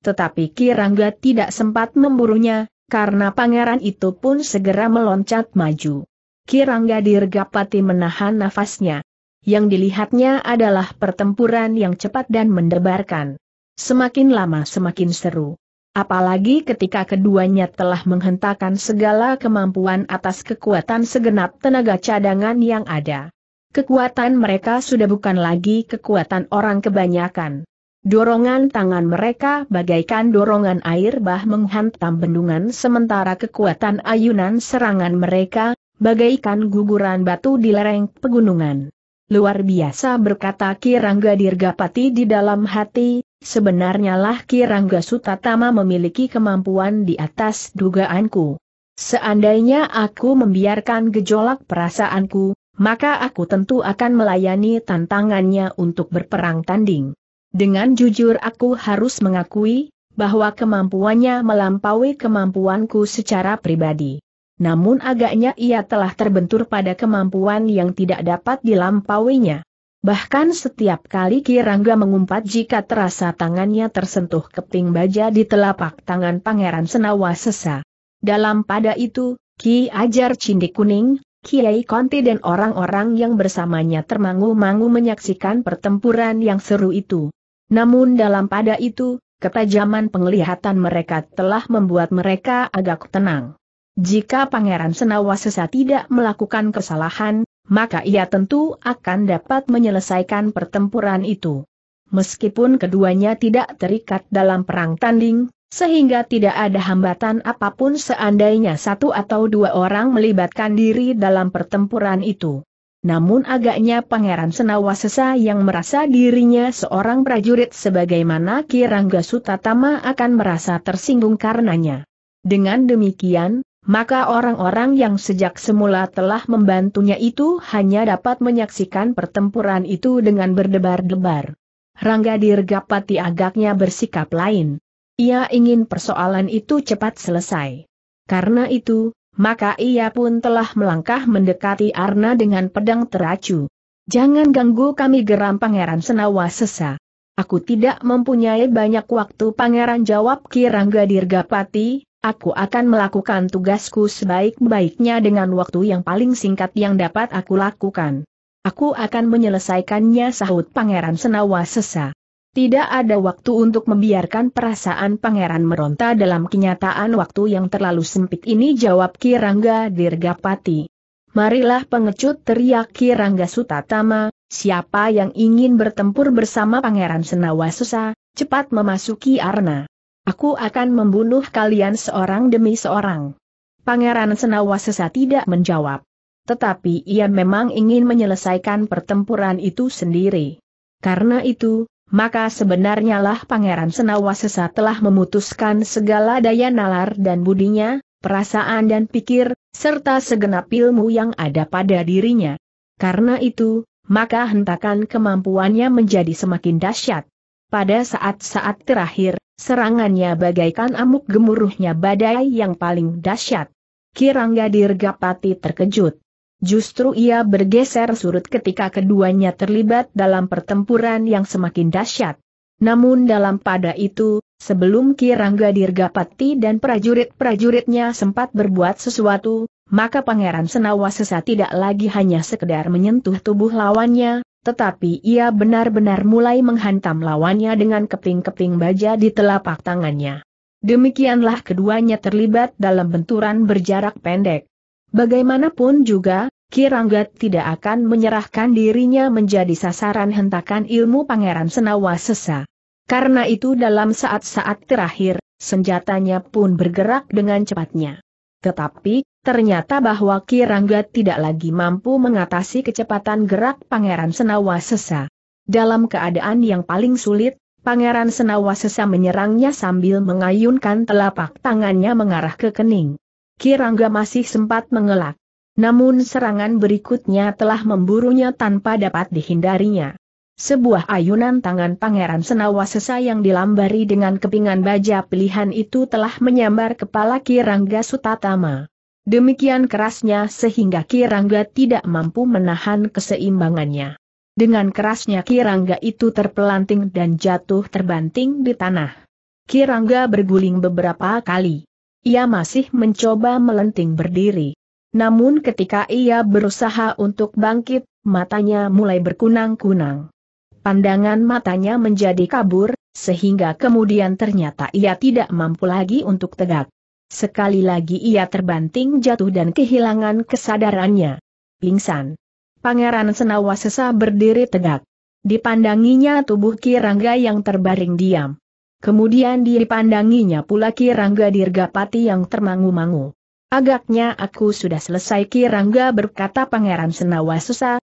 Speaker 1: Tetapi Kirangga tidak sempat memburunya, karena pangeran itu pun segera meloncat maju. Kirangga dirgapati menahan nafasnya. Yang dilihatnya adalah pertempuran yang cepat dan mendebarkan. Semakin lama semakin seru. Apalagi ketika keduanya telah menghentakkan segala kemampuan atas kekuatan segenap tenaga cadangan yang ada. Kekuatan mereka sudah bukan lagi kekuatan orang kebanyakan. Dorongan tangan mereka bagaikan dorongan air bah menghantam bendungan sementara kekuatan ayunan serangan mereka, bagaikan guguran batu di lereng pegunungan. Luar biasa berkata Kirangga Dirgapati di dalam hati, Sebenarnya lah Kirangga Sutatama memiliki kemampuan di atas dugaanku. Seandainya aku membiarkan gejolak perasaanku, maka aku tentu akan melayani tantangannya untuk berperang tanding. Dengan jujur aku harus mengakui, bahwa kemampuannya melampaui kemampuanku secara pribadi. Namun agaknya ia telah terbentur pada kemampuan yang tidak dapat dilampauinya. Bahkan setiap kali Ki Rangga mengumpat jika terasa tangannya tersentuh keping baja di telapak tangan Pangeran Senawa Sesa. Dalam pada itu, Ki Ajar Cindi Kuning, Kiai Konti dan orang-orang yang bersamanya termangu-mangu menyaksikan pertempuran yang seru itu. Namun dalam pada itu, ketajaman penglihatan mereka telah membuat mereka agak tenang. Jika Pangeran Senawa Sesa tidak melakukan kesalahan, maka ia tentu akan dapat menyelesaikan pertempuran itu. Meskipun keduanya tidak terikat dalam perang tanding, sehingga tidak ada hambatan apapun seandainya satu atau dua orang melibatkan diri dalam pertempuran itu. Namun agaknya Pangeran Senawasesa yang merasa dirinya seorang prajurit sebagaimana Kirangga Sutatama akan merasa tersinggung karenanya. Dengan demikian, maka orang-orang yang sejak semula telah membantunya itu hanya dapat menyaksikan pertempuran itu dengan berdebar-debar. Rangga Dirgapati agaknya bersikap lain. Ia ingin persoalan itu cepat selesai. Karena itu, maka ia pun telah melangkah mendekati Arna dengan pedang teracu. Jangan ganggu kami geram Pangeran Senawa sesa. Aku tidak mempunyai banyak waktu Pangeran jawab Kirangga Dirgapati, Aku akan melakukan tugasku sebaik-baiknya dengan waktu yang paling singkat yang dapat aku lakukan. Aku akan menyelesaikannya sahut Pangeran Senawa sesa. Tidak ada waktu untuk membiarkan perasaan pangeran meronta dalam kenyataan waktu yang terlalu sempit ini jawab Kirangga Dirgapati. Marilah pengecut teriak Kirangga Sutatama, siapa yang ingin bertempur bersama pangeran Senawa Sesa, cepat memasuki arena. Aku akan membunuh kalian seorang demi seorang. Pangeran Senawasesa tidak menjawab. Tetapi ia memang ingin menyelesaikan pertempuran itu sendiri. Karena itu, maka sebenarnya lah Pangeran Senawasesa telah memutuskan segala daya nalar dan budinya, perasaan dan pikir, serta segenap ilmu yang ada pada dirinya. Karena itu, maka hentakan kemampuannya menjadi semakin dahsyat. Pada saat-saat terakhir, Serangannya bagaikan amuk gemuruhnya badai yang paling dahsyat. Kirangga Dirgapati terkejut. Justru ia bergeser surut ketika keduanya terlibat dalam pertempuran yang semakin dahsyat. Namun dalam pada itu, sebelum Kirangga Dirgapati dan prajurit-prajuritnya sempat berbuat sesuatu, maka Pangeran Senawasesa tidak lagi hanya sekedar menyentuh tubuh lawannya, tetapi ia benar-benar mulai menghantam lawannya dengan keping-keping baja di telapak tangannya. Demikianlah keduanya terlibat dalam benturan berjarak pendek. Bagaimanapun juga, Kiranggat tidak akan menyerahkan dirinya menjadi sasaran hentakan ilmu Pangeran Senawa Sesa. Karena itu dalam saat-saat terakhir, senjatanya pun bergerak dengan cepatnya. Tetapi, ternyata bahwa Kirangga tidak lagi mampu mengatasi kecepatan gerak Pangeran Senawa Sesa. Dalam keadaan yang paling sulit, Pangeran Senawa Sesa menyerangnya sambil mengayunkan telapak tangannya mengarah ke kening. Kirangga masih sempat mengelak. Namun serangan berikutnya telah memburunya tanpa dapat dihindarinya. Sebuah ayunan tangan Pangeran Senawa Sesa yang dilambari dengan kepingan baja pilihan itu telah menyambar kepala Kirangga Sutatama. Demikian kerasnya sehingga Kirangga tidak mampu menahan keseimbangannya. Dengan kerasnya Kirangga itu terpelanting dan jatuh terbanting di tanah. Kirangga berguling beberapa kali. Ia masih mencoba melenting berdiri. Namun ketika ia berusaha untuk bangkit, matanya mulai berkunang-kunang. Pandangan matanya menjadi kabur, sehingga kemudian ternyata ia tidak mampu lagi untuk tegak. Sekali lagi ia terbanting jatuh dan kehilangan kesadarannya. Pingsan. Pangeran Senawa berdiri tegak. Dipandanginya tubuh Kirangga yang terbaring diam. Kemudian dipandanginya pula Kirangga Dirgapati yang termangu-mangu. Agaknya aku sudah selesai Kirangga berkata Pangeran Senawa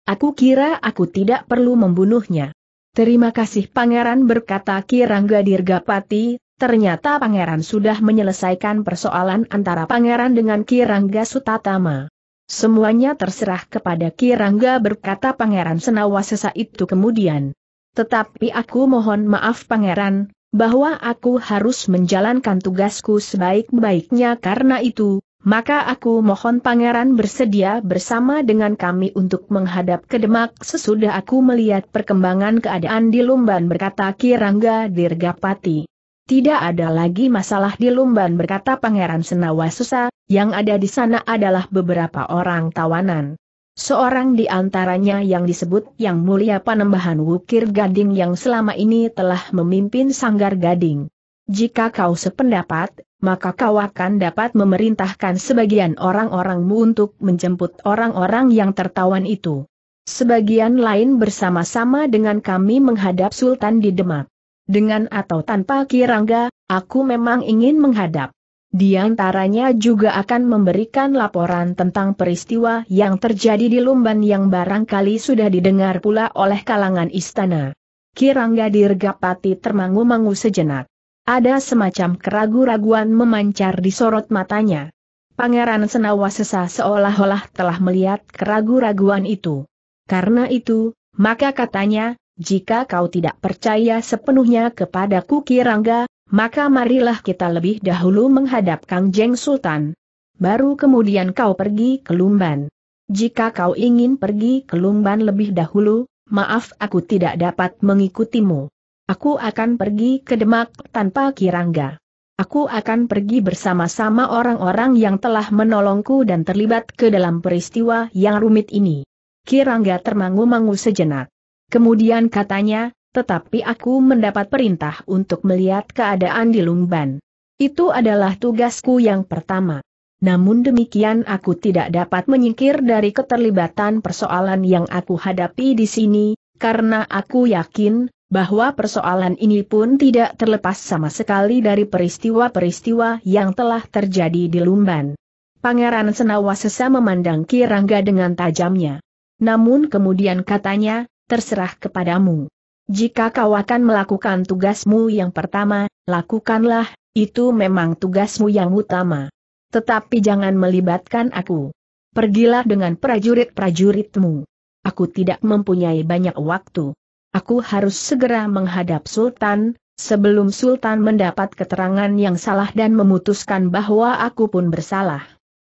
Speaker 1: aku kira aku tidak perlu membunuhnya. Terima kasih Pangeran berkata Kirangga Dirgapati, Ternyata pangeran sudah menyelesaikan persoalan antara pangeran dengan Kirangga Sutatama. Semuanya terserah kepada Kirangga berkata pangeran Senawasesa itu kemudian. Tetapi aku mohon maaf pangeran, bahwa aku harus menjalankan tugasku sebaik-baiknya karena itu, maka aku mohon pangeran bersedia bersama dengan kami untuk menghadap ke Demak sesudah aku melihat perkembangan keadaan di Lumban berkata Kirangga Dirgapati. Tidak ada lagi masalah di Lumban berkata Pangeran Senawa Susa, yang ada di sana adalah beberapa orang tawanan. Seorang di antaranya yang disebut Yang Mulia Panembahan Wukir Gading yang selama ini telah memimpin Sanggar Gading. Jika kau sependapat, maka kau akan dapat memerintahkan sebagian orang-orangmu untuk menjemput orang-orang yang tertawan itu. Sebagian lain bersama-sama dengan kami menghadap Sultan di Demak. Dengan atau tanpa Kirangga, aku memang ingin menghadap. Di antaranya juga akan memberikan laporan tentang peristiwa yang terjadi di Lumban yang barangkali sudah didengar pula oleh kalangan istana. Kirangga Dirgapati termangu-mangu sejenak. Ada semacam keraguan raguan memancar di sorot matanya. Pangeran Senawa sesa seolah-olah telah melihat keraguan raguan itu. Karena itu, maka katanya, jika kau tidak percaya sepenuhnya kepadaku Rangga, maka marilah kita lebih dahulu menghadap Kang Jeng Sultan. Baru kemudian kau pergi ke Lumban. Jika kau ingin pergi ke Lumban lebih dahulu, maaf aku tidak dapat mengikutimu. Aku akan pergi ke Demak tanpa Kirangga. Aku akan pergi bersama-sama orang-orang yang telah menolongku dan terlibat ke dalam peristiwa yang rumit ini. Kirangga termangu-mangu sejenak. Kemudian katanya, tetapi aku mendapat perintah untuk melihat keadaan di Lumban. Itu adalah tugasku yang pertama. Namun demikian aku tidak dapat menyingkir dari keterlibatan persoalan yang aku hadapi di sini, karena aku yakin, bahwa persoalan ini pun tidak terlepas sama sekali dari peristiwa-peristiwa yang telah terjadi di Lumban. Pangeran Senawasesa memandang Kirangga dengan tajamnya. Namun kemudian katanya, terserah kepadamu. Jika kau akan melakukan tugasmu yang pertama, lakukanlah, itu memang tugasmu yang utama. Tetapi jangan melibatkan aku. Pergilah dengan prajurit-prajuritmu. Aku tidak mempunyai banyak waktu. Aku harus segera menghadap Sultan, sebelum Sultan mendapat keterangan yang salah dan memutuskan bahwa aku pun bersalah.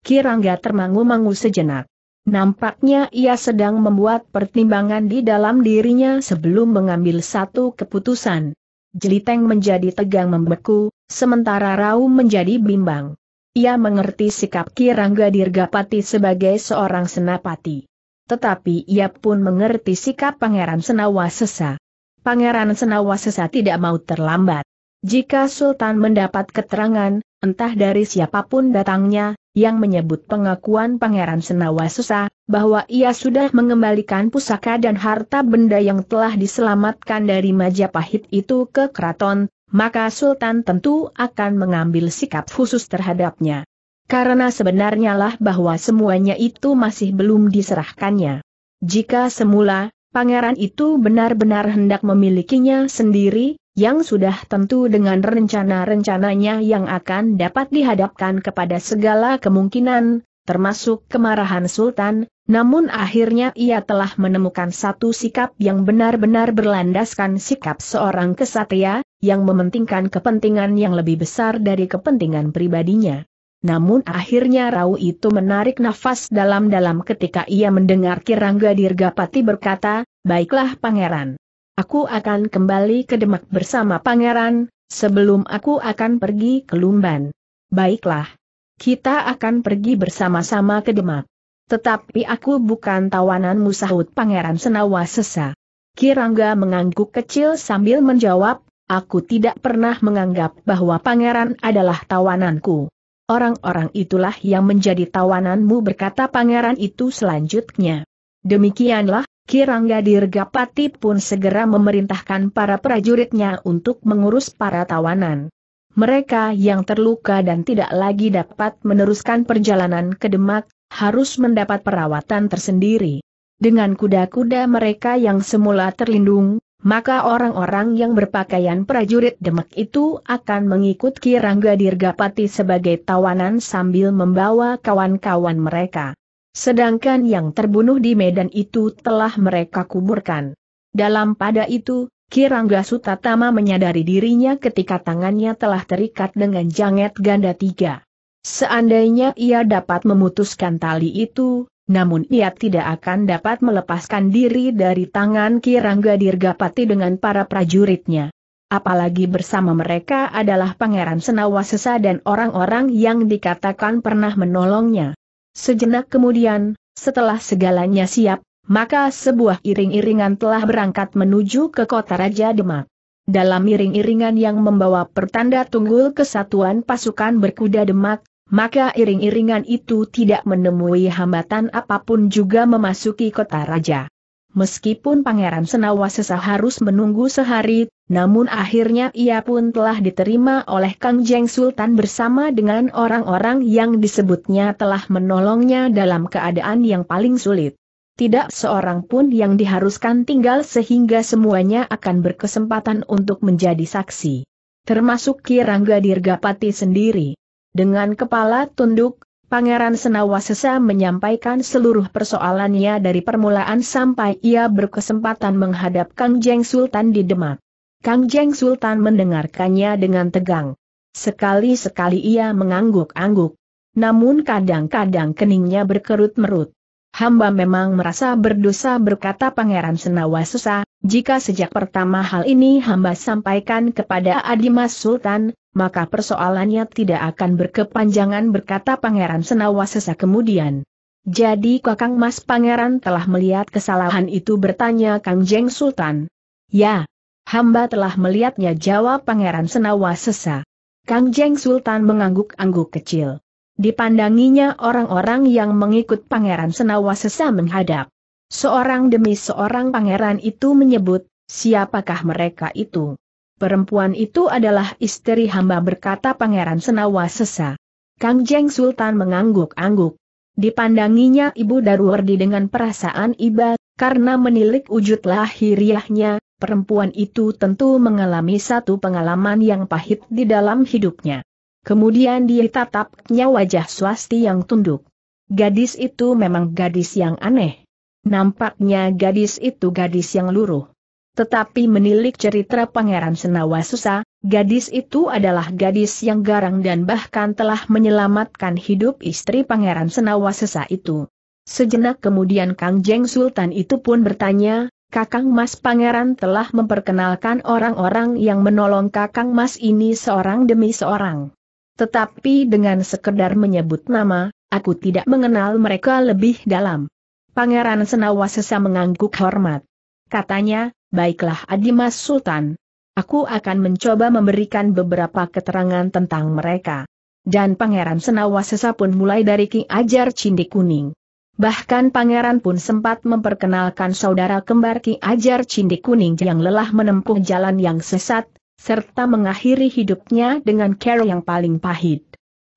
Speaker 1: Kirangga termangu-mangu sejenak. Nampaknya ia sedang membuat pertimbangan di dalam dirinya sebelum mengambil satu keputusan. Jeliteng menjadi tegang membeku, sementara Rau menjadi bimbang. Ia mengerti sikap Kirangga Dirgapati sebagai seorang senapati. Tetapi ia pun mengerti sikap Pangeran Senawasesa. Pangeran Senawasesa tidak mau terlambat. Jika Sultan mendapat keterangan, entah dari siapapun datangnya, yang menyebut pengakuan Pangeran Senawa Susa, bahwa ia sudah mengembalikan pusaka dan harta benda yang telah diselamatkan dari Majapahit itu ke keraton, maka Sultan tentu akan mengambil sikap khusus terhadapnya. Karena sebenarnya lah bahwa semuanya itu masih belum diserahkannya. Jika semula, pangeran itu benar-benar hendak memilikinya sendiri, yang sudah tentu dengan rencana-rencananya yang akan dapat dihadapkan kepada segala kemungkinan, termasuk kemarahan Sultan, namun akhirnya ia telah menemukan satu sikap yang benar-benar berlandaskan sikap seorang kesatria, yang mementingkan kepentingan yang lebih besar dari kepentingan pribadinya. Namun akhirnya Rau itu menarik nafas dalam-dalam ketika ia mendengar Kirangga Dirgapati berkata, Baiklah pangeran. Aku akan kembali ke Demak bersama pangeran, sebelum aku akan pergi ke Lumban. Baiklah. Kita akan pergi bersama-sama ke Demak. Tetapi aku bukan tawanan musahut pangeran senawa sesa. Kirangga mengangguk kecil sambil menjawab, aku tidak pernah menganggap bahwa pangeran adalah tawananku. Orang-orang itulah yang menjadi tawananmu berkata pangeran itu selanjutnya. Demikianlah Kirangga Dirgapati pun segera memerintahkan para prajuritnya untuk mengurus para tawanan. Mereka yang terluka dan tidak lagi dapat meneruskan perjalanan ke Demak, harus mendapat perawatan tersendiri. Dengan kuda-kuda mereka yang semula terlindung, maka orang-orang yang berpakaian prajurit Demak itu akan mengikuti Kirangga Dirgapati sebagai tawanan sambil membawa kawan-kawan mereka. Sedangkan yang terbunuh di medan itu telah mereka kuburkan. Dalam pada itu, Kirangga Sutatama menyadari dirinya ketika tangannya telah terikat dengan janget ganda tiga. Seandainya ia dapat memutuskan tali itu, namun ia tidak akan dapat melepaskan diri dari tangan Kirangga Dirgapati dengan para prajuritnya. Apalagi bersama mereka adalah Pangeran Senawasesa dan orang-orang yang dikatakan pernah menolongnya. Sejenak kemudian, setelah segalanya siap, maka sebuah iring-iringan telah berangkat menuju ke kota Raja Demak. Dalam iring-iringan yang membawa pertanda tunggul kesatuan pasukan berkuda Demak, maka iring-iringan itu tidak menemui hambatan apapun juga memasuki kota Raja. Meskipun Pangeran Senawasesa harus menunggu sehari, namun akhirnya ia pun telah diterima oleh Kang Jeng Sultan bersama dengan orang-orang yang disebutnya telah menolongnya dalam keadaan yang paling sulit. Tidak seorang pun yang diharuskan tinggal sehingga semuanya akan berkesempatan untuk menjadi saksi. Termasuk Kirangga Dirgapati sendiri. Dengan kepala tunduk, Pangeran Senawasesa menyampaikan seluruh persoalannya dari permulaan sampai ia berkesempatan menghadap Kang Jeng Sultan di Demak. Kang Jeng Sultan mendengarkannya dengan tegang. Sekali-sekali ia mengangguk-angguk. Namun kadang-kadang keningnya berkerut-merut. Hamba memang merasa berdosa berkata Pangeran Senawasesa, jika sejak pertama hal ini hamba sampaikan kepada Adimas Sultan, maka persoalannya tidak akan berkepanjangan berkata Pangeran Senawa sesa kemudian. Jadi Kakang Mas Pangeran telah melihat kesalahan itu bertanya Kang Jeng Sultan. Ya, hamba telah melihatnya jawab Pangeran Senawa sesa. Kang Jeng Sultan mengangguk-angguk kecil. Dipandanginya orang-orang yang mengikut Pangeran Senawa sesa menghadap. Seorang demi seorang pangeran itu menyebut, siapakah mereka itu? Perempuan itu adalah istri hamba berkata Pangeran Senawa sesa. Kang Jeng Sultan mengangguk-angguk. Dipandanginya Ibu Darwardi dengan perasaan iba, karena menilik wujud lahiriahnya, perempuan itu tentu mengalami satu pengalaman yang pahit di dalam hidupnya. Kemudian dia tatapnya wajah swasti yang tunduk. Gadis itu memang gadis yang aneh. Nampaknya gadis itu gadis yang luruh. Tetapi menilik cerita Pangeran Senawa Susa, gadis itu adalah gadis yang garang dan bahkan telah menyelamatkan hidup istri Pangeran Senawa Susa itu. Sejenak kemudian Kang Jeng Sultan itu pun bertanya, Kakang Mas Pangeran telah memperkenalkan orang-orang yang menolong Kakang Mas ini seorang demi seorang. Tetapi dengan sekedar menyebut nama, aku tidak mengenal mereka lebih dalam. Pangeran Senawa Sesa mengangguk hormat. Katanya, Baiklah Adimas Sultan. Aku akan mencoba memberikan beberapa keterangan tentang mereka. Dan Pangeran Senawasesa pun mulai dari Ki Ajar Cindi Kuning. Bahkan pangeran pun sempat memperkenalkan saudara kembar Ki Ajar Cindi Kuning yang lelah menempuh jalan yang sesat, serta mengakhiri hidupnya dengan cara yang paling pahit.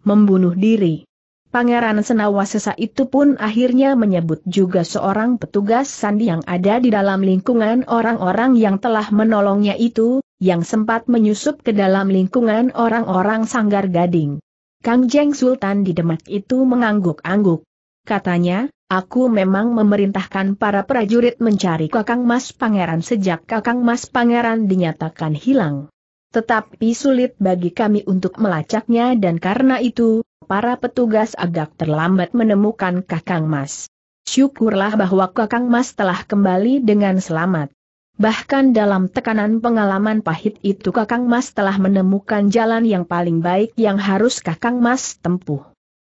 Speaker 1: Membunuh diri. Pangeran Senawasesa itu pun akhirnya menyebut juga seorang petugas sandi yang ada di dalam lingkungan orang-orang yang telah menolongnya itu, yang sempat menyusup ke dalam lingkungan orang-orang sanggar gading. Kang Jeng Sultan di Demak itu mengangguk-angguk. Katanya, aku memang memerintahkan para prajurit mencari Kakang Mas Pangeran sejak Kakang Mas Pangeran dinyatakan hilang. Tetapi sulit bagi kami untuk melacaknya dan karena itu, para petugas agak terlambat menemukan Kakang Mas. Syukurlah bahwa Kakang Mas telah kembali dengan selamat. Bahkan dalam tekanan pengalaman pahit itu Kakang Mas telah menemukan jalan yang paling baik yang harus Kakang Mas tempuh.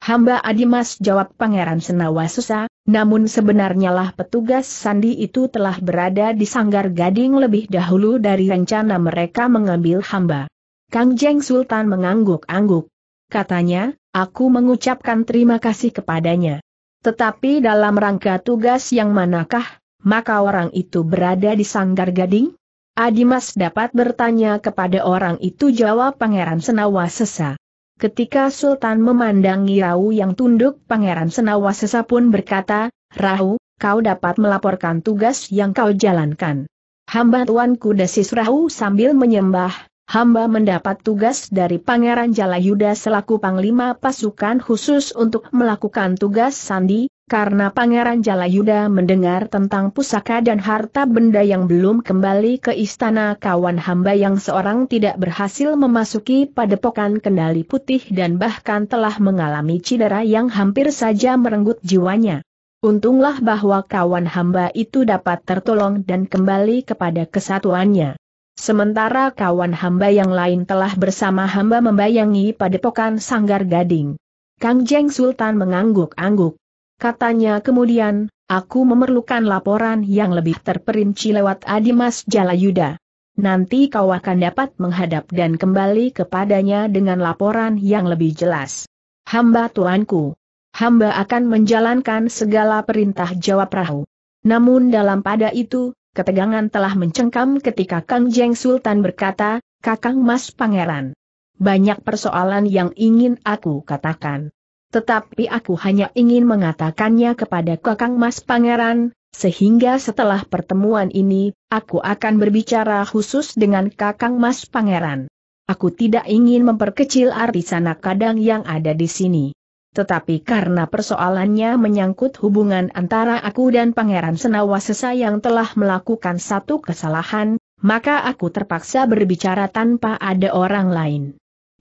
Speaker 1: Hamba Adimas jawab Pangeran Senawasusa, namun sebenarnya lah petugas sandi itu telah berada di sanggar gading lebih dahulu dari rencana mereka mengambil hamba. Kang Jeng Sultan mengangguk-angguk. Katanya, Aku mengucapkan terima kasih kepadanya. Tetapi dalam rangka tugas yang manakah, maka orang itu berada di sanggar gading? Adimas dapat bertanya kepada orang itu jawab Pangeran Senawa Sesa. Ketika Sultan memandangi Rau yang tunduk Pangeran Senawa Sesa pun berkata, Rau, kau dapat melaporkan tugas yang kau jalankan. Hamba Tuanku desis Rau sambil menyembah, hamba mendapat tugas dari Pangeran Jalayuda selaku Panglima Pasukan Khusus untuk melakukan tugas sandi, karena Pangeran Jalayuda mendengar tentang pusaka dan harta benda yang belum kembali ke istana kawan hamba yang seorang tidak berhasil memasuki padepokan kendali putih dan bahkan telah mengalami cedera yang hampir saja merenggut jiwanya. Untunglah bahwa kawan hamba itu dapat tertolong dan kembali kepada kesatuannya sementara kawan hamba yang lain telah bersama hamba membayangi padepokan Sanggar Gading. Kang Jeng Sultan mengangguk-angguk. Katanya kemudian, aku memerlukan laporan yang lebih terperinci lewat Adimas Jalayuda. Nanti kau akan dapat menghadap dan kembali kepadanya dengan laporan yang lebih jelas. Hamba tuanku. Hamba akan menjalankan segala perintah jawab perahu. Namun dalam pada itu, ketegangan telah mencengkam ketika Kang Jeng Sultan berkata, Kakang Mas Pangeran. Banyak persoalan yang ingin aku katakan. Tetapi aku hanya ingin mengatakannya kepada Kakang Mas Pangeran, sehingga setelah pertemuan ini, aku akan berbicara khusus dengan Kakang Mas Pangeran. Aku tidak ingin memperkecil arti sana kadang yang ada di sini. Tetapi karena persoalannya menyangkut hubungan antara aku dan Pangeran Senawasesa yang telah melakukan satu kesalahan, maka aku terpaksa berbicara tanpa ada orang lain.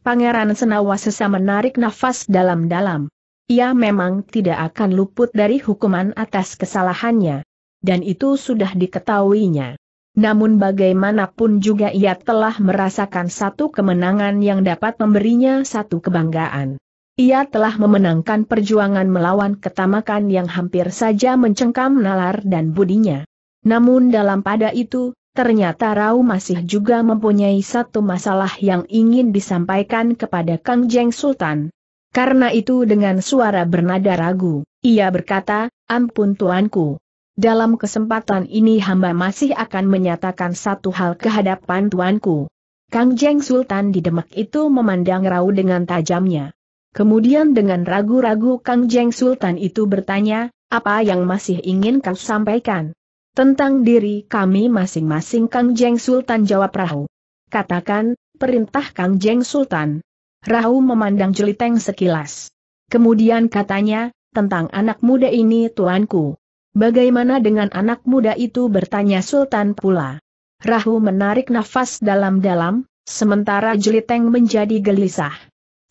Speaker 1: Pangeran Senawasesa menarik nafas dalam-dalam. Ia memang tidak akan luput dari hukuman atas kesalahannya. Dan itu sudah diketahuinya. Namun bagaimanapun juga ia telah merasakan satu kemenangan yang dapat memberinya satu kebanggaan. Ia telah memenangkan perjuangan melawan ketamakan yang hampir saja mencengkam nalar dan budinya. Namun dalam pada itu, ternyata Rau masih juga mempunyai satu masalah yang ingin disampaikan kepada Kang Jeng Sultan. Karena itu dengan suara bernada ragu, ia berkata, ampun tuanku. Dalam kesempatan ini hamba masih akan menyatakan satu hal kehadapan tuanku. Kang Jeng Sultan di Demak itu memandang Rau dengan tajamnya. Kemudian dengan ragu-ragu Kang Jeng Sultan itu bertanya, apa yang masih ingin kau sampaikan? Tentang diri kami masing-masing Kang Jeng Sultan jawab Rahu. Katakan, perintah Kang Jeng Sultan. Rahu memandang Jeliteng sekilas. Kemudian katanya, tentang anak muda ini tuanku. Bagaimana dengan anak muda itu bertanya Sultan pula. Rahu menarik nafas dalam-dalam, sementara Jeliteng menjadi gelisah.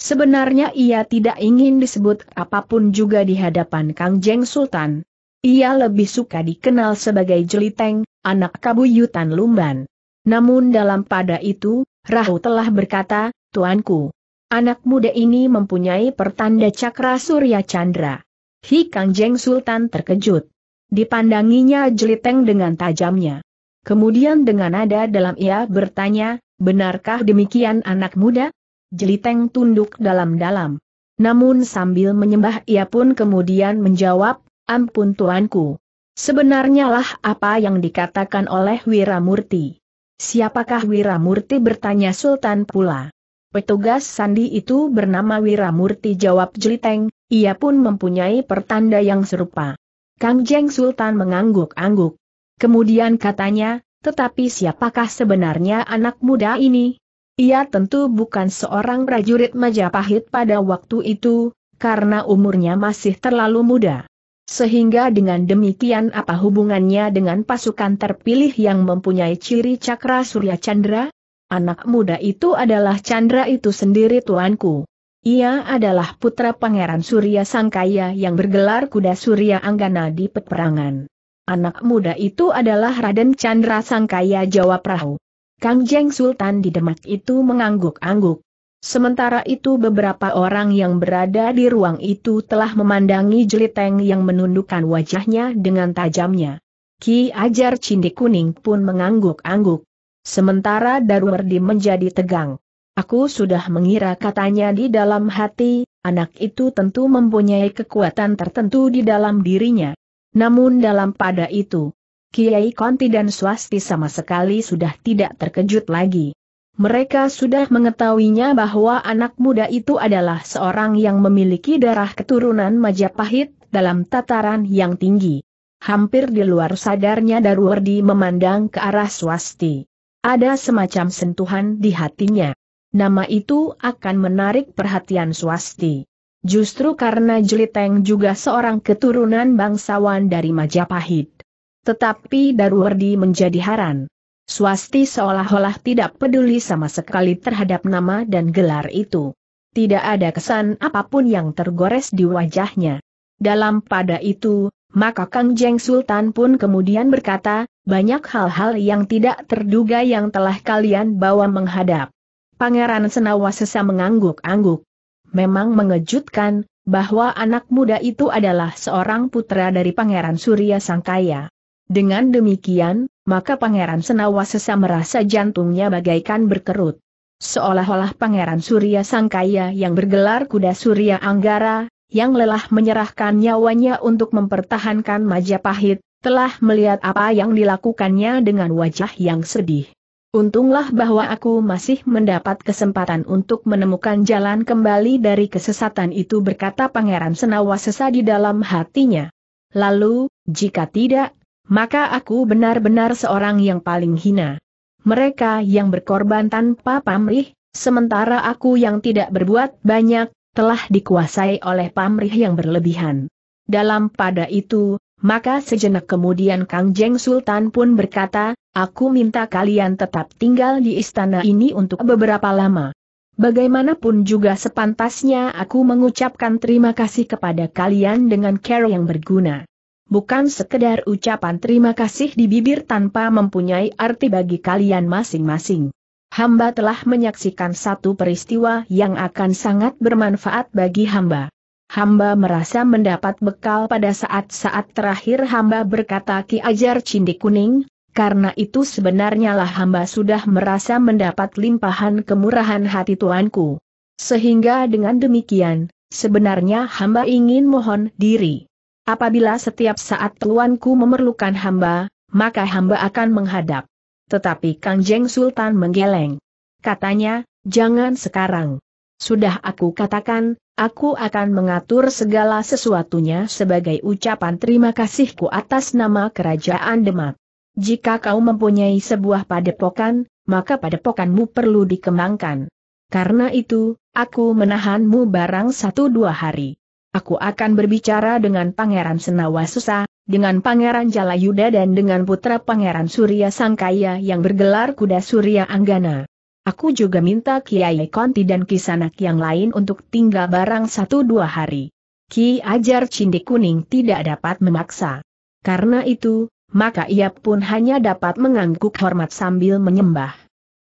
Speaker 1: Sebenarnya ia tidak ingin disebut apapun juga di hadapan Kang Jeng Sultan. Ia lebih suka dikenal sebagai Jeliteng, anak kabuyutan Lumban. Namun dalam pada itu, Rahu telah berkata, Tuanku, anak muda ini mempunyai pertanda cakra surya chandra. Hi Kang Jeng Sultan terkejut. Dipandanginya Jeliteng dengan tajamnya. Kemudian dengan nada dalam ia bertanya, benarkah demikian anak muda? Jeliteng tunduk dalam-dalam. Namun sambil menyembah ia pun kemudian menjawab, ampun tuanku. Sebenarnya lah apa yang dikatakan oleh Wiramurti. Siapakah Wiramurti bertanya Sultan pula. Petugas sandi itu bernama Wiramurti jawab Jeliteng, ia pun mempunyai pertanda yang serupa. Kang Jeng Sultan mengangguk-angguk. Kemudian katanya, tetapi siapakah sebenarnya anak muda ini? Ia tentu bukan seorang prajurit Majapahit pada waktu itu, karena umurnya masih terlalu muda. Sehingga dengan demikian apa hubungannya dengan pasukan terpilih yang mempunyai ciri cakra Surya Chandra? Anak muda itu adalah Chandra itu sendiri tuanku. Ia adalah putra Pangeran Surya Sangkaya yang bergelar kuda Surya Anggana di peperangan. Anak muda itu adalah Raden Chandra Sangkaya jawab perahu. Kang Jeng Sultan di Demak itu mengangguk-angguk. Sementara itu beberapa orang yang berada di ruang itu telah memandangi jeliteng yang menundukkan wajahnya dengan tajamnya. Ki Ajar Cindi Kuning pun mengangguk-angguk. Sementara Darwardi menjadi tegang. Aku sudah mengira katanya di dalam hati, anak itu tentu mempunyai kekuatan tertentu di dalam dirinya. Namun dalam pada itu, Kiai Konti dan Swasti sama sekali sudah tidak terkejut lagi. Mereka sudah mengetahuinya bahwa anak muda itu adalah seorang yang memiliki darah keturunan Majapahit dalam tataran yang tinggi. Hampir di luar sadarnya Darwardi memandang ke arah Swasti. Ada semacam sentuhan di hatinya. Nama itu akan menarik perhatian Swasti. Justru karena Jeliteng juga seorang keturunan bangsawan dari Majapahit. Tetapi Darwardi menjadi heran. Swasti seolah-olah tidak peduli sama sekali terhadap nama dan gelar itu. Tidak ada kesan apapun yang tergores di wajahnya. Dalam pada itu, maka Kang Jeng Sultan pun kemudian berkata, banyak hal-hal yang tidak terduga yang telah kalian bawa menghadap. Pangeran Senawa sesa mengangguk-angguk. Memang mengejutkan, bahwa anak muda itu adalah seorang putra dari Pangeran Surya Sangkaya. Dengan demikian, maka Pangeran Senawa sesa merasa jantungnya bagaikan berkerut. Seolah-olah Pangeran Surya Sangkaya yang bergelar kuda Surya Anggara, yang lelah menyerahkan nyawanya untuk mempertahankan Majapahit, telah melihat apa yang dilakukannya dengan wajah yang sedih. Untunglah bahwa aku masih mendapat kesempatan untuk menemukan jalan kembali dari kesesatan itu berkata Pangeran Senawasesa di dalam hatinya. Lalu, jika tidak, maka aku benar-benar seorang yang paling hina. Mereka yang berkorban tanpa pamrih, sementara aku yang tidak berbuat banyak, telah dikuasai oleh pamrih yang berlebihan. Dalam pada itu, maka sejenak kemudian Kang Jeng Sultan pun berkata, aku minta kalian tetap tinggal di istana ini untuk beberapa lama. Bagaimanapun juga sepantasnya aku mengucapkan terima kasih kepada kalian dengan cara yang berguna bukan sekedar ucapan terima kasih di bibir tanpa mempunyai arti bagi kalian masing-masing. Hamba telah menyaksikan satu peristiwa yang akan sangat bermanfaat bagi hamba. Hamba merasa mendapat bekal pada saat-saat terakhir hamba berkata Ki Ajar Cindi Kuning, karena itu sebenarnya lah hamba sudah merasa mendapat limpahan kemurahan hati Tuanku. Sehingga dengan demikian, sebenarnya hamba ingin mohon diri. Apabila setiap saat tuanku memerlukan hamba, maka hamba akan menghadap. Tetapi Kang Sultan menggeleng. Katanya, jangan sekarang. Sudah aku katakan, aku akan mengatur segala sesuatunya sebagai ucapan terima kasihku atas nama kerajaan Demak. Jika kau mempunyai sebuah padepokan, maka padepokanmu perlu dikembangkan. Karena itu, aku menahanmu barang satu dua hari. Aku akan berbicara dengan Pangeran Senawasusa, dengan Pangeran Jalayuda dan dengan putra Pangeran Surya Sangkaya yang bergelar kuda Surya Anggana. Aku juga minta Kiai Konti dan Kisanak yang lain untuk tinggal barang satu dua hari. Ki Ajar Cindi Kuning tidak dapat memaksa. Karena itu, maka ia pun hanya dapat mengangguk hormat sambil menyembah.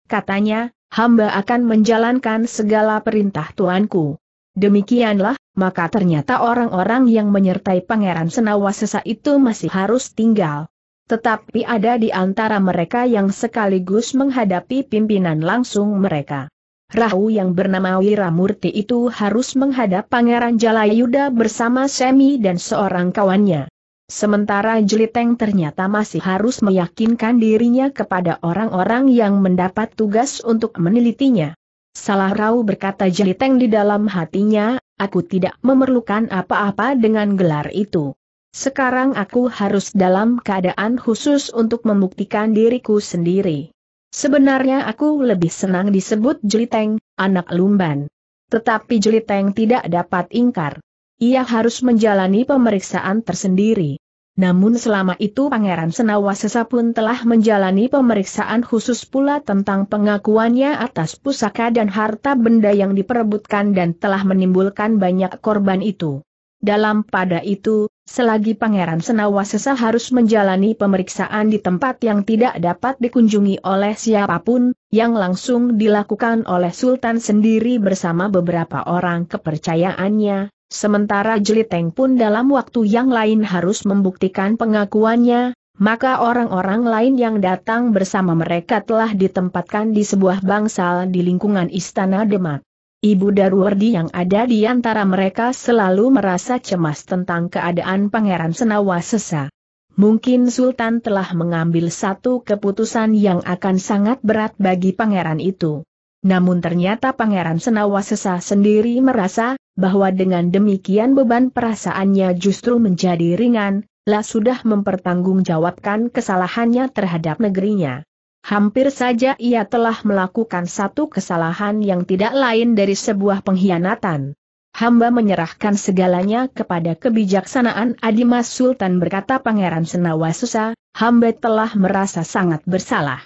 Speaker 1: Katanya, hamba akan menjalankan segala perintah tuanku. Demikianlah, maka ternyata orang-orang yang menyertai Pangeran Senawa sesa itu masih harus tinggal. Tetapi ada di antara mereka yang sekaligus menghadapi pimpinan langsung mereka. Rahu yang bernama Wiramurti itu harus menghadap Pangeran Jalayuda bersama Semi dan seorang kawannya. Sementara Jeliteng ternyata masih harus meyakinkan dirinya kepada orang-orang yang mendapat tugas untuk menelitinya. Salah Rau berkata Jeliteng di dalam hatinya, aku tidak memerlukan apa-apa dengan gelar itu. Sekarang aku harus dalam keadaan khusus untuk membuktikan diriku sendiri. Sebenarnya aku lebih senang disebut Jeliteng, anak lumban. Tetapi Jeliteng tidak dapat ingkar. Ia harus menjalani pemeriksaan tersendiri. Namun selama itu Pangeran Senawasesa pun telah menjalani pemeriksaan khusus pula tentang pengakuannya atas pusaka dan harta benda yang diperebutkan dan telah menimbulkan banyak korban itu. Dalam pada itu, selagi Pangeran Senawasesa harus menjalani pemeriksaan di tempat yang tidak dapat dikunjungi oleh siapapun, yang langsung dilakukan oleh Sultan sendiri bersama beberapa orang kepercayaannya, Sementara Jeliteng pun dalam waktu yang lain harus membuktikan pengakuannya, maka orang-orang lain yang datang bersama mereka telah ditempatkan di sebuah bangsal di lingkungan Istana Demak. Ibu Darwardi yang ada di antara mereka selalu merasa cemas tentang keadaan Pangeran Senawa Sesa. Mungkin Sultan telah mengambil satu keputusan yang akan sangat berat bagi pangeran itu. Namun ternyata Pangeran Senawa Sesa sendiri merasa, bahwa dengan demikian beban perasaannya justru menjadi ringan, lah sudah mempertanggungjawabkan kesalahannya terhadap negerinya. Hampir saja ia telah melakukan satu kesalahan yang tidak lain dari sebuah pengkhianatan. Hamba menyerahkan segalanya kepada kebijaksanaan Adimas Sultan berkata Pangeran Senawasusa, hamba telah merasa sangat bersalah.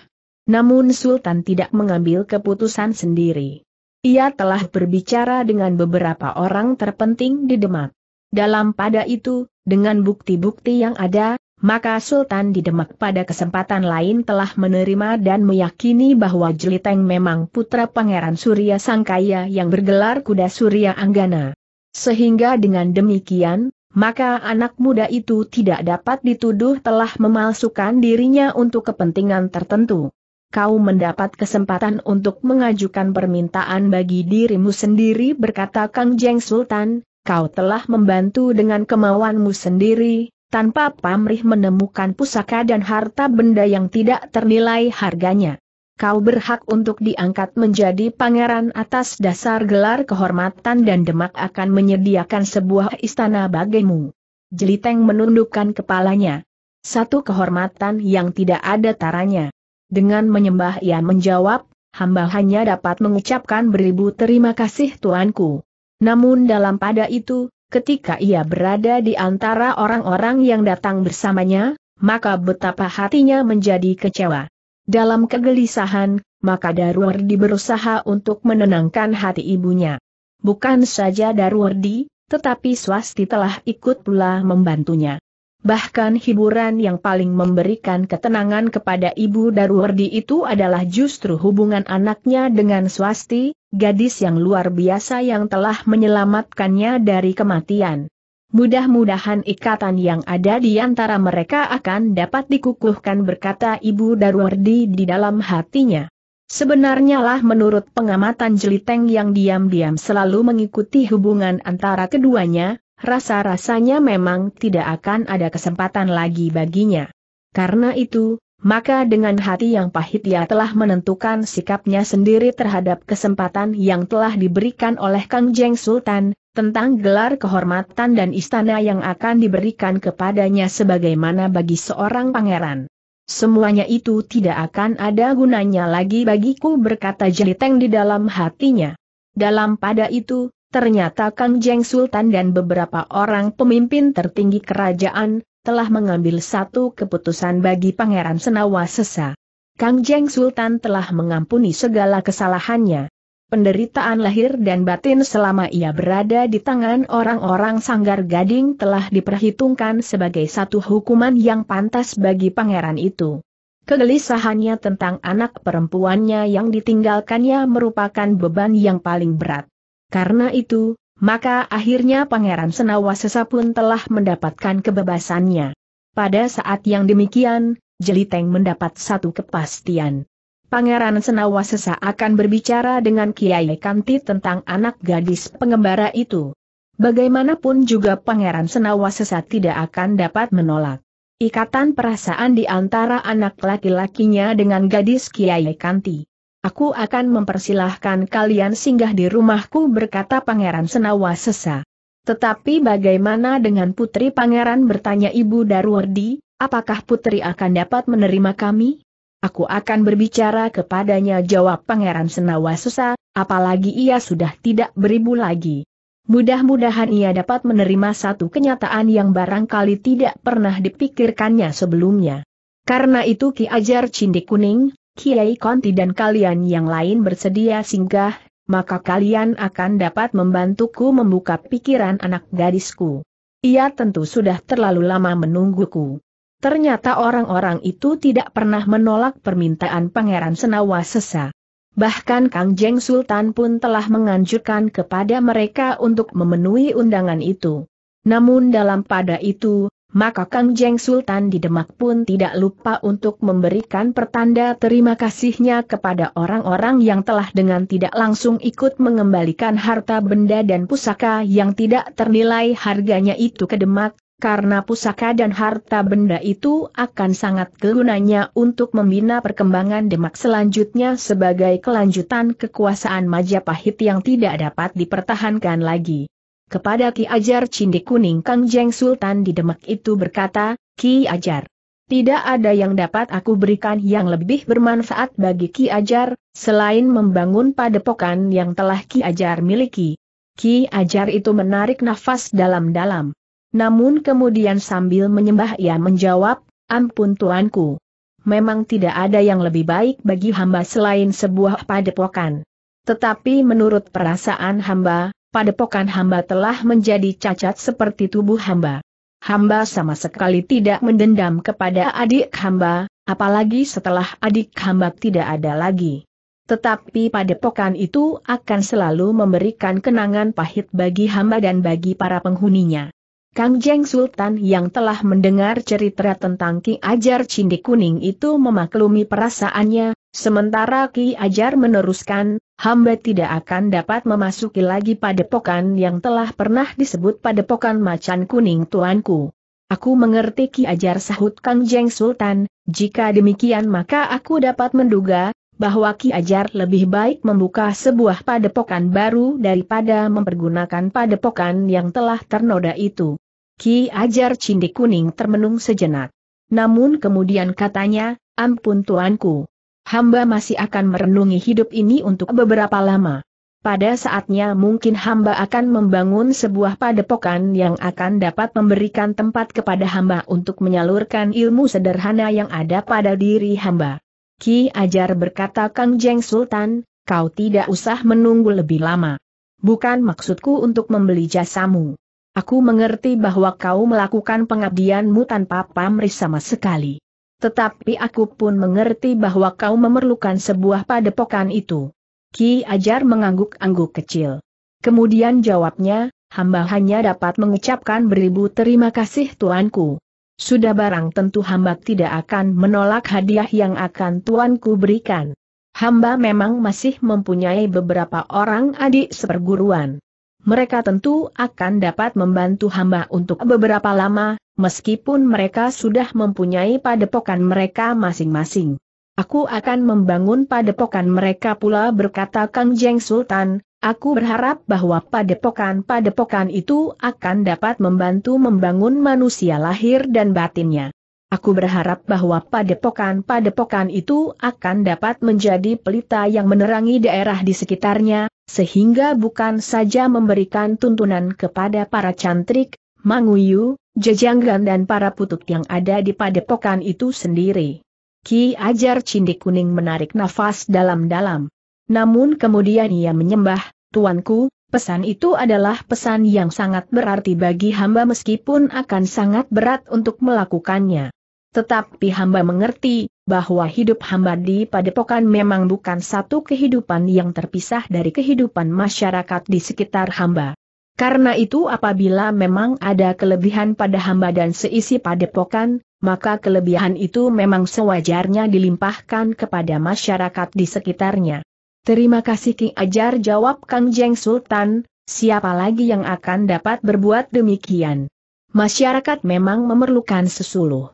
Speaker 1: Namun Sultan tidak mengambil keputusan sendiri. Ia telah berbicara dengan beberapa orang terpenting di Demak. Dalam pada itu, dengan bukti-bukti yang ada, maka Sultan di Demak pada kesempatan lain telah menerima dan meyakini bahwa Jeliteng memang putra Pangeran Surya Sangkaya yang bergelar Kuda Surya Anggana. Sehingga dengan demikian, maka anak muda itu tidak dapat dituduh telah memalsukan dirinya untuk kepentingan tertentu kau mendapat kesempatan untuk mengajukan permintaan bagi dirimu sendiri berkata Kang Jeng Sultan, kau telah membantu dengan kemauanmu sendiri, tanpa pamrih menemukan pusaka dan harta benda yang tidak ternilai harganya. Kau berhak untuk diangkat menjadi pangeran atas dasar gelar kehormatan dan Demak akan menyediakan sebuah istana bagimu. Jeliteng menundukkan kepalanya. Satu kehormatan yang tidak ada taranya. Dengan menyembah ia menjawab, hamba hanya dapat mengucapkan beribu terima kasih tuanku. Namun dalam pada itu, ketika ia berada di antara orang-orang yang datang bersamanya, maka betapa hatinya menjadi kecewa. Dalam kegelisahan, maka Darwardi berusaha untuk menenangkan hati ibunya. Bukan saja Darwardi, tetapi Swasti telah ikut pula membantunya bahkan hiburan yang paling memberikan ketenangan kepada Ibu Darwardi itu adalah justru hubungan anaknya dengan Swasti, gadis yang luar biasa yang telah menyelamatkannya dari kematian. Mudah-mudahan ikatan yang ada di antara mereka akan dapat dikukuhkan berkata Ibu Darwardi di dalam hatinya. Sebenarnya lah menurut pengamatan Jeliteng yang diam-diam selalu mengikuti hubungan antara keduanya, rasa-rasanya memang tidak akan ada kesempatan lagi baginya. Karena itu, maka dengan hati yang pahit ia telah menentukan sikapnya sendiri terhadap kesempatan yang telah diberikan oleh Kang Jeng Sultan, tentang gelar kehormatan dan istana yang akan diberikan kepadanya sebagaimana bagi seorang pangeran. Semuanya itu tidak akan ada gunanya lagi bagiku berkata jeliteng di dalam hatinya. Dalam pada itu, Ternyata Kang Jeng Sultan dan beberapa orang pemimpin tertinggi kerajaan, telah mengambil satu keputusan bagi Pangeran Senawa Sesa. Kang Jeng Sultan telah mengampuni segala kesalahannya. Penderitaan lahir dan batin selama ia berada di tangan orang-orang sanggar gading telah diperhitungkan sebagai satu hukuman yang pantas bagi pangeran itu. Kegelisahannya tentang anak perempuannya yang ditinggalkannya merupakan beban yang paling berat. Karena itu, maka akhirnya Pangeran Senawasesa pun telah mendapatkan kebebasannya. Pada saat yang demikian, Jeliteng mendapat satu kepastian. Pangeran Senawasesa akan berbicara dengan Kiai Kanti tentang anak gadis pengembara itu. Bagaimanapun juga Pangeran Senawasesa tidak akan dapat menolak. Ikatan perasaan di antara anak laki-lakinya dengan gadis Kiai Kanti. Aku akan mempersilahkan kalian singgah di rumahku berkata Pangeran Senawa sesa. Tetapi bagaimana dengan putri Pangeran bertanya Ibu Darwardi, apakah putri akan dapat menerima kami? Aku akan berbicara kepadanya jawab Pangeran Senawa Sesa, apalagi ia sudah tidak beribu lagi. Mudah-mudahan ia dapat menerima satu kenyataan yang barangkali tidak pernah dipikirkannya sebelumnya. Karena itu Ki Ajar Cindi Kuning, Kiai Konti dan kalian yang lain bersedia singgah, maka kalian akan dapat membantuku membuka pikiran anak gadisku. Ia tentu sudah terlalu lama menungguku. Ternyata orang-orang itu tidak pernah menolak permintaan Pangeran Senawa Sesa. Bahkan Kang Jeng Sultan pun telah menganjurkan kepada mereka untuk memenuhi undangan itu. Namun dalam pada itu, maka Kang Jeng Sultan di Demak pun tidak lupa untuk memberikan pertanda terima kasihnya kepada orang-orang yang telah dengan tidak langsung ikut mengembalikan harta benda dan pusaka yang tidak ternilai harganya itu ke Demak, karena pusaka dan harta benda itu akan sangat kegunanya untuk membina perkembangan Demak selanjutnya sebagai kelanjutan kekuasaan Majapahit yang tidak dapat dipertahankan lagi kepada Ki Ajar Cindikuning Kuning Kang Jeng Sultan di Demak itu berkata, Ki Ajar. Tidak ada yang dapat aku berikan yang lebih bermanfaat bagi Ki Ajar, selain membangun padepokan yang telah Ki Ajar miliki. Ki Ajar itu menarik nafas dalam-dalam. Namun kemudian sambil menyembah ia menjawab, ampun tuanku. Memang tidak ada yang lebih baik bagi hamba selain sebuah padepokan. Tetapi menurut perasaan hamba, padepokan hamba telah menjadi cacat seperti tubuh hamba. Hamba sama sekali tidak mendendam kepada adik hamba, apalagi setelah adik hamba tidak ada lagi. Tetapi padepokan itu akan selalu memberikan kenangan pahit bagi hamba dan bagi para penghuninya. Kang Jeng Sultan yang telah mendengar cerita tentang Ki Ajar Cindi Kuning itu memaklumi perasaannya, sementara Ki Ajar meneruskan, hamba tidak akan dapat memasuki lagi padepokan yang telah pernah disebut padepokan macan kuning tuanku. Aku mengerti Ki Ajar sahut Kang Jeng Sultan, jika demikian maka aku dapat menduga, bahwa Ki Ajar lebih baik membuka sebuah padepokan baru daripada mempergunakan padepokan yang telah ternoda itu. Ki Ajar cindik Kuning termenung sejenak. Namun kemudian katanya, ampun tuanku hamba masih akan merenungi hidup ini untuk beberapa lama. Pada saatnya mungkin hamba akan membangun sebuah padepokan yang akan dapat memberikan tempat kepada hamba untuk menyalurkan ilmu sederhana yang ada pada diri hamba. Ki Ajar berkata Kang Jeng Sultan, kau tidak usah menunggu lebih lama. Bukan maksudku untuk membeli jasamu. Aku mengerti bahwa kau melakukan pengabdianmu tanpa pamrih sama sekali. Tetapi aku pun mengerti bahwa kau memerlukan sebuah padepokan itu. Ki Ajar mengangguk-angguk kecil. Kemudian jawabnya, hamba hanya dapat mengucapkan beribu terima kasih tuanku. Sudah barang tentu hamba tidak akan menolak hadiah yang akan tuanku berikan. Hamba memang masih mempunyai beberapa orang adik seperguruan mereka tentu akan dapat membantu hamba untuk beberapa lama, meskipun mereka sudah mempunyai padepokan mereka masing-masing. Aku akan membangun padepokan mereka pula berkata Kang Jeng Sultan, aku berharap bahwa padepokan-padepokan itu akan dapat membantu membangun manusia lahir dan batinnya. Aku berharap bahwa padepokan-padepokan itu akan dapat menjadi pelita yang menerangi daerah di sekitarnya, sehingga bukan saja memberikan tuntunan kepada para cantrik, manguyu, jejanggan dan para putut yang ada di padepokan itu sendiri. Ki Ajar Cindik Kuning menarik nafas dalam-dalam. Namun kemudian ia menyembah, Tuanku, pesan itu adalah pesan yang sangat berarti bagi hamba meskipun akan sangat berat untuk melakukannya. Tetapi hamba mengerti, bahwa hidup hamba di padepokan memang bukan satu kehidupan yang terpisah dari kehidupan masyarakat di sekitar hamba. Karena itu apabila memang ada kelebihan pada hamba dan seisi padepokan, maka kelebihan itu memang sewajarnya dilimpahkan kepada masyarakat di sekitarnya. Terima kasih Ki Ajar jawab Kang Jeng Sultan, siapa lagi yang akan dapat berbuat demikian? Masyarakat memang memerlukan sesuluh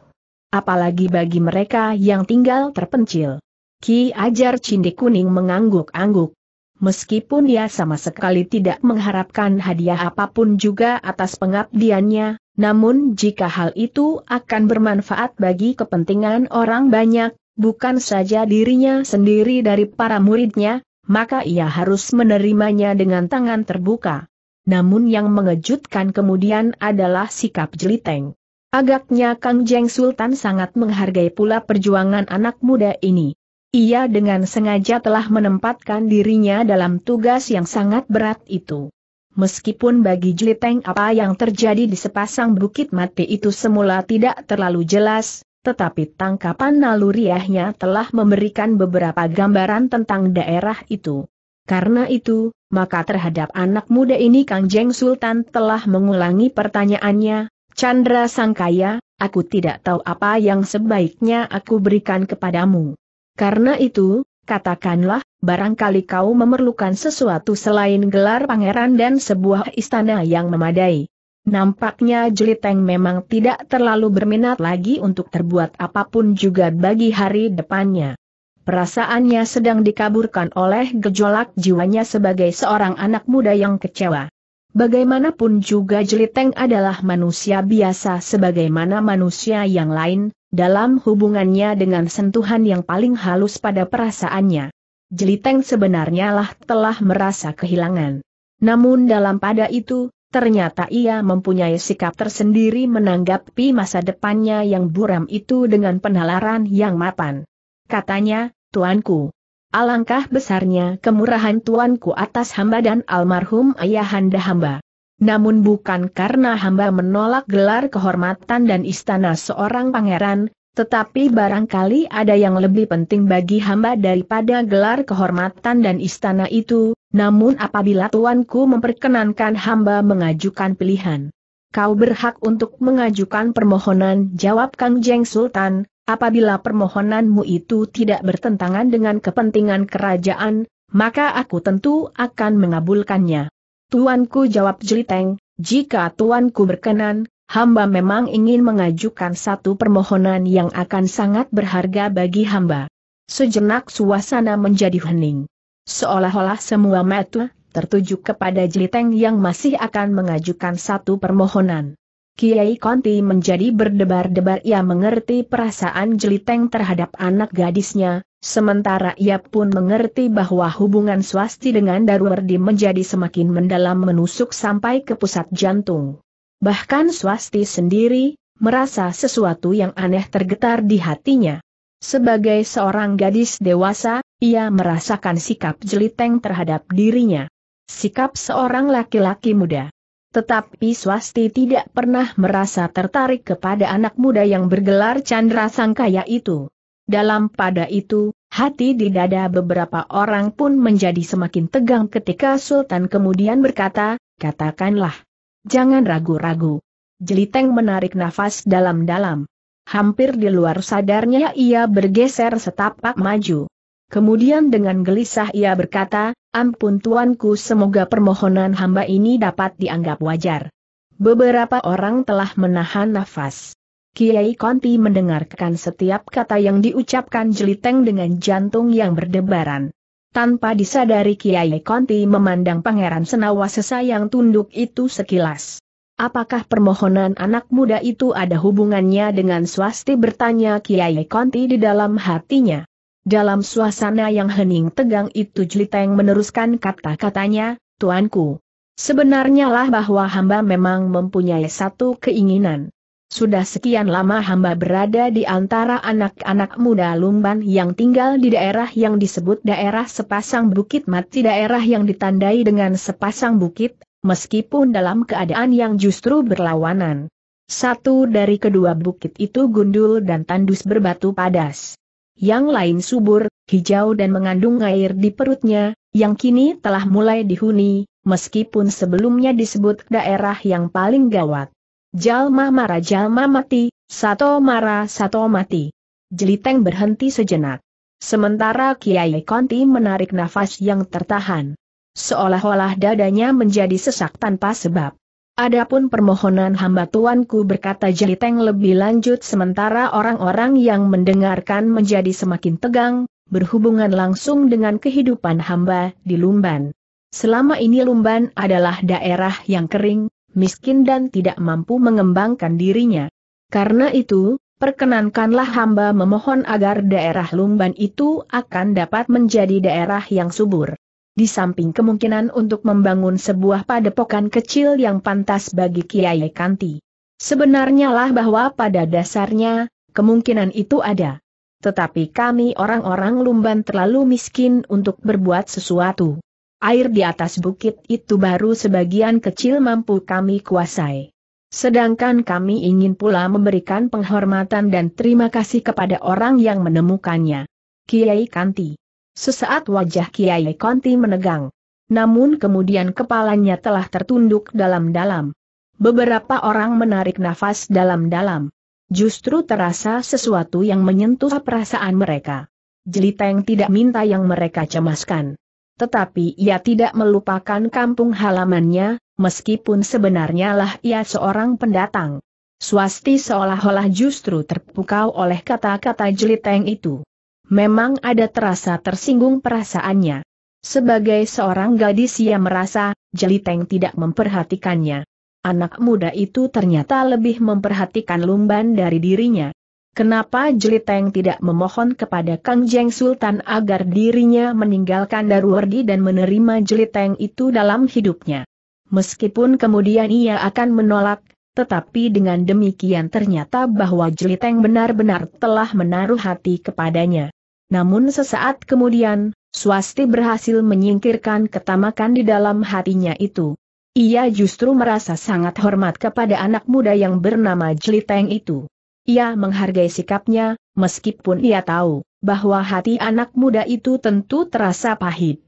Speaker 1: apalagi bagi mereka yang tinggal terpencil. Ki Ajar Cindi Kuning mengangguk-angguk. Meskipun dia sama sekali tidak mengharapkan hadiah apapun juga atas pengabdiannya, namun jika hal itu akan bermanfaat bagi kepentingan orang banyak, bukan saja dirinya sendiri dari para muridnya, maka ia harus menerimanya dengan tangan terbuka. Namun yang mengejutkan kemudian adalah sikap Jeliteng. Agaknya Kang Jeng Sultan sangat menghargai pula perjuangan anak muda ini. Ia dengan sengaja telah menempatkan dirinya dalam tugas yang sangat berat itu. Meskipun bagi Jeliteng apa yang terjadi di sepasang bukit mati itu semula tidak terlalu jelas, tetapi tangkapan naluriahnya telah memberikan beberapa gambaran tentang daerah itu. Karena itu, maka terhadap anak muda ini Kang Jeng Sultan telah mengulangi pertanyaannya, Chandra Sangkaya, aku tidak tahu apa yang sebaiknya aku berikan kepadamu. Karena itu, katakanlah, barangkali kau memerlukan sesuatu selain gelar pangeran dan sebuah istana yang memadai. Nampaknya Jeliteng memang tidak terlalu berminat lagi untuk terbuat apapun juga bagi hari depannya. Perasaannya sedang dikaburkan oleh gejolak jiwanya sebagai seorang anak muda yang kecewa. Bagaimanapun juga Jeliteng adalah manusia biasa sebagaimana manusia yang lain, dalam hubungannya dengan sentuhan yang paling halus pada perasaannya. Jeliteng sebenarnya lah telah merasa kehilangan. Namun dalam pada itu, ternyata ia mempunyai sikap tersendiri menanggapi masa depannya yang buram itu dengan penalaran yang mapan. Katanya, Tuanku, Alangkah besarnya kemurahan tuanku atas hamba dan almarhum ayahanda hamba. Namun bukan karena hamba menolak gelar kehormatan dan istana seorang pangeran, tetapi barangkali ada yang lebih penting bagi hamba daripada gelar kehormatan dan istana itu, namun apabila tuanku memperkenankan hamba mengajukan pilihan. Kau berhak untuk mengajukan permohonan, jawab Kang Jeng Sultan, apabila permohonanmu itu tidak bertentangan dengan kepentingan kerajaan, maka aku tentu akan mengabulkannya. Tuanku jawab Jeliteng, jika tuanku berkenan, hamba memang ingin mengajukan satu permohonan yang akan sangat berharga bagi hamba. Sejenak suasana menjadi hening. Seolah-olah semua mata tertuju kepada Jeliteng yang masih akan mengajukan satu permohonan. Kiai Konti menjadi berdebar-debar ia mengerti perasaan jeliteng terhadap anak gadisnya, sementara ia pun mengerti bahwa hubungan swasti dengan Darwardi menjadi semakin mendalam menusuk sampai ke pusat jantung. Bahkan swasti sendiri, merasa sesuatu yang aneh tergetar di hatinya. Sebagai seorang gadis dewasa, ia merasakan sikap jeliteng terhadap dirinya. Sikap seorang laki-laki muda. Tetapi Swasti tidak pernah merasa tertarik kepada anak muda yang bergelar Chandra Sangkaya itu. Dalam pada itu, hati di dada beberapa orang pun menjadi semakin tegang ketika Sultan kemudian berkata, katakanlah. Jangan ragu-ragu. Jeliteng menarik nafas dalam-dalam. Hampir di luar sadarnya ia bergeser setapak maju. Kemudian dengan gelisah ia berkata, Ampun tuanku semoga permohonan hamba ini dapat dianggap wajar. Beberapa orang telah menahan nafas. Kiai Konti mendengarkan setiap kata yang diucapkan Jeliteng dengan jantung yang berdebaran. Tanpa disadari Kiai Konti memandang Pangeran Senawasesa yang tunduk itu sekilas. Apakah permohonan anak muda itu ada hubungannya dengan swasti bertanya Kiai Konti di dalam hatinya? Dalam suasana yang hening tegang itu Jliteng meneruskan kata-katanya, Tuanku. Sebenarnya lah bahwa hamba memang mempunyai satu keinginan. Sudah sekian lama hamba berada di antara anak-anak muda Lumban yang tinggal di daerah yang disebut daerah sepasang bukit mati daerah yang ditandai dengan sepasang bukit, meskipun dalam keadaan yang justru berlawanan. Satu dari kedua bukit itu gundul dan tandus berbatu padas yang lain subur, hijau dan mengandung air di perutnya, yang kini telah mulai dihuni, meskipun sebelumnya disebut daerah yang paling gawat. Jalma mara jalma mati, sato mara sato mati. Jeliteng berhenti sejenak. Sementara Kiai Konti menarik nafas yang tertahan. Seolah-olah dadanya menjadi sesak tanpa sebab. Adapun permohonan hamba tuanku berkata Jeliteng lebih lanjut sementara orang-orang yang mendengarkan menjadi semakin tegang, berhubungan langsung dengan kehidupan hamba di Lumban. Selama ini Lumban adalah daerah yang kering, miskin dan tidak mampu mengembangkan dirinya. Karena itu, perkenankanlah hamba memohon agar daerah Lumban itu akan dapat menjadi daerah yang subur di samping kemungkinan untuk membangun sebuah padepokan kecil yang pantas bagi Kiai Kanti. Sebenarnya lah bahwa pada dasarnya, kemungkinan itu ada. Tetapi kami orang-orang Lumban terlalu miskin untuk berbuat sesuatu. Air di atas bukit itu baru sebagian kecil mampu kami kuasai. Sedangkan kami ingin pula memberikan penghormatan dan terima kasih kepada orang yang menemukannya. Kiai Kanti Sesaat wajah Kiai Konti menegang. Namun kemudian kepalanya telah tertunduk dalam-dalam. Beberapa orang menarik nafas dalam-dalam. Justru terasa sesuatu yang menyentuh perasaan mereka. Jeliteng tidak minta yang mereka cemaskan. Tetapi ia tidak melupakan kampung halamannya, meskipun sebenarnya lah ia seorang pendatang. Swasti seolah-olah justru terpukau oleh kata-kata jeliteng itu. Memang ada terasa tersinggung perasaannya. Sebagai seorang gadis ia merasa, Jeliteng tidak memperhatikannya. Anak muda itu ternyata lebih memperhatikan Lumban dari dirinya. Kenapa Jeliteng tidak memohon kepada Kang Jeng Sultan agar dirinya meninggalkan Darwardi dan menerima Jeliteng itu dalam hidupnya? Meskipun kemudian ia akan menolak, tetapi dengan demikian ternyata bahwa Jeliteng benar-benar telah menaruh hati kepadanya. Namun sesaat kemudian, Swasti berhasil menyingkirkan ketamakan di dalam hatinya itu. Ia justru merasa sangat hormat kepada anak muda yang bernama Jeliteng itu. Ia menghargai sikapnya, meskipun ia tahu bahwa hati anak muda itu tentu terasa pahit.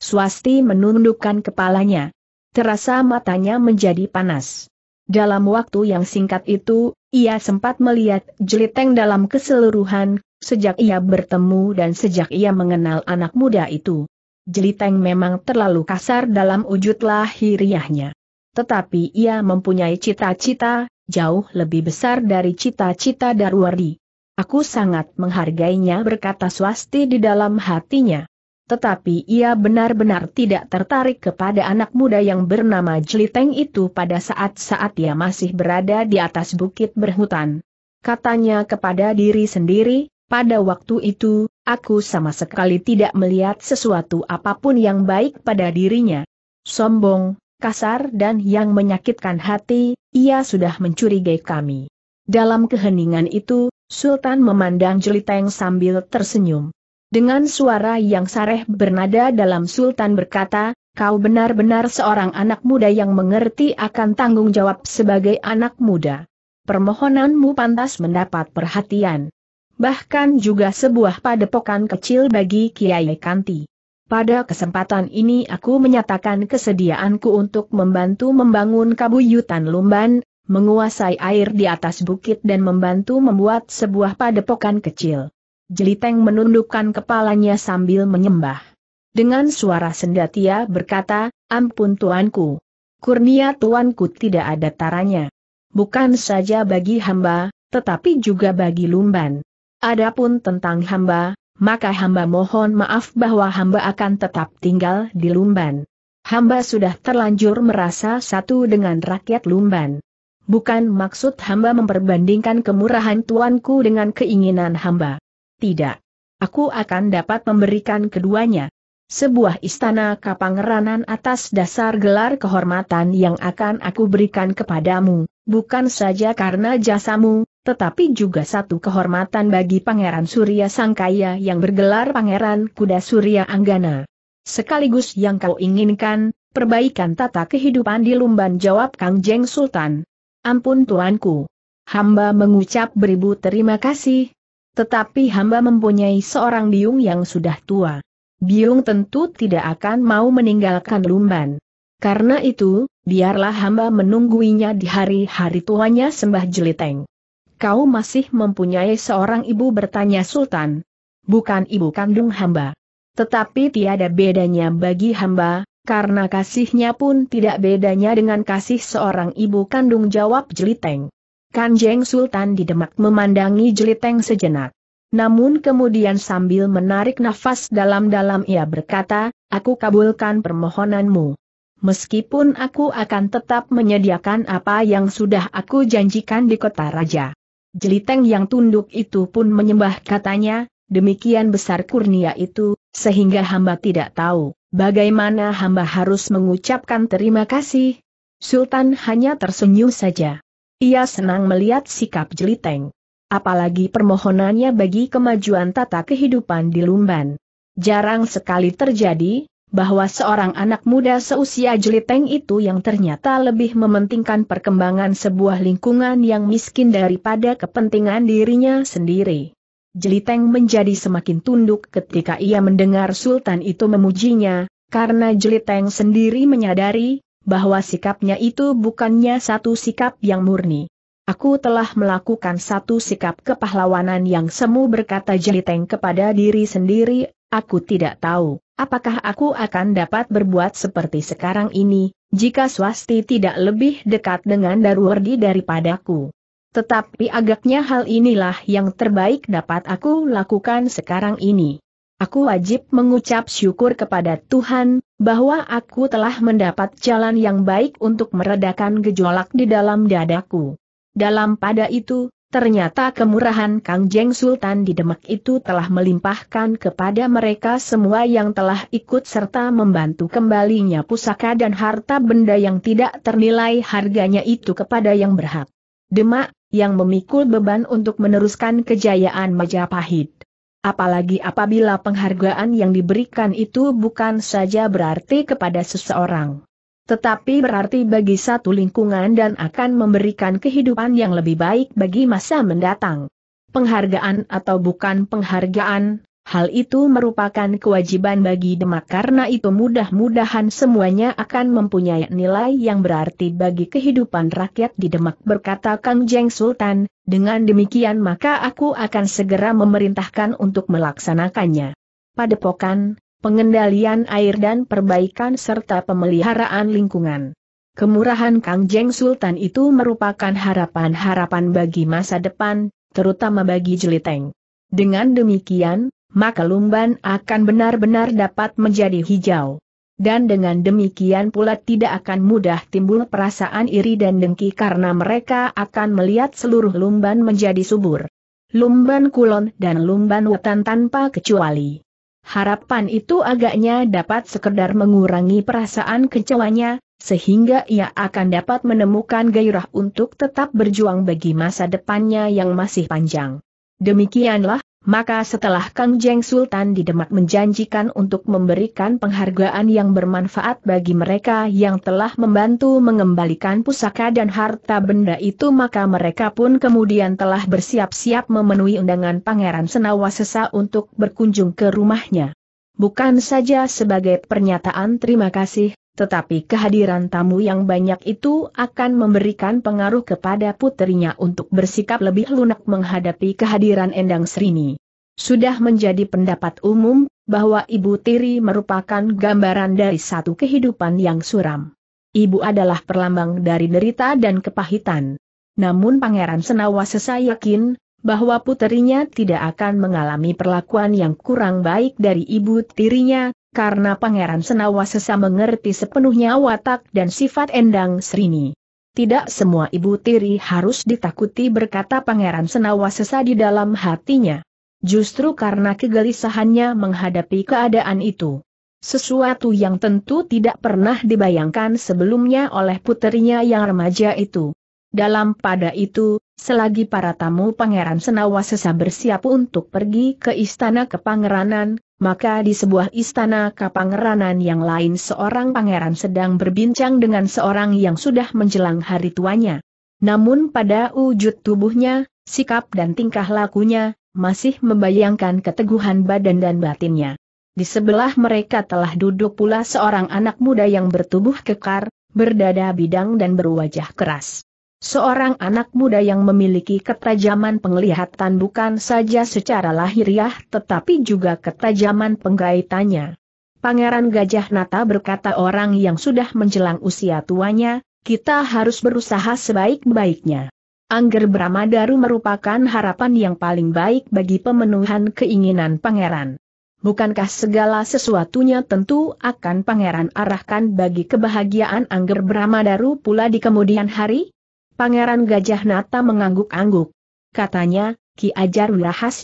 Speaker 1: Swasti menundukkan kepalanya. Terasa matanya menjadi panas. Dalam waktu yang singkat itu, ia sempat melihat jeliteng dalam keseluruhan, sejak ia bertemu dan sejak ia mengenal anak muda itu. Jeliteng memang terlalu kasar dalam wujud lahiriahnya. Tetapi ia mempunyai cita-cita, jauh lebih besar dari cita-cita Darwardi. Aku sangat menghargainya berkata swasti di dalam hatinya. Tetapi ia benar-benar tidak tertarik kepada anak muda yang bernama Jeliteng itu pada saat-saat ia masih berada di atas bukit berhutan. Katanya kepada diri sendiri, pada waktu itu, aku sama sekali tidak melihat sesuatu apapun yang baik pada dirinya. Sombong, kasar dan yang menyakitkan hati, ia sudah mencurigai kami. Dalam keheningan itu, Sultan memandang Jeliteng sambil tersenyum. Dengan suara yang sareh bernada dalam Sultan berkata, kau benar-benar seorang anak muda yang mengerti akan tanggung jawab sebagai anak muda. Permohonanmu pantas mendapat perhatian. Bahkan juga sebuah padepokan kecil bagi Kiai Kanti. Pada kesempatan ini aku menyatakan kesediaanku untuk membantu membangun kabuyutan Lumban, menguasai air di atas bukit dan membantu membuat sebuah padepokan kecil. Jeliteng menundukkan kepalanya sambil menyembah. Dengan suara sendat ia berkata, ampun tuanku. Kurnia tuanku tidak ada taranya. Bukan saja bagi hamba, tetapi juga bagi lumban. Adapun tentang hamba, maka hamba mohon maaf bahwa hamba akan tetap tinggal di lumban. Hamba sudah terlanjur merasa satu dengan rakyat lumban. Bukan maksud hamba memperbandingkan kemurahan tuanku dengan keinginan hamba. Tidak. Aku akan dapat memberikan keduanya. Sebuah istana kapangeranan atas dasar gelar kehormatan yang akan aku berikan kepadamu, bukan saja karena jasamu, tetapi juga satu kehormatan bagi Pangeran Surya Sangkaya yang bergelar Pangeran Kuda Surya Anggana. Sekaligus yang kau inginkan, perbaikan tata kehidupan di Lumban jawab Kang Jeng Sultan. Ampun tuanku. Hamba mengucap beribu terima kasih, tetapi hamba mempunyai seorang biung yang sudah tua. Biung tentu tidak akan mau meninggalkan Lumban. Karena itu, biarlah hamba menungguinya di hari-hari tuanya sembah jeliteng. Kau masih mempunyai seorang ibu bertanya Sultan. Bukan ibu kandung hamba. Tetapi tiada bedanya bagi hamba, karena kasihnya pun tidak bedanya dengan kasih seorang ibu kandung jawab jeliteng. Kanjeng Sultan di Demak memandangi Jeliteng sejenak. Namun kemudian sambil menarik nafas dalam-dalam ia berkata, aku kabulkan permohonanmu. Meskipun aku akan tetap menyediakan apa yang sudah aku janjikan di kota raja. Jeliteng yang tunduk itu pun menyembah katanya, demikian besar kurnia itu, sehingga hamba tidak tahu, bagaimana hamba harus mengucapkan terima kasih. Sultan hanya tersenyum saja. Ia senang melihat sikap jeliteng. Apalagi permohonannya bagi kemajuan tata kehidupan di Lumban. Jarang sekali terjadi, bahwa seorang anak muda seusia jeliteng itu yang ternyata lebih mementingkan perkembangan sebuah lingkungan yang miskin daripada kepentingan dirinya sendiri. Jeliteng menjadi semakin tunduk ketika ia mendengar Sultan itu memujinya, karena Jeliteng sendiri menyadari, bahwa sikapnya itu bukannya satu sikap yang murni. Aku telah melakukan satu sikap kepahlawanan yang semu berkata jeliteng kepada diri sendiri, aku tidak tahu, apakah aku akan dapat berbuat seperti sekarang ini, jika swasti tidak lebih dekat dengan Darwardi daripadaku. Tetapi agaknya hal inilah yang terbaik dapat aku lakukan sekarang ini. Aku wajib mengucap syukur kepada Tuhan, bahwa aku telah mendapat jalan yang baik untuk meredakan gejolak di dalam dadaku. Dalam pada itu, ternyata kemurahan Kang Jeng Sultan di Demak itu telah melimpahkan kepada mereka semua yang telah ikut serta membantu kembalinya pusaka dan harta benda yang tidak ternilai harganya itu kepada yang berhak. Demak, yang memikul beban untuk meneruskan kejayaan Majapahit apalagi apabila penghargaan yang diberikan itu bukan saja berarti kepada seseorang. Tetapi berarti bagi satu lingkungan dan akan memberikan kehidupan yang lebih baik bagi masa mendatang. Penghargaan atau bukan penghargaan, Hal itu merupakan kewajiban bagi Demak karena itu mudah-mudahan semuanya akan mempunyai nilai yang berarti bagi kehidupan rakyat di Demak berkata Kang Jeng Sultan, dengan demikian maka aku akan segera memerintahkan untuk melaksanakannya. Padepokan, pengendalian air dan perbaikan serta pemeliharaan lingkungan. Kemurahan Kang Jeng Sultan itu merupakan harapan-harapan bagi masa depan, terutama bagi Jeliteng. Dengan demikian, maka lumban akan benar-benar dapat menjadi hijau. Dan dengan demikian pula tidak akan mudah timbul perasaan iri dan dengki karena mereka akan melihat seluruh lumban menjadi subur. Lumban kulon dan lumban wetan tanpa kecuali. Harapan itu agaknya dapat sekedar mengurangi perasaan kecewanya, sehingga ia akan dapat menemukan gairah untuk tetap berjuang bagi masa depannya yang masih panjang. Demikianlah maka setelah Kang Jeng Sultan di Demak menjanjikan untuk memberikan penghargaan yang bermanfaat bagi mereka yang telah membantu mengembalikan pusaka dan harta benda itu maka mereka pun kemudian telah bersiap-siap memenuhi undangan Pangeran Senawasesa untuk berkunjung ke rumahnya. Bukan saja sebagai pernyataan terima kasih, tetapi kehadiran tamu yang banyak itu akan memberikan pengaruh kepada putrinya untuk bersikap lebih lunak menghadapi kehadiran Endang Srini. Sudah menjadi pendapat umum, bahwa ibu tiri merupakan gambaran dari satu kehidupan yang suram. Ibu adalah perlambang dari derita dan kepahitan. Namun Pangeran Senawasesa yakin, bahwa putrinya tidak akan mengalami perlakuan yang kurang baik dari ibu tirinya, karena Pangeran Senawasesa mengerti sepenuhnya watak dan sifat Endang Srini. Tidak semua ibu tiri harus ditakuti berkata Pangeran Senawasesa di dalam hatinya. Justru karena kegelisahannya menghadapi keadaan itu. Sesuatu yang tentu tidak pernah dibayangkan sebelumnya oleh puterinya yang remaja itu. Dalam pada itu, selagi para tamu Pangeran Senawasesa bersiap untuk pergi ke istana kepangeranan, maka di sebuah istana kapangeranan yang lain seorang pangeran sedang berbincang dengan seorang yang sudah menjelang hari tuanya. Namun pada wujud tubuhnya, sikap dan tingkah lakunya, masih membayangkan keteguhan badan dan batinnya. Di sebelah mereka telah duduk pula seorang anak muda yang bertubuh kekar, berdada bidang dan berwajah keras. Seorang anak muda yang memiliki ketajaman penglihatan bukan saja secara lahiriah tetapi juga ketajaman penggaitannya. Pangeran Gajah Nata berkata orang yang sudah menjelang usia tuanya, kita harus berusaha sebaik-baiknya. Angger Bramadaru merupakan harapan yang paling baik bagi pemenuhan keinginan pangeran. Bukankah segala sesuatunya tentu akan pangeran arahkan bagi kebahagiaan Angger Bramadaru pula di kemudian hari? Pangeran Gajah Nata mengangguk-angguk. Katanya, Ki Ajar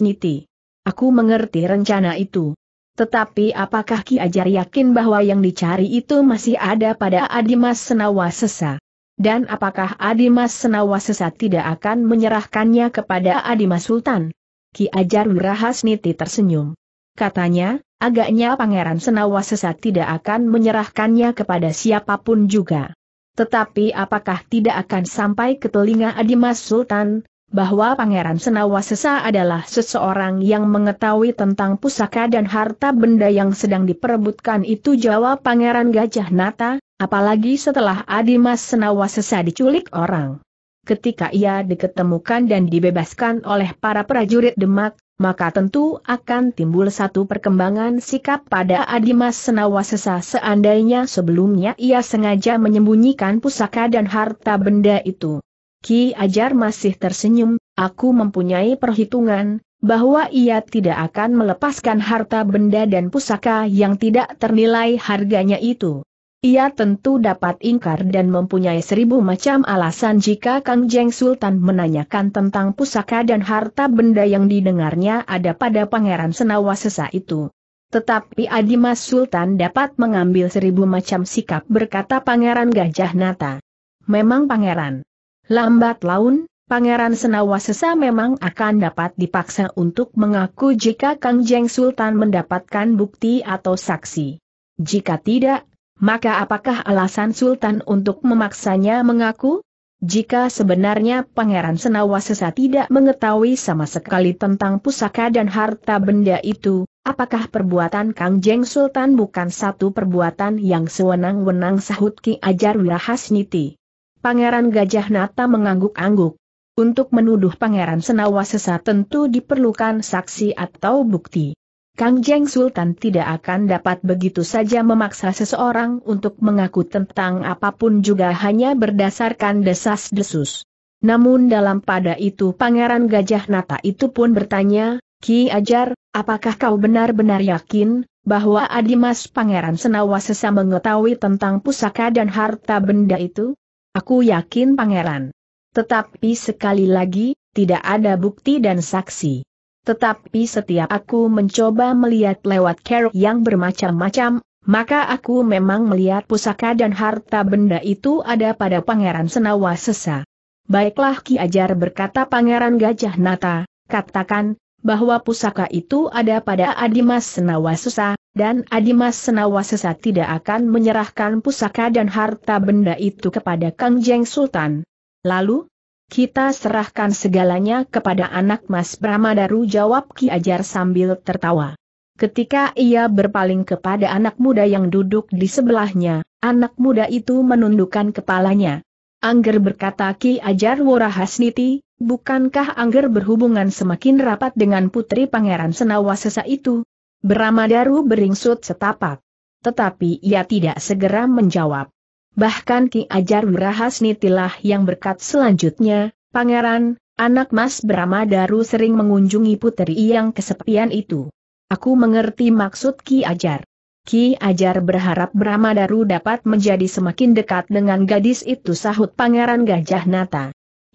Speaker 1: Niti. Aku mengerti rencana itu. Tetapi apakah Ki Ajar yakin bahwa yang dicari itu masih ada pada Adimas Senawasesa? Dan apakah Adimas Senawasesa tidak akan menyerahkannya kepada Adimas Sultan? Ki Ajar Niti tersenyum. Katanya, agaknya Pangeran Senawasesa tidak akan menyerahkannya kepada siapapun juga. Tetapi apakah tidak akan sampai ke telinga Adimas Sultan, bahwa Pangeran Senawasesa adalah seseorang yang mengetahui tentang pusaka dan harta benda yang sedang diperebutkan itu jawab Pangeran Gajah Nata, apalagi setelah Adimas Senawasesa diculik orang. Ketika ia diketemukan dan dibebaskan oleh para prajurit Demak, maka tentu akan timbul satu perkembangan sikap pada Adimas Senawasesa seandainya sebelumnya ia sengaja menyembunyikan pusaka dan harta benda itu. Ki Ajar masih tersenyum, aku mempunyai perhitungan, bahwa ia tidak akan melepaskan harta benda dan pusaka yang tidak ternilai harganya itu. Ia tentu dapat ingkar dan mempunyai seribu macam alasan jika Kang Jeng Sultan menanyakan tentang pusaka dan harta benda yang didengarnya ada pada Pangeran Senawa sesa itu. Tetapi Adimas Sultan dapat mengambil seribu macam sikap berkata Pangeran Gajah Nata. Memang Pangeran. Lambat laun, Pangeran Senawa sesa memang akan dapat dipaksa untuk mengaku jika Kang Jeng Sultan mendapatkan bukti atau saksi. Jika tidak, maka apakah alasan Sultan untuk memaksanya mengaku? Jika sebenarnya Pangeran Senawasesa tidak mengetahui sama sekali tentang pusaka dan harta benda itu, apakah perbuatan Kang Jeng Sultan bukan satu perbuatan yang sewenang-wenang sahut Ki Ajar Wirahasniti? Pangeran Gajah Nata mengangguk-angguk. Untuk menuduh Pangeran Senawasesa tentu diperlukan saksi atau bukti. Kang Jeng Sultan tidak akan dapat begitu saja memaksa seseorang untuk mengaku tentang apapun juga hanya berdasarkan desas-desus. Namun dalam pada itu Pangeran Gajah Nata itu pun bertanya, Ki Ajar, apakah kau benar-benar yakin, bahwa Adimas Pangeran sesa mengetahui tentang pusaka dan harta benda itu? Aku yakin Pangeran. Tetapi sekali lagi, tidak ada bukti dan saksi. Tetapi setiap aku mencoba melihat lewat keruk yang bermacam-macam, maka aku memang melihat pusaka dan harta benda itu ada pada Pangeran Senawa Sesa. Baiklah Ki Ajar berkata Pangeran Gajah Nata, katakan, bahwa pusaka itu ada pada Adimas Senawa dan Adimas Senawa tidak akan menyerahkan pusaka dan harta benda itu kepada Kang Jeng Sultan. Lalu, kita serahkan segalanya kepada anak Mas Bramadaru jawab Ki Ajar sambil tertawa. Ketika ia berpaling kepada anak muda yang duduk di sebelahnya, anak muda itu menundukkan kepalanya. Angger berkata Ki Ajar Worahasniti, bukankah Angger berhubungan semakin rapat dengan putri Pangeran Senawasesa itu? Bramadaru beringsut setapak. Tetapi ia tidak segera menjawab bahkan Ki Ajar Wirahasnitilah yang berkat selanjutnya, Pangeran, anak Mas Brahma Daru sering mengunjungi puteri yang kesepian itu. Aku mengerti maksud Ki Ajar. Ki Ajar berharap Brahma Daru dapat menjadi semakin dekat dengan gadis itu sahut Pangeran Gajah Nata.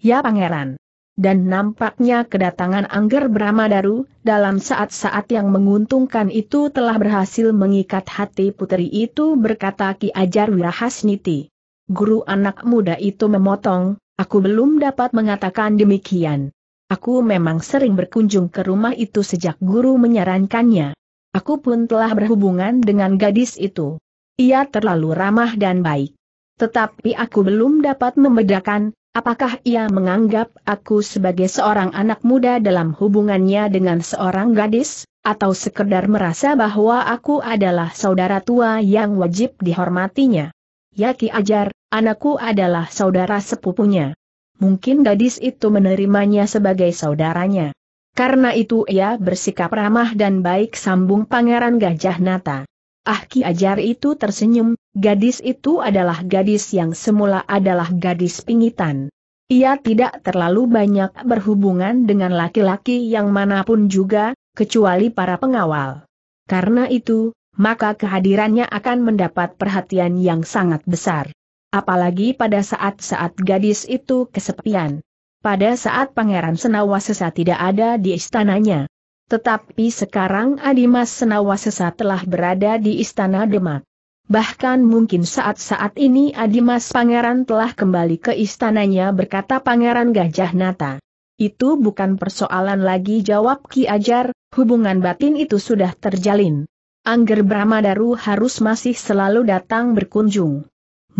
Speaker 1: Ya Pangeran dan nampaknya kedatangan Angger Bramadaru, dalam saat-saat yang menguntungkan itu telah berhasil mengikat hati putri itu berkata Ki Ajar Wirahasniti. Guru anak muda itu memotong, aku belum dapat mengatakan demikian. Aku memang sering berkunjung ke rumah itu sejak guru menyarankannya. Aku pun telah berhubungan dengan gadis itu. Ia terlalu ramah dan baik. Tetapi aku belum dapat membedakan, Apakah ia menganggap aku sebagai seorang anak muda dalam hubungannya dengan seorang gadis, atau sekedar merasa bahwa aku adalah saudara tua yang wajib dihormatinya? Yaki ajar, anakku adalah saudara sepupunya. Mungkin gadis itu menerimanya sebagai saudaranya. Karena itu ia bersikap ramah dan baik sambung Pangeran Gajah Nata. Ah Ki Ajar itu tersenyum, gadis itu adalah gadis yang semula adalah gadis pingitan. Ia tidak terlalu banyak berhubungan dengan laki-laki yang manapun juga, kecuali para pengawal. Karena itu, maka kehadirannya akan mendapat perhatian yang sangat besar. Apalagi pada saat-saat gadis itu kesepian. Pada saat Pangeran Senawasesa tidak ada di istananya, tetapi sekarang Adimas Senawasesa telah berada di Istana Demak. Bahkan mungkin saat-saat ini Adimas Pangeran telah kembali ke istananya berkata Pangeran Gajah Nata. Itu bukan persoalan lagi jawab Ki Ajar, hubungan batin itu sudah terjalin. Angger Bramadaru harus masih selalu datang berkunjung.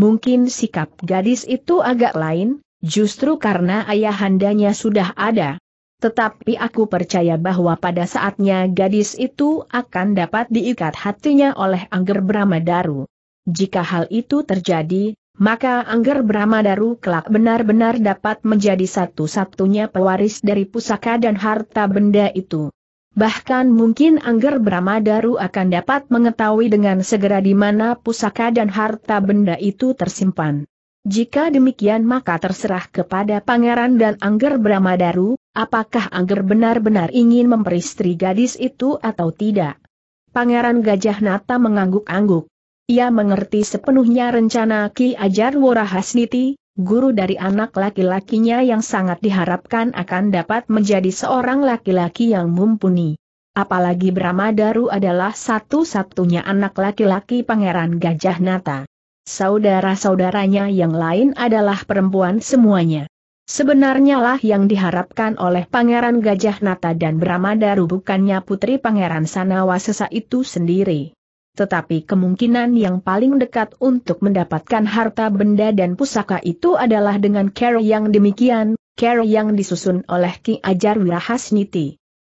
Speaker 1: Mungkin sikap gadis itu agak lain, justru karena ayahandanya sudah ada. Tetapi aku percaya bahwa pada saatnya gadis itu akan dapat diikat hatinya oleh Angger Bramadaru. Jika hal itu terjadi, maka Angger Bramadaru kelak benar-benar dapat menjadi satu-satunya pewaris dari pusaka dan harta benda itu. Bahkan mungkin Angger Bramadaru akan dapat mengetahui dengan segera di mana pusaka dan harta benda itu tersimpan. Jika demikian maka terserah kepada Pangeran dan Angger Bramadaru, apakah Angger benar-benar ingin memperistri gadis itu atau tidak. Pangeran Gajah Nata mengangguk-angguk. Ia mengerti sepenuhnya rencana Ki Ajar Hasniti, guru dari anak laki-lakinya yang sangat diharapkan akan dapat menjadi seorang laki-laki yang mumpuni. Apalagi Bramadaru adalah satu-satunya anak laki-laki Pangeran Gajah Nata. Saudara-saudaranya yang lain adalah perempuan semuanya. Sebenarnya lah yang diharapkan oleh Pangeran Gajah Nata dan Bramadaru bukannya putri Pangeran Sanawasesa itu sendiri. Tetapi kemungkinan yang paling dekat untuk mendapatkan harta benda dan pusaka itu adalah dengan cara yang demikian, cara yang disusun oleh Ki Ajar Wirahasniti.